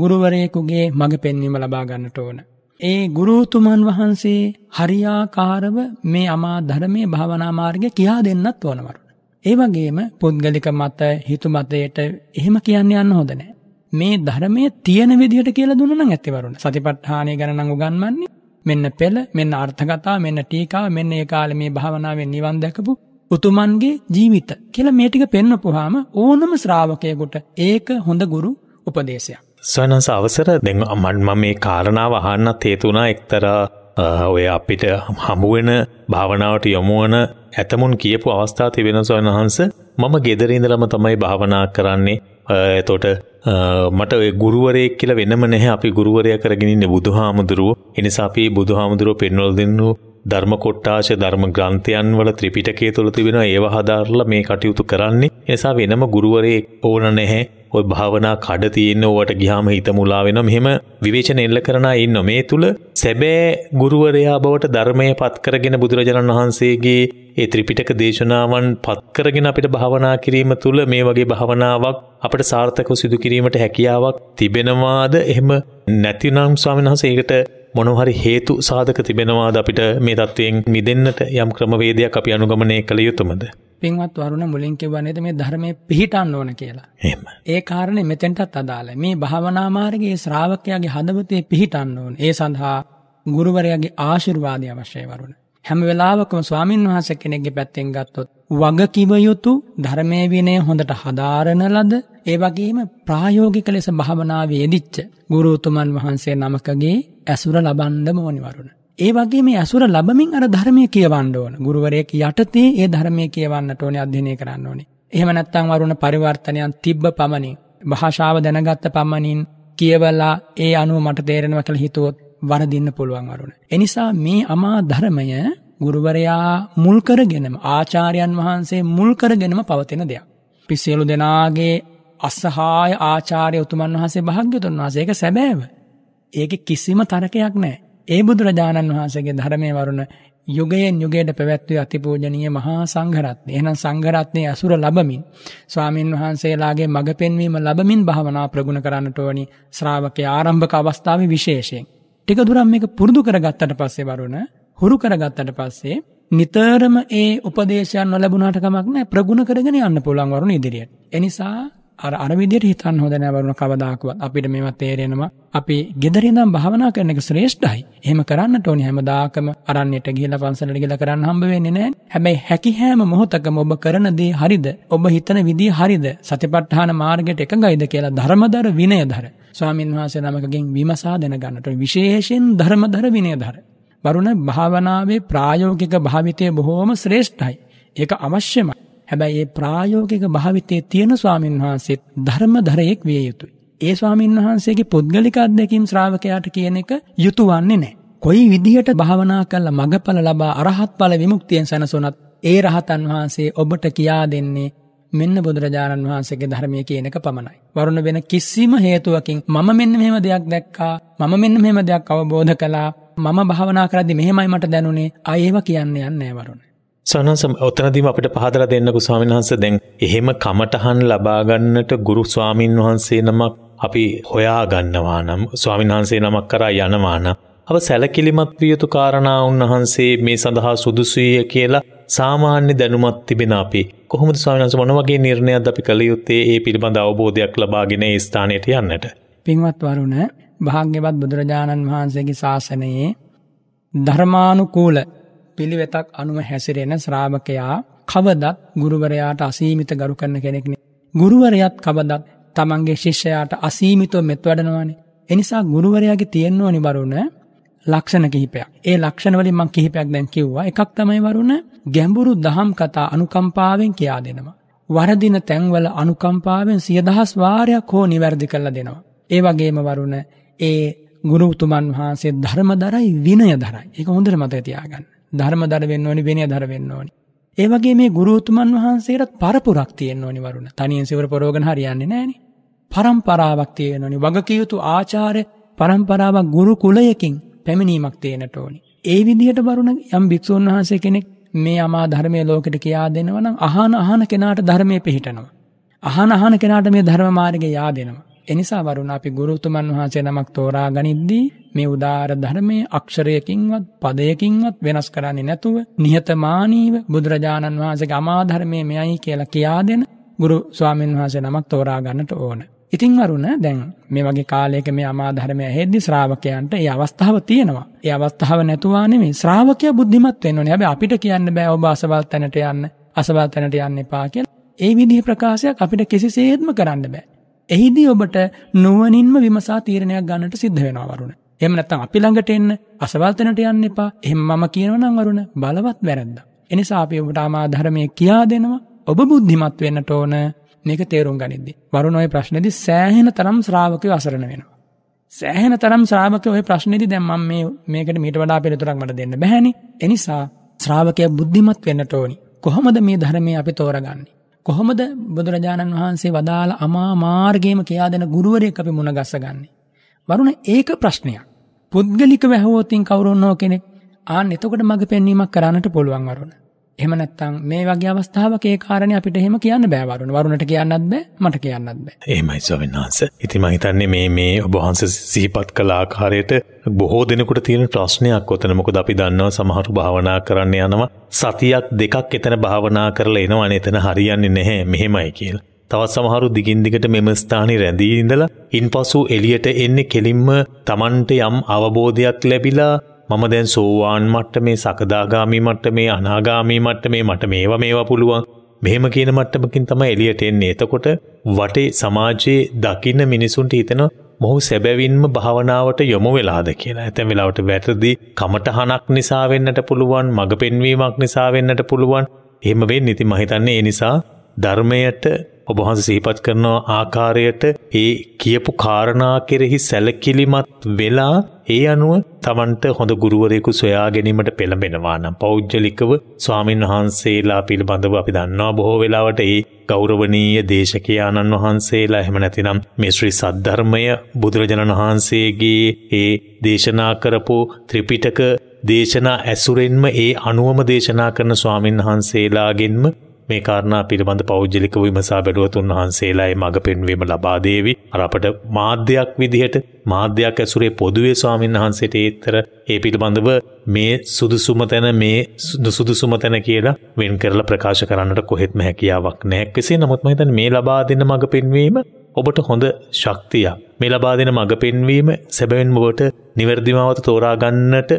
Speaker 1: ගුරුවරයෙකුගේ මඟ පෙන්වීම ලබා ගන්නට ඕන. ඒ ගුරුතුමන් වහන්සේ හරියාකාරව මේ අමා ධර්මයේ භාවනා මාර්ගය කියා දෙන්නත් ඕනවරු. ඒ වගේම පුද්ගලික මත හිතු මතයට එහෙම කියන්නේ යන්න හොඳ නැහැ. මේ ධර්මයේ තියෙන විදිහට කියලා දුන්නා නම් ඇත්තවරුණ සතිපට්ඨානය ගැන නම් උගන්වන්නේ මෙන්න පෙළ මෙන්න අර්ථකතා මෙන්න ටීකා මෙන්න ඒ කාලේ මේ භාවනාවෙන් නිවන් දැකපු උතුමන්ගේ ජීවිත කියලා මේ ටික පෙන්වපුවාම ඕනම ශ්‍රාවකයෙකුට ඒක හොඳ ගුරු උපදේශයක්.
Speaker 2: ස්වයන්ස අවසර දැන් මන් මම මේ කාරණාව අහන්නත් හේතු වුණා එක්තරා ඔය අපිට හමු වෙන භාවනාවට යොමු වන ඇතමුන් කියපු අවස්ථා තිබෙන ස්වයන් වහන්ස මම ගෙදර ඉඳලම තමයි භාවනා කරන්නේ එතකොට මට ගුරුවරයෙක් කියල වෙනම නැහැ අපි ගුරුවරය කරගෙනන්නේ බුදු හාමුදුරුව එනිසා අපි බුදු හාමුදුරුව පෙන්වල් දෙන්නු ධර්ම කොට්ටාශ ධර්ම ග්‍රන්ථයන් වල ත්‍රිපිටකය තුළ තිබෙන ඒව හදාරලා මේ කටයුතු කරන්නේ එසා වෙනම ගුරුවරයෙක් ඕන නැහැ ඔය භාවනා කඩ තියෙන්න ඕවට ගිහාම හිතමුලා වෙන මෙහෙම විවේචන එල්ල කරනා ඉන්න මේ තුළ සැබෑ ගුරුවරයා බවට ධර්මය පත්කරගෙන බුදුරජාණන් වහන්සේගේ ඒ ත්‍රිපිටක දේශනාවන් පත්කරගෙන අපිට භාවනා කිරීම තුළ මේ වගේ භාවනාවක් අපට සාර්ථකව සිදු කිරීමට හැකියාවක් තිබෙනවාද එහෙම නැතිනම් ස්වාමීන් වහන්සේ ඒකට මොනවහරි හේතු සාධක තිබෙනවාද අපිට මේ தත්වයෙන් මිදෙන්නට යම් ක්‍රමවේදයක් අපි අනුගමනය කළ යුතුමද
Speaker 1: පින්වත් වරුණ මුලින් කිව්වනේද මේ ධර්මයේ පිහිටන්න ඕන කියලා. එහෙම. ඒ කාරණේ මෙතෙන්ටත් අදාළයි. මේ භාවනා මාර්ගයේ ශ්‍රාවකයාගේ හදවතේ පිහිටන්න ඕන. ඒ සඳහා ගුරුවරයාගේ ආශිර්වාදය අවශ්‍යයි වරුණ. හැම වෙලාවකම ස්වාමින් වහන්සේ කෙනෙක්ගේ පැත්තෙන් ගත්තොත් වගකිව යුතු ධර්මයේ විනය හොඳට හදාරන ලද ඒ වගේම ප්‍රායෝගික ලෙස භාවනාවේ යෙදිච්ච ගුරුතුමන් වහන්සේ නමකගේ ඇසුර ලබන්න ඕනි වරුණ. ඒ වගේ මේ අසුර ලැබමින් අර ධර්මයේ කියවන්න ඕන. ගුරුවරයෙක් යටතේ ඒ ධර්මයේ කියවන්නට ඕනේ අධ්‍යයනය කරන්න ඕනේ. එහෙම නැත්නම් වරුණ පරිවර්තනයන් තිබ්බ පමණින් භාෂාව දැනගත්ත පමණින් කියවලා ඒ අනුව මට තේරෙනවා කියලා හිතුවොත් වරදින්න පුළුවන් වරුණ. එනිසා මේ අමා ධර්මය ගුරුවරයා මුල් කරගෙනම ආචාර්යයන් වහන්සේ මුල් කරගෙනම පවතින දෙයක්. අපි සියලු දෙනාගේ අසහාය ආචාර්ය උතුමන් වහන්සේ භාග්‍යතුන් වහන්සේ ඒක සැබෑව. ඒකේ කිසිම තරකයක් නැහැ. ඒ බුදුරජාණන් වහන්සේගේ ධර්මයේ වරුණ යුගයෙන් යුගයට පැවැත්වූ අතිපූජනීය මහා සංඝරත්නය. එහෙනම් සංඝරත්නයේ අසුර ලැබමින් ස්වාමින් වහන්සේලාගේ මඟ පෙන්වීම ලැබමින් භවනා ප්‍රගුණ කරන්නට ඕනි ශ්‍රාවකේ ආරම්භක අවස්ථාවේ විශේෂයෙන්. ටික දුරක් මේක පුරුදු කරගත්තට පස්සේ වරුණ හුරු කරගත්තට පස්සේ නිතරම ඒ උපදේශයන් නොලැබුණාට කමක් නැහැ ප්‍රගුණ කරගෙන යන්න පුළුවන් වරුණ ඉදිරියට. එනිසා අර අර විදිහට හිතන්න හොඳ නෑ වරුණ කවදාකවත්. අපිට මේවා තේරෙනවා. අපි gedare ඉඳන් භාවනා කරන එක ශ්‍රේෂ්ඨයි. එහෙම කරන්නට ඕනේ හැමදාකම අරන්නේට ගිහිලා පන්සලට ගිහිලා කරන්න හම්බ වෙන්නේ නෑ. හැබැයි හැකි හැම මොහොතකම ඔබ කරන දේ හරිද? ඔබ හිතන විදිහ හරිද? සතිපට්ඨාන මාර්ගයට එකඟයිද කියලා ධර්මදර විනයදර ස්වාමින් වහන්සේ නමකගෙන් විමසා දැනගන්නට විශේෂයෙන් ධර්මදර විනයදර වරුණ භාවනාවේ ප්‍රායෝගික භාවිතය බොහෝම ශ්‍රේෂ්ඨයි. ඒක අවශ්‍යමයි. හැබැයි ඒ ප්‍රායෝගික භාවිතයේ තියෙන ස්වාමින් වහන්සේත් ධර්මධරයෙක් විය යුතුයි. ඒ ස්වාමින් වහන්සේගේ පුද්ගලික අත්දැකීම් ශ්‍රාවකයාට කියන එක යුතුය වන්නේ නැහැ. කොයි විදිහට භාවනා කළා මගඵල ලබා අරහත් ඵල විමුක්තියෙන් සැනසුණත් ඒ රහතන් වහන්සේ ඔබට කියා දෙන්නේ මෙන්න බුදුරජාණන් වහන්සේගේ ධර්මය කියන එක පමණයි. වරුණ වෙන කිසිම හේතුවකින් මම මෙන්න මෙහෙම දෙයක් දැක්කා. මම මෙන්න මෙහෙම දෙයක් අවබෝධ කළා. මම භාවනා කරද්දි මෙහෙමයි මට දැනුනේ. ආයෙව කියන්නේ නැහැ වරුණ.
Speaker 2: සවහන්සම ඔතනදීම අපිට පහදර දෙන්නකු ස්වාමන් වහන්ස දැන් එහෙම කමටහන් ලබාගන්නට ගුරු ස්වාමීන් වහන්සේ නමක් අපි හොයා ගන්නවා නම් ස්වාමින් වහන්සේ නමක් කරා යනවාන. අප සැලකිලිමත් වියතු කාරණා උන්වහන්සේ මේ සඳහා සුදුසුය කියලා සාමාන්‍ය දැනුමත් තිබෙන අපි කොහොමද ස්වාමිනස මොනවගේ නිර්ණයක් අපි කළ යුත්තේ ඒ පිළිබඳ අවබෝධයක් ලබාගෙන ස්ථානයට යන්නට.
Speaker 1: පින්වත් වරුණ භාග්‍යවත් බුදුරජාණන් වහන්සේගේ ශාසනයේ ධර්මානුකූල පිළිවෙතක් අනුව හැසිරෙන ශ්‍රාවකයා කවදත් ගුරුවරයාට අසීමිත ගරු කරන කෙනෙක්න. ගුරුවරයත් කවදත් තමන්ගේ ශිෂ්‍යයාට අසීමිතව මෙත් වඩනවානේ. එනිසා ගුරුවරයාගේ තියෙන්නවා නිවරුණ ලක්ෂණ කිහිපයක්. ඒ ලක්ෂණවලින් මං කිහිපයක් දැන් කිව්වා. එකක් තමයි වරුණ ගැඹුරු දහම් කතා අනුකම්පාවෙන් කියා දෙනවා. වරදින තැන්වල අනුකම්පාවෙන් සියදහස් වාරයක් හෝ නිවැරදි කරලා දෙනවා. ඒ වගේම වරුණ ඒ ගුරුතුමන් වහන්සේ ධර්ම දරයි විනය දරයි. ඒක හොඳට මතක තියාගන්න. ධර්ම දර වෙන්න ඕනි වෙනය දර වෙන්න ඕනි. ඒ වගේ මේ ගුරුතුමන් වහන්සේටත් පරපුරක් තියෙන්න ඕනි වරුණ තනියෙන් සිවර පරෝගණ හරියන්නේ නෑනේ. පරම්පරාවක් තියෙන ඕනි වගකියුතු ආචාරය පරම්පරාවක් ගුරු කුලයකින් පැමිණීමක් තියෙනට ඕනි. ඒ විදිහට බරුණ යම් භික්‍ෂූන් වහන්සේ කෙනෙක් මේ අමා ධර්මය ලෝකට කියා දෙනවනම් අහන අහන කෙනාට ධර්මය පිහිටනවා. අහන අහන කෙනාට මේ ධර්මමාර්ග යා දෙනවා. එනිසා වරුණ අපි ගුරුතුමන් වහන්සේ නමක් තෝරා ගනිද්දී මේ උදාාර ධර්මයේ අක්ෂරයකින්වත් පදයකින්වත් වෙනස් කරන්නේ නැතුව නිහතමානීව බුදුරජාණන් වහන්සේගේ අමාධර්මයේ මෙයයි කියලා කියා දෙන ගුරු ස්වාමීන් වහන්සේ නමක් තෝරා ගන්නට ඕන. ඉතින් වරුණ දැන් මේ වගේ කාලයක මේ අමාධර්මය ඇහෙද්දි ශ්‍රාවකයන්ට ඒ අවස්ථාව තියෙනවා. ඒ අවස්ථාව නැතුවා නෙමෙයි ශ්‍රාවකයා බුද්ධිමත් වෙන්න ඕනේ. හැබැයි අපිට කියන්න බෑ ඔබ අසවල් තැනට යන්න, අසවල් තැනට යන්න එපා කියලා. ඒ විදිහ ප්‍රකාශයක් අපිට කිසිසේත්ම කරන්න බෑ. එහිදී ඔබට නුවනින්ම විමසා තීරණයක් ගන්නට සිද්ධ වෙනවරුණ. එම නැත්තම් අපි ළඟට එන්න අසවල්තනට යන්න එපා එහෙම මම කියනවනම් වරුණ බලවත් වැරද්ද. එනිසා අපි ඔබට ආමාධර්මය කියා දෙනවා ඔබ බුද්ධිමත් වෙන්නට ඕන මේක තේරුම් ගනිද්දි. වරුණ ඔය ප්‍රශ්නේදී සෑහෙන තරම් ශ්‍රාවකයෝ අසරණ වෙනවා. සෑහෙන තරම් ශ්‍රාවකයෝ ඔය ප්‍රශ්නේදී දැන් මම මේ මේකට මීට වඩා පිළිතුරක් මට දෙන්න බැහැනේ. එනිසා ශ්‍රාවකයා බුද්ධිමත් වෙන්නට ඕනි. කොහොමද මේ ධර්මයේ අපි තෝරගන්නේ? කොහොමද බුදුරජාණන් වහන්සේ වදාළ අමා මාර්ගයේම කියා දෙන ගුරුවරයෙක් අපි මුණ ගැසගන්නේ? වරුණ ඒක ප්‍රශ්නයක්. පුද්ගලිකව ඇහුවොත් කවුරුන් හෝ කෙනෙක් ආන් එතකොට මගේ පෙන්වීමක් කරන්නට පුළුවන් වරුණ. එහෙම නැත්නම් මේ වගේ අවස්ථාවක ඒ කාරණේ අපිට එහෙම කියන්න බෑ වරුණ. වරුණට කියන්නත් බෑ, මට කියන්නත් බෑ.
Speaker 2: එහෙමයි ස්වාමීන් වහන්සේ. ඉතින් මම හිතන්නේ මේ මේ ඔබ වහන්සේ සිහිපත් කළ ආකාරයට බොහෝ දෙනෙකුට තියෙන ප්‍රශ්නයක් ඔතන. මොකද අපි දන්නවා සමහරු භාවනා කරන්න යනවා සතියක් දෙකක් එතන භාවනා කරලා එනවනේ එතන හරියන්නේ නැහැ මෙහෙමයි කියලා. තවත් සමහරු දිගින් දිගට මෙම ස්ථානයේ රැඳී ඉඳලා ඉන්පසු එළියට එන්නේ කෙලින්ම Tamante යම් අවබෝධයක් ලැබිලා මම දැන් සෝවාන් මට්ටමේ සකදාගාමී මට්ටමේ අනාගාමී මට්ටමේ මට මේවා මේවා පුළුවන් මෙහෙම කියන මට්ටමකින් තමයි එළියට එන්නේ. එතකොට වටේ සමාජයේ දකින්න මිනිසුන්ට හිතෙනවා මොහු සැබැවින්ම භාවනාවට යොමු වෙලාද කියලා. ඇතැම් වෙලාවට වැරදි කමටහනක් නිසා වෙන්නට පුළුවන්, මඟ පෙන්වීමක් නිසා වෙන්නට පුළුවන්. එහෙම වෙන්නේ ඉතින් මම හිතන්නේ ඒ නිසා ධර්මයට ඔබහන්ස සහිපත් කරන ආකාරයට ඒ කියපු කාරණා කෙරෙහි සැලකිලිමත් වෙලා ඒ අනුව තමන්ට හොඳ ගුරුවරයෙකු සොයා ගැනීමට පෙළඹෙනවා නම් පෞද්ගලිකව ස්වාමින් වහන්සේලා පිළිබඳව අපි දන්නවා බොහෝ වෙලාවට ඒ ගෞරවනීය දේශකයාණන් වහන්සේලා එහෙම නැතිනම් මේ ශ්‍රී සද්ධර්මය බුදුරජාණන් වහන්සේගේ ඒ දේශනා කරපු ත්‍රිපිටක දේශනා ඇසුරෙන්ම ඒ අනුවම දේශනා කරන ස්වාමින් වහන්සේලාගෙන්ම මේ කාරණා පිළිබඳ පෞද්ගලික විමසා බැලුවත් උන්වහන්සේලායි මඟ පෙන්වීම ලබා දේවි. අර අපට මාධ්‍යයක් විදිහට මාධ්‍යයක් ඇසුරේ පොදුවේ ස්වාමීන් වහන්සේට ඒතර ඒ පිළිබඳව මේ සුදුසුම තැන මේ සුදුසුම තැන කියලා වෙන් කරලා ප්‍රකාශ කරන්නට කොහෙත්ම හැකියාවක් නැහැ. කෙසේ නමුත් මම හිතන්නේ මේ ලබා දෙන මඟ පෙන්වීම ඔබට හොඳ ශක්තියක්. මේ ලබා දෙන මඟ පෙන්වීම සැබවින්ම ඔබට නිවැරදිමවත තෝරා ගන්නට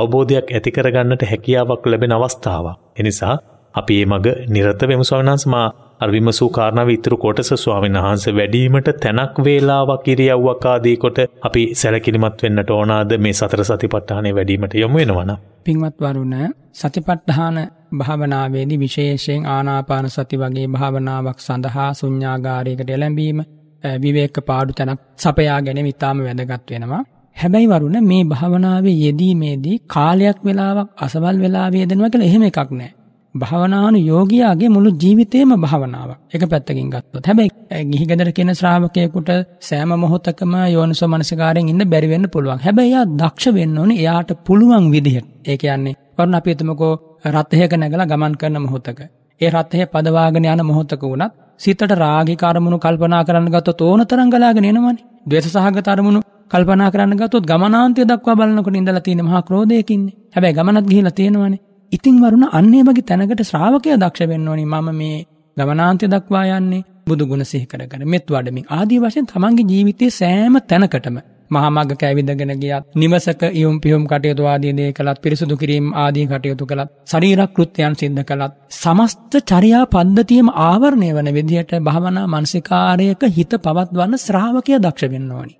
Speaker 2: අවබෝධයක් ඇති කරගන්නට හැකියාවක් ලැබෙන අවස්ථාවක්. එනිසා අපි ඒ මඟ නිරත වෙමු ස්වාමිනාන්ස මා අර විමසූ කාරණාව ඉතුරු කොටස ස්වාමීන් වහන්සේ වැඩිවීමට තැනක් වේලාවක් ඉරියව්වක් ආදී කොට අපි සැලකිලිමත් වෙන්නට ඕනාද මේ සතර සතිපට්ඨානේ වැඩිවීමට යොමු වෙනවනම්
Speaker 1: පින්වත් වරුණ සතිපට්ඨාන භාවනාවේදී විශේෂයෙන් ආනාපාන සති වගේ භාවනාවක් සඳහා ශුන්‍යාගාරයකට එළඹීම විවේක පාඩු තැනක් සපයා ගැනීම ඉතාම වැදගත් වෙනවා හැබැයි වරුණ මේ භාවනාවේ යෙදීමේදී කාලයක් වෙලාවක් අසවල් වෙලාවේ යෙදෙනවා කියලා එහෙම එකක් නැහැ භාවනාන යෝගයාගේ මුළු ජීවිතේම භාවනාවක්. එක පැත්තකින් ගත්තොත්. හැබැයි ගිහිගෙදර කියන ශ්‍රාවකයෙකුට සෑම මොහොතකම යෝනිසෝ මනසිකාරයෙන් ඉන්න බැරි වෙන්න පුළුවන්. හැබැයි එයා දක්ෂ වෙන්න ඕනේ එයාට පුළුවන් විදිහට. ඒ කියන්නේ වරුණ අපි හිතමුකෝ රථයක නැගලා ගමන් කරන මොහොතක. ඒ රථය පදවාගෙන යන මොහොතක වුණත් සිතට රාගික අරමුණු කල්පනා කරන්න ගත්තොත් ඕන තරම් ගලාගෙන එනවනේ. ද්වේෂ සහගත අරමුණු කල්පනා කරන්න ගත්තොත් ගමනාන්තය දක්වා බලනකොට ඉඳලා තියෙන මහා ක්‍රෝධයකින්නේ. හැබැයි ගමනත් ගිහිලා තියෙනවනේ. ඉතින් වරුණ අන්නේ වගේ තැනකට ශ්‍රාවකය දක්ෂ වෙන්න ඕනි මම මේ ගමනාන්තය දක්වා යන්නේ බුදු ගුණ සිහි කර කර මෙත් වඩමින් ආදී වශයෙන් තමන්ගේ ජීවිතයේ සෑම තැනකටම මහමග කැවිදගෙන ගියත් නිවසක ඉයුම් පියුම් කටයුතු ආදී දේ කළත් පිරිසුදු කිරීම ආදී කටයුතු කළත් ශරීර කෘත්‍යයන් සිද්ධ කළත් සමස්ත චර්යා පද්ධතියම ආවරණය වන විදිහට භවනා මානසිකාරයක හිත පවත්වන්න ශ්‍රාවකයා දක්ෂ වෙන්න ඕනි.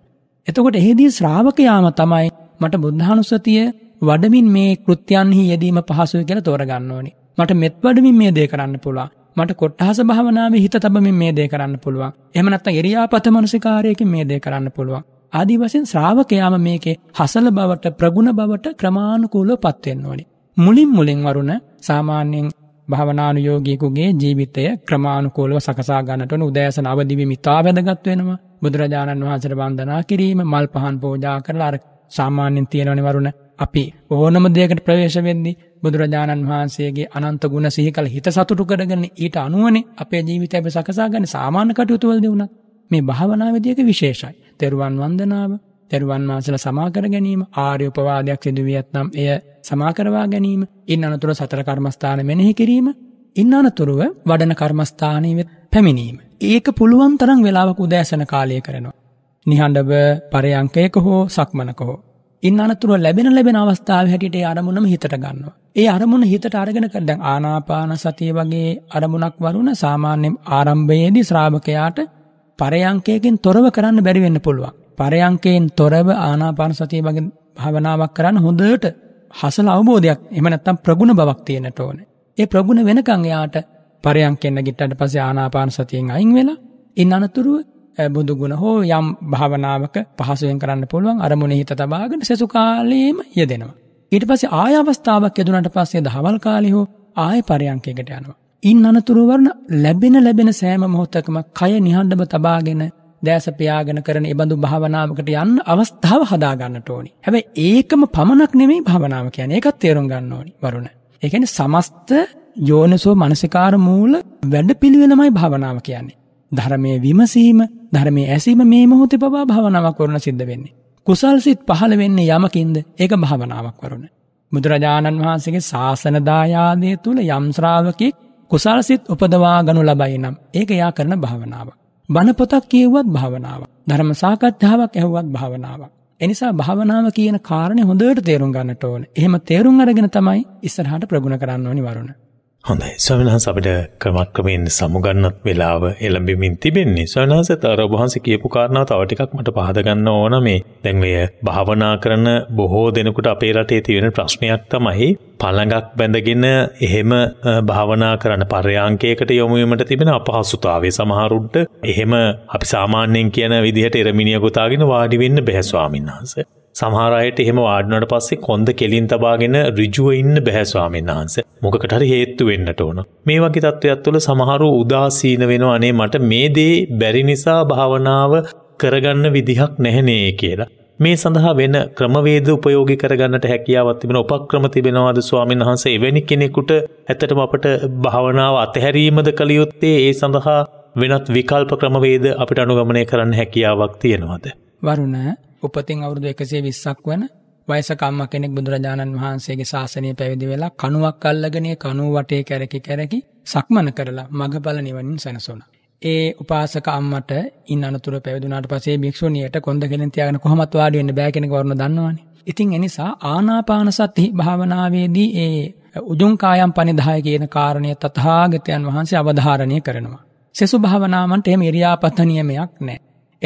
Speaker 1: එතකොට එෙහිදී ශ්‍රාවකයාම තමයි මට බුද්ධානුස්සතිය වඩමින් මේ කෘත්‍යයන්හි යෙදීම පහසුව කියලා තෝරගන්න ඕනි. මට මෙත් වඩමින් මේ දේ කරන්න පුළුවන්. මට කොට්ටහස භාවනාවේ හිත තබමින් මේ දේ කරන්න පුළුවන්. එහෙම නැත්නම් එරියාපත මනසිකාරයකින් මේ දේ කරන්න පුළුවන්. ආදී වශයෙන් ශ්‍රාවකයාම මේකේ හසල බවට ප්‍රගුණ බවට ක්‍රමානුකූලව පත් වෙන්න ඕනේ. මුලින් මුලින් වරුණ සාමාන්‍යයෙන් භාවනානුයෝගීකුගේ ජීවිතය ක්‍රමානුකූලව සකසා ගන්නට ඕන උදෑසන අවදිවි මිතා වැදගත් වෙනවා. බුදුරජාණන් වහන්සේට වන්දනා කිරීම, මල් පහන් පූජා කරලා අර සාමාන්‍යයෙන් තියෙනවනේ වරුණ අපි ඕනම දෙයකට ප්‍රවේශ වෙද්දී බුදුරජාණන් වහන්සේගේ අනන්ත ගුණ සිහි කළ හිත සතුටු කරගෙන ඊට අනුවනේ අපේ ජීවිතය අපි සකසා ගන්න සාමාන්‍ය කටයුතු වලදී වුණත් මේ භාවනාවේදී ඒක විශේෂයි. තෙරුවන් වන්දනාව, තෙරුවන් වහන්සේලා සමා කර ගැනීම, ආර්ය උපවාදයක් සිදු වියත් නම් එය සමා කරවා ගැනීම, ඉන් අනතුර සතර කර්මස්ථාන මෙනෙහි කිරීම, ඉන් අනතුරුව වඩන කර්මස්ථානයේ පැමිණීම. ඒක පුළුවන් තරම් වෙලාවක උදෑසන කාලය කරනවා. නිහඬව පරයන්කයක හෝ සක්මනක හෝ ඉන් අනතුරුව ලැබෙන ලැබෙන අවස්ථාව හැටියට ඒ අරමුණම හිතට ගන්නවා. ඒ අරමුණ හිතට අරගෙන දැන් ආනාපාන සතිය වගේ අරමුණක් වරුණ සාමාන්‍යයෙන් ආරම්භයේදී ශ්‍රාවකයාට පරයන්කයෙන් තොරව කරන්න බැරි වෙන්න පුළුවන්. පරයන්කයෙන් තොරව ආනාපාන සතිය වගේ භාවනාවක් කරන්න හොඳට හසල අවබෝධයක් එහෙම නැත්නම් ප්‍රගුණ බවක් තියෙන්නට ඕනේ. ඒ ප්‍රගුණ වෙනකන් එයාට පරයන්කෙන්න ගිට්ටට පස්සේ ආනාපාන සතියෙන් අයින් වෙලා ඉන් අනතුරුව බුදු ගුණ හෝ යම් භාවනාවක පහසුවෙන් කරන්න පුළුවන් අරමුණ හිත තබාගෙන සෙසු කාලයේම යෙදෙනවා. ඊට පස්සේ ආය අවස්ථාවක් යෙදුනට පස්සේ දහවල් කාලේ හෝ ආය පරයන්කයකට යනවා. ඉන් අනතුරු වරන ලැබෙන ලැබෙන සෑම මොහොතකම කය නිහඬව තබාගෙන දැස පියාගෙන කරන ඒ බඳු භාවනාවකට යන්න අවස්ථාව හදා ගන්නට ඕනි. හැබැයි ඒකම පමණක් නෙමෙයි භාවනාව කියන්නේ. ඒකත් තේරුම් ගන්න ඕනි වරුණ. ඒ කියන්නේ සමස්ත යෝනසෝ මනසිකාර මූල වැඩපිළිවෙලමයි භාවනාව කියන්නේ. ධර්මයේ විමසීම ධර්මයේ ඇසීම මේ මොහොතේ පවා භවනාවක් වරුණ සිද්ධ වෙන්නේ. කුසල් සිත් පහළ වෙන්නේ යමකින්ද ඒක භවනාවක් වරුණ. බුදුරජාණන් වහන්සේගේ ශාසන දායාදය තුල යම් ශ්‍රාවකෙක් කුසල් සිත් උපදවා ගනු ලබයි නම් ඒක යා කරන භවනාවක්. බණ පොතක් කියවුවත් භවනාවක්. ධර්ම සාකච්ඡාවක් ඇහුවත් භවනාවක්. එනිසා භාවනාව කියන කාරණේ හොඳට තේරුම් ගන්නට ඕන. එහෙම තේරුම් අරගෙන තමයි ඉස්සරහට ප්‍රගුණ කරන්න ඕනි වරුණ.
Speaker 2: හොඳයි ස්වමිනහස අපිට ක්‍රමක්‍රමයෙන් සමුගන්නත් වෙලාව එළඹෙමින් තිබෙන්නේ ස්වමිනහසත් අර ඔබ වහන්සේ කියපු කාරණා තව ටිකක් මට පහද ගන්න ඕන මේ දැන් මේ භාවනා කරන බොහෝ දෙනෙකුට අපේ රටේ තියෙන ප්‍රශ්නයක් තමයි පළඟක් බැඳගෙන එහෙම භාවනා කරන පර්යාංකයකට යොමු වීමට තිබෙන අපහසුතාවය සමහරුන්ට එහෙම අපි සාමාන්‍යයෙන් කියන විදිහට එරමිනිය ගොතාගෙන වාඩි වෙන්න බෑ ස්වාමින්වහන්සේ සමහරයට එහෙම වාඩනට පස්සේ කොන්ද කෙලින් තබාගෙන රිජුව ඉන්න බැහැස්වාමෙන් වහන්ස මොකට හේත්තු වෙන්නට ඕන. මේ වගේ තත්ත්වයක් තුළ සමහරු උදාසීන වෙන අනේ මට මේ දේ බැරි නිසා භාවනාව කරගන්න විදිහක් නැහැනේ කියලා. මේ සඳහා වෙන ක්‍රමවේද උපයෝගි කරගන්නට හැකියාවත් තිබෙන උපක්‍රම තිබෙනවාද ස්වාමීන් වහන්සේ එවැනි කෙනෙකුට ඇතටම අපට භාවනාව අතහැරීමද කළියුත්තේ ඒ සඳහා වෙනත් විකල්ප ක්‍රමවේද අපිට අනුගමනය කරන්න හැකියාවක් තියෙනවාද.
Speaker 1: වරුණ උපතින් අවුරුදු 120ක් වන වයසක අම්මා කෙනෙක් බුදුරජාණන් වහන්සේගේ ශාසනය පැවිදි වෙලා කණුවක් අල්ලගෙන කණුව වටේ කැරකි කැරකි සක්මන කරලා මගඵල නිවනින් සැනසුණා. ඒ උපාසක අම්මට ඉන් අනතුර පැවිදුනාට පස්සේ භික්ෂුණියට කොන්ද ගෙලින් තියාගෙන කොහොමත් වාඩි වෙන්න බෑ කෙනෙක් වරුණ දන්නවනේ. ඉතින් එනිසා ආනාපාන සති භාවනාවේදී ඒ උජුං කායම් පනිදාය කියන කාරණය තථාගතයන් වහන්සේ අවධාරණය කරනවා. සෙසු භාවනාවන්ට එහෙම ඉරියාපත නියමයක් නැහැ.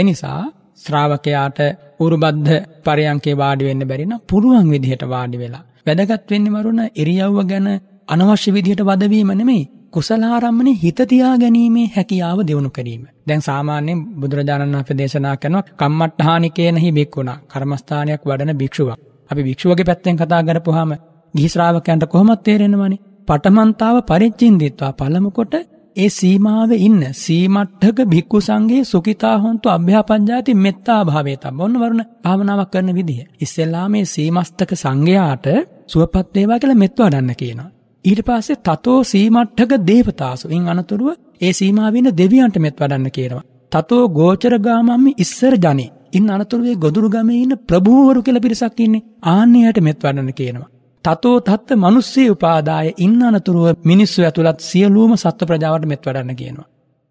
Speaker 1: එනිසා ශ්‍රාවකයාට උරුබද්ධ පරයන්කේ වාඩි වෙන්න බැරි නම් පුළුවන් විදිහට වාඩි වෙලා වැදගත් වෙන්නේ මරුණ ඉරියව්ව ගැන අනවශ්‍ය විදිහට වදවීම නෙමෙයි කුසලාරම්මනේ හිත තියා ගැනීමේ හැකියාව දිනු කිරීම. දැන් සාමාන්‍යයෙන් බුදුරජාණන් වහන්සේ දේශනා කරනවා කම්මට්ඨානිකේනහි බික්කුණා කර්මස්ථානයක් වඩන භික්ෂුවක්. අපි භික්ෂුවගේ පැත්තෙන් කතා කරපුවාම ගිහි ශ්‍රාවකයන්ට කොහොමද තේරෙන්නවනේ? පටමන්තාව පරිච්ඡින්දිත්වා පළමු කොට ඒ සීමාවේ ඉන්න සීමට්ඨක භික්ඛු සංඝේ සුඛිතා හොන්තු අභ්‍යාපංජාති මෙත්තා භාවේ තම. ඔන්න වරුණ භාවනාවක් කරන විදිය. ඉස්සෙල්ලා මේ සීමස්තක සංඝයාට සුවපත් වේවා කියලා මෙත් වඩන්න කියනවා. ඊට පස්සේ තතෝ සීමට්ඨක දේවතාසුන් අනතුරුව ඒ සීමාවින දෙවියන්ට මෙත් වඩන්න කියනවා. තතෝ ගෝචර ගාමම්මි ඉස්සර ජනේ. ඉන්න අනතුරුවේ ගොදුරු ගමේ ඉන්න ප්‍රභූවරු කියලා පිරිසක් ඉන්නේ. ආන්නයට මෙත් වඩන්න කියනවා. තතෝ තත්ත මිනිස්සේ උපාදාය ඉන්න අනතුරුව මිනිස්සු ඇතුළත් සියලුම සත්ව ප්‍රජාවට මෙත් වඩන්න කියනවා.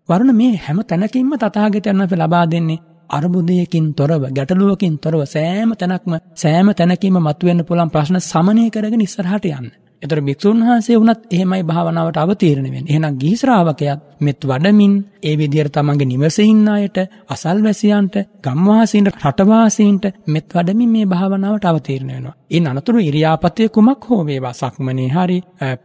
Speaker 1: වරුණ මේ හැම තැනකින්ම තථාගතයන් අප ලබා දෙන්නේ අරුබුදයකින් තොරව ගැටලුවකින් තොරව සෑම තැනක්ම සෑම තැනකීම මතුවෙන්න පුළුවන් ප්‍රශ්න සමනය කරගෙන ඉස්සරහට යන්න. එතකොට භික්ෂුන් වහන්සේ වුණත් එහෙමයි භාවනාවට අවතීර්ණ වෙන්නේ. එහෙනම් ගිහි ශ්‍රාවකයාත් මෙත් වඩමින් ඒ විදිහට තමන්ගේ නිවසේ ඉන්න අයට, අසල්වැසියන්ට, ගම්වාසීන්ට, රටවාසීන්ට මෙත් වඩමින් මේ භාවනාවට අවතීර්ණ වෙනවා. ඒ අනතුරු ඉරියාපතේ කුමක් හෝ වේවා සක්මනේ හරි,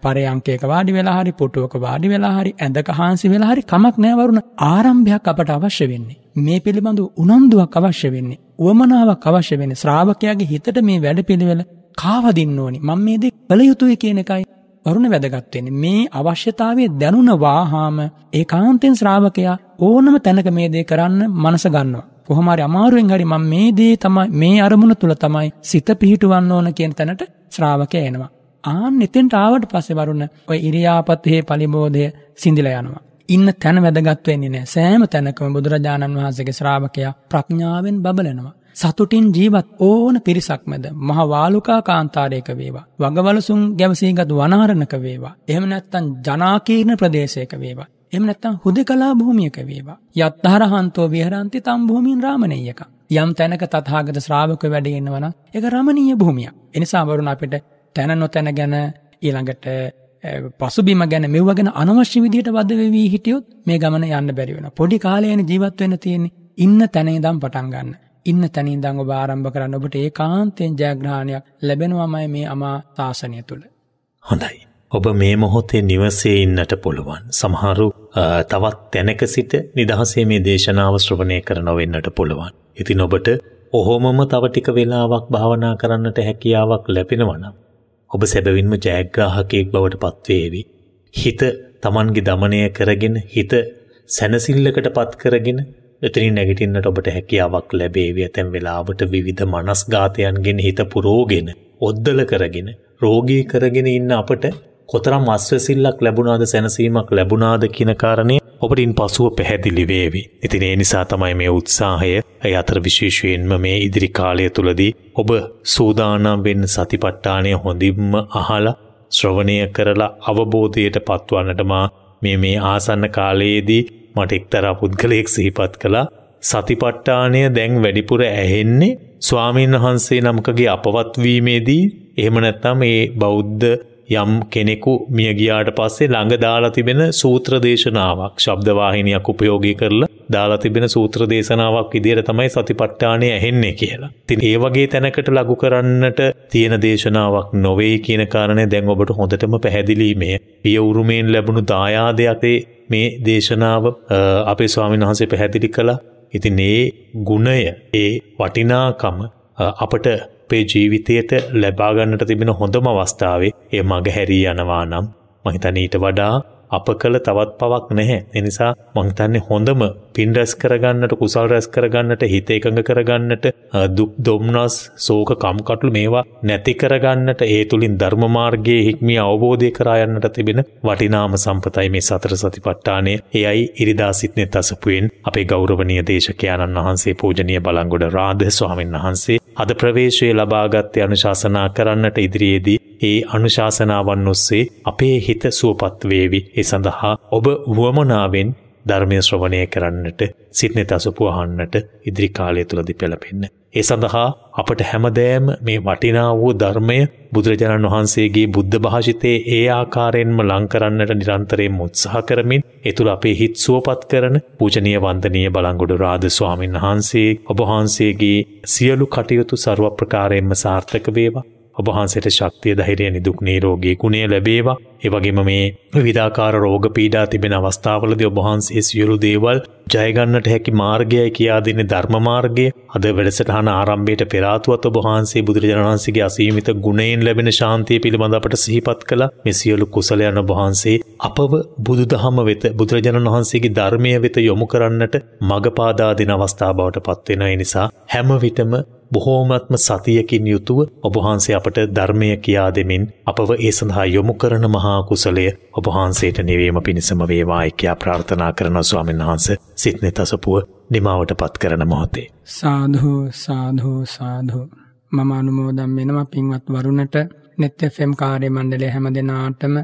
Speaker 1: පරයන්කේක වාඩි වෙලා හරි, පුටුවක වාඩි වෙලා හරි, ඇඳක හාන්සි වෙලා හරි කමක් නැහැ වරුණ ආරම්භයක් අපට අවශ්‍ය වෙන්නේ. මේ පිළිබඳව උනන්දුවක් අවශ්‍ය වෙන්නේ. උවමනාවක් අවශ්‍ය වෙන්නේ. ශ්‍රාවකයාගේ හිතට මේ වැඩපිළිවෙල කාවදින්න ඕනි. මම මේ දේ කළ යුතුයි කියන එකයි වරුණ වැදගත් වෙන්නේ. මේ අවශ්‍යතාවය දැනුණ වාහාම ඒකාන්තෙන් ශ්‍රාවකයා ඕනම තැනක මේ දේ කරන්න මනස ගන්නවා. කොහොම හරි අමාරුවෙන් හරි මම මේ දේ තමයි මේ අරමුණ තුල තමයි සිත පිහිටවන්න ඕන කියන තැනට ශ්‍රාවකයා එනවා. ආන් එතෙන්ට ආවට පස්සේ වරුණ ඔය ඉරියාපතේ පරිබෝධය සිඳිලා යනවා. ඉන්න තැන වැදගත් වෙන්නේ නැහැ. සෑම තැනකම බුදුරජාණන් වහන්සේගේ ශ්‍රාවකයා ප්‍රඥාවෙන් බබලනවා. සතුටින් ජීවත් ඕන පිරිසක්මද මහ වාලුකා කාන්තාරයක වේවා. වගවලසුන් ගැවසීගත් වනාරණක වේවා. එහම නැත්තන් ජනාකීර්ණ ප්‍රදේශයක වේවා. එම නැත්තම් හුදෙ කලා භූමියක වේවා. යත්තාරහන්තෝ විහරන්ති තම් භූමින් රාමණයක. යම් තැනක තතාගත ශ්‍රාවක වැඩගෙන්න්නවන එක රමණීය භූමිය. එනිසා වරුණ අපිට තැන නොතැන ගැන ඊළඟට පසුබිම ගැන මෙව ගැන අනවශ්‍ය විදිහට වදවී හිටියොත් මේ ගමන යන්න බැරිවෙන පොඩි කාලයන ජීවත්වෙන තියෙන්නේ ඉන්න තැනේ දම් පටන්ගන්න ඉන්න තැනින් දඟ භාරම්භ කරන්න ඔබට ඒ කාන්තයෙන් ජයග්‍රහණයක් ලැබෙනවාමයි මේ අමා තාසනය තුළ.
Speaker 2: හොඳයි. ඔබ මේ මොහොතේ නිවසේ ඉන්නට පුළුවන්. සමහරු තවත් තැනක සිට නිදහසේ මේ දේශනාව ශ්‍රවණය කර නොවෙන්නට පුළුවන්. ඉතින් ඔබට ඔහොමම තව ටික වෙලාවක් භාවනා කරන්නට හැකියාවක් ලැබෙනවනම් ඔබ සැබවින්ම ජයග්‍රාහකයෙක් බවට පත්වේවි. හිත Tamange දමණය කරගෙන හිත සැනසිල්ලකට පත් කරගෙන එතනින් නැගිටින්නට ඔබට හැකියාවක් ලැබේවි ඇතැම් වෙලාවට විවිධ මනස්ගාතයන්ගෙන් හිත පුරෝගෙන ඔද්දල කරගෙන රෝගී කරගෙන ඉන්න අපට කොතරම් අස්වැසිල්ලක් ලැබුණාද සැනසීමක් ලැබුණාද කියන කාරණය ඔබටින් පසුව පැහැදිලි වේවි. ඉතින් ඒ නිසා තමයි මේ උත්සාහය ඒ අතර විශේෂයෙන්ම මේ ඉදිරි කාලය තුලදී ඔබ සූදානම් වෙන්න සතිපට්ඨානය හොඳින්ම අහලා ශ්‍රවණය කරලා අවබෝධයට පත්වන්නට මා මේ මේ ආසන්න කාලයේදී මට එක්තරා පුද්ගලයෙක් සිහිපත් කළා සතිපට්ඨානය දැන් වැඩිපුර ඇහෙන්නේ ස්වාමීන් වහන්සේ නමකගේ අපවත්වීමේදී එහෙම නැත්නම් ඒ බෞද්ධ යම් කෙනෙකු මියගියාට පස්සේ ළඟ දාලතිබෙන සූත්‍රදේශනාවක් ශබ්දවාහිනයක් උපයෝගී කරලා දාලතිබෙන සූත්‍රදේශනාවක් ඉදිර තමයි සතිපට්ඨානය ඇහෙන්නේ කියලා. තින් ඒ වගේ තැනකට ලගු කරන්නට තියෙන දේශනාවක් නොවෙයි කියන කාරණය දැන් ඔබට හොඳටම පැහැදිලීමේ පියවුරුමයෙන් ලැබුණු දායාදයක්ේ මේ දේශනාව අපේ ස්වාමින් වහන්සේ පැහැදිලි කළ ඉතින් ඒ ගුණය ඒ වටිනාකම අපට අපේ ජීවිතයට ලැබාගන්නට තිබෙන හොඳම අවස්ථාවේ ඒ මඟ හැරී යනවා නම් මහිතන ඊට වඩා අප කළ තවත් පවක් නැහැ එනිසා මංහිතන්නේ හොඳම පින් රැස් කරගන්නට කුසල් රැස් කරගන්නට හිත එකඟ කරගන්නට දුක් දොම්නස් සෝක කම්කටුළු මේවා නැති කරගන්නට ඒ තුළින් ධර්මමාර්ගයේ හික්මිය අවබෝධය කරායන්නට තිබෙන වටිනාම සම්පතයි මේ සතර සතිපට්ඨානය එයයි ඉරිදා සිත්නෙ තසපුයෙන් අපේ ගෞරවනීය දේශකයාණන් වහන්සේ පූජනීය බලංගොඩ රාධ ස්වාමීන් වහන්සේ අද ප්‍රවේශයේ ලබාගත්තේ අනුශාසනා කරන්නට ඉදිරියේදී ඒ අනුශාසනාවන් ඔස්සේ අපේ හිත සුවපත් වේවි. ඒ සඳහා ඔබ වුවමනාවෙන් ධර්මය ශ්‍රවණය කරන්නට සිත්නෙ තසපු අහන්නට ඉදිරි කාලය තුළදි පෙළපෙන්න. ඒ සඳහා අපට හැමදෑම මේ වටිනා වූ ධර්මය බුදුරජාණන් වහන්සේගේ බුද්ධ භාෂිතයේ ඒ ආකාරයෙන්ම ලංකරන්නට නිරන්තරයෙන් උත්සාහ කරමින් ඒ තුළ අපේ හිත් සුවපත් කරන පූජනීය වන්දනීය බලංගොඩ රාද ස්වාමින් වහන්සේ ඔබ වහන්සේගේ සියලු කටයුතු ਸਰව ප්‍රකාරයෙන්ම සාර්ථක වේවා ඔබහන්සේට ශක්තිය ධෛර්ය නිදුක් නිරෝගී ගුණය ලැබේවා. ඒ වගේම මේ විවිධාකාර රෝග පීඩා තිබෙන අවස්ථාවලදී ඔබහන්සේ සියලු දේවල් ජය ගන්නට හැකි මාර්ගයයි කියා දෙන්නේ ධර්ම මාර්ගය. අද වැඩසටහන ආරම්භයට පෙර ආතුවත් ඔබහන්සේ බුදුරජාණන් වහන්සේගේ අසීමිත ගුණයෙන් ලැබෙන ශාන්තිය පිළිබඳ අපට සිහිපත් කළ මේ සියලු කුසලයන් ඔබහන්සේ අපව බුදුදහම වෙත බුදුරජාණන් වහන්සේගේ ධර්මය වෙත යොමු කරන්නට මඟ පාදා දෙන අවස්ථාව බවට පත් වෙන නිසා හැම විටම බොහෝමත්ම සතියකින් යුතුව ඔබහන්සේ අපට ධර්මය කියා දෙමින් අපව ඒ සඳහා යොමු කරන මහා කුසලය ඔබහන්සේට නිවීම පිණිසම වේවායිකයා ප්‍රාර්ථනා කරන ස්වාමන් වහන්ස සිත්නෙ තසපුුව නිමාවට පත් කරන මොහොතේ.
Speaker 1: සාධහෝ සාධෝ සාධෝ. මම අනුමෝදම් වෙනවා පින්වත් වරුණට නෙත්තෆම් කාරය මණ්ඩලය හැම දෙනාටම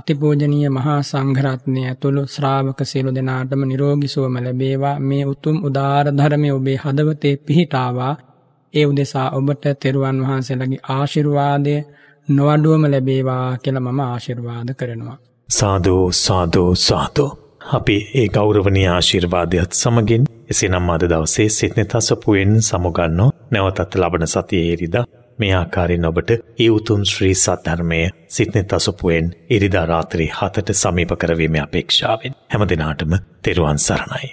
Speaker 1: අතිපෝජනීය මහා සංඝරත්නය ඇතුළු ශ්‍රාවක සියලු දෙනාටම නිරෝගී සුවම ලැබේවා මේ උතුම් උදාාර ධර්මය ඔබේ හදවතේ පිහිටාවා ඒ උදෙසා ඔබට තෙරුවන් වහන්සේලගේ ආශිර්වාදය නොවඩුවම ලැබේවා කියල මම ආශිර්වාද කරනවා.
Speaker 2: සාධෝ සාධෝ සාතෝ. අපි ඒ ගෞරවනය ආශිර්වාදයත් සමගින් එසනම් අද දවසේ සිත්නෙතසපුුවෙන් සමුගන්නෝ නැවතත් ලබන සතිය එරිද මේ ආකාරෙන් ඔබට ඒ උතුම් ශ්‍රී සත්ධර්මය සිත්නෙතසපුුවෙන් ඉරිදාරාත්‍රී හතට සමීප කරවීම අපේක්ෂාවෙන් හැම දෙනාටම තෙරුවන් සරණයි.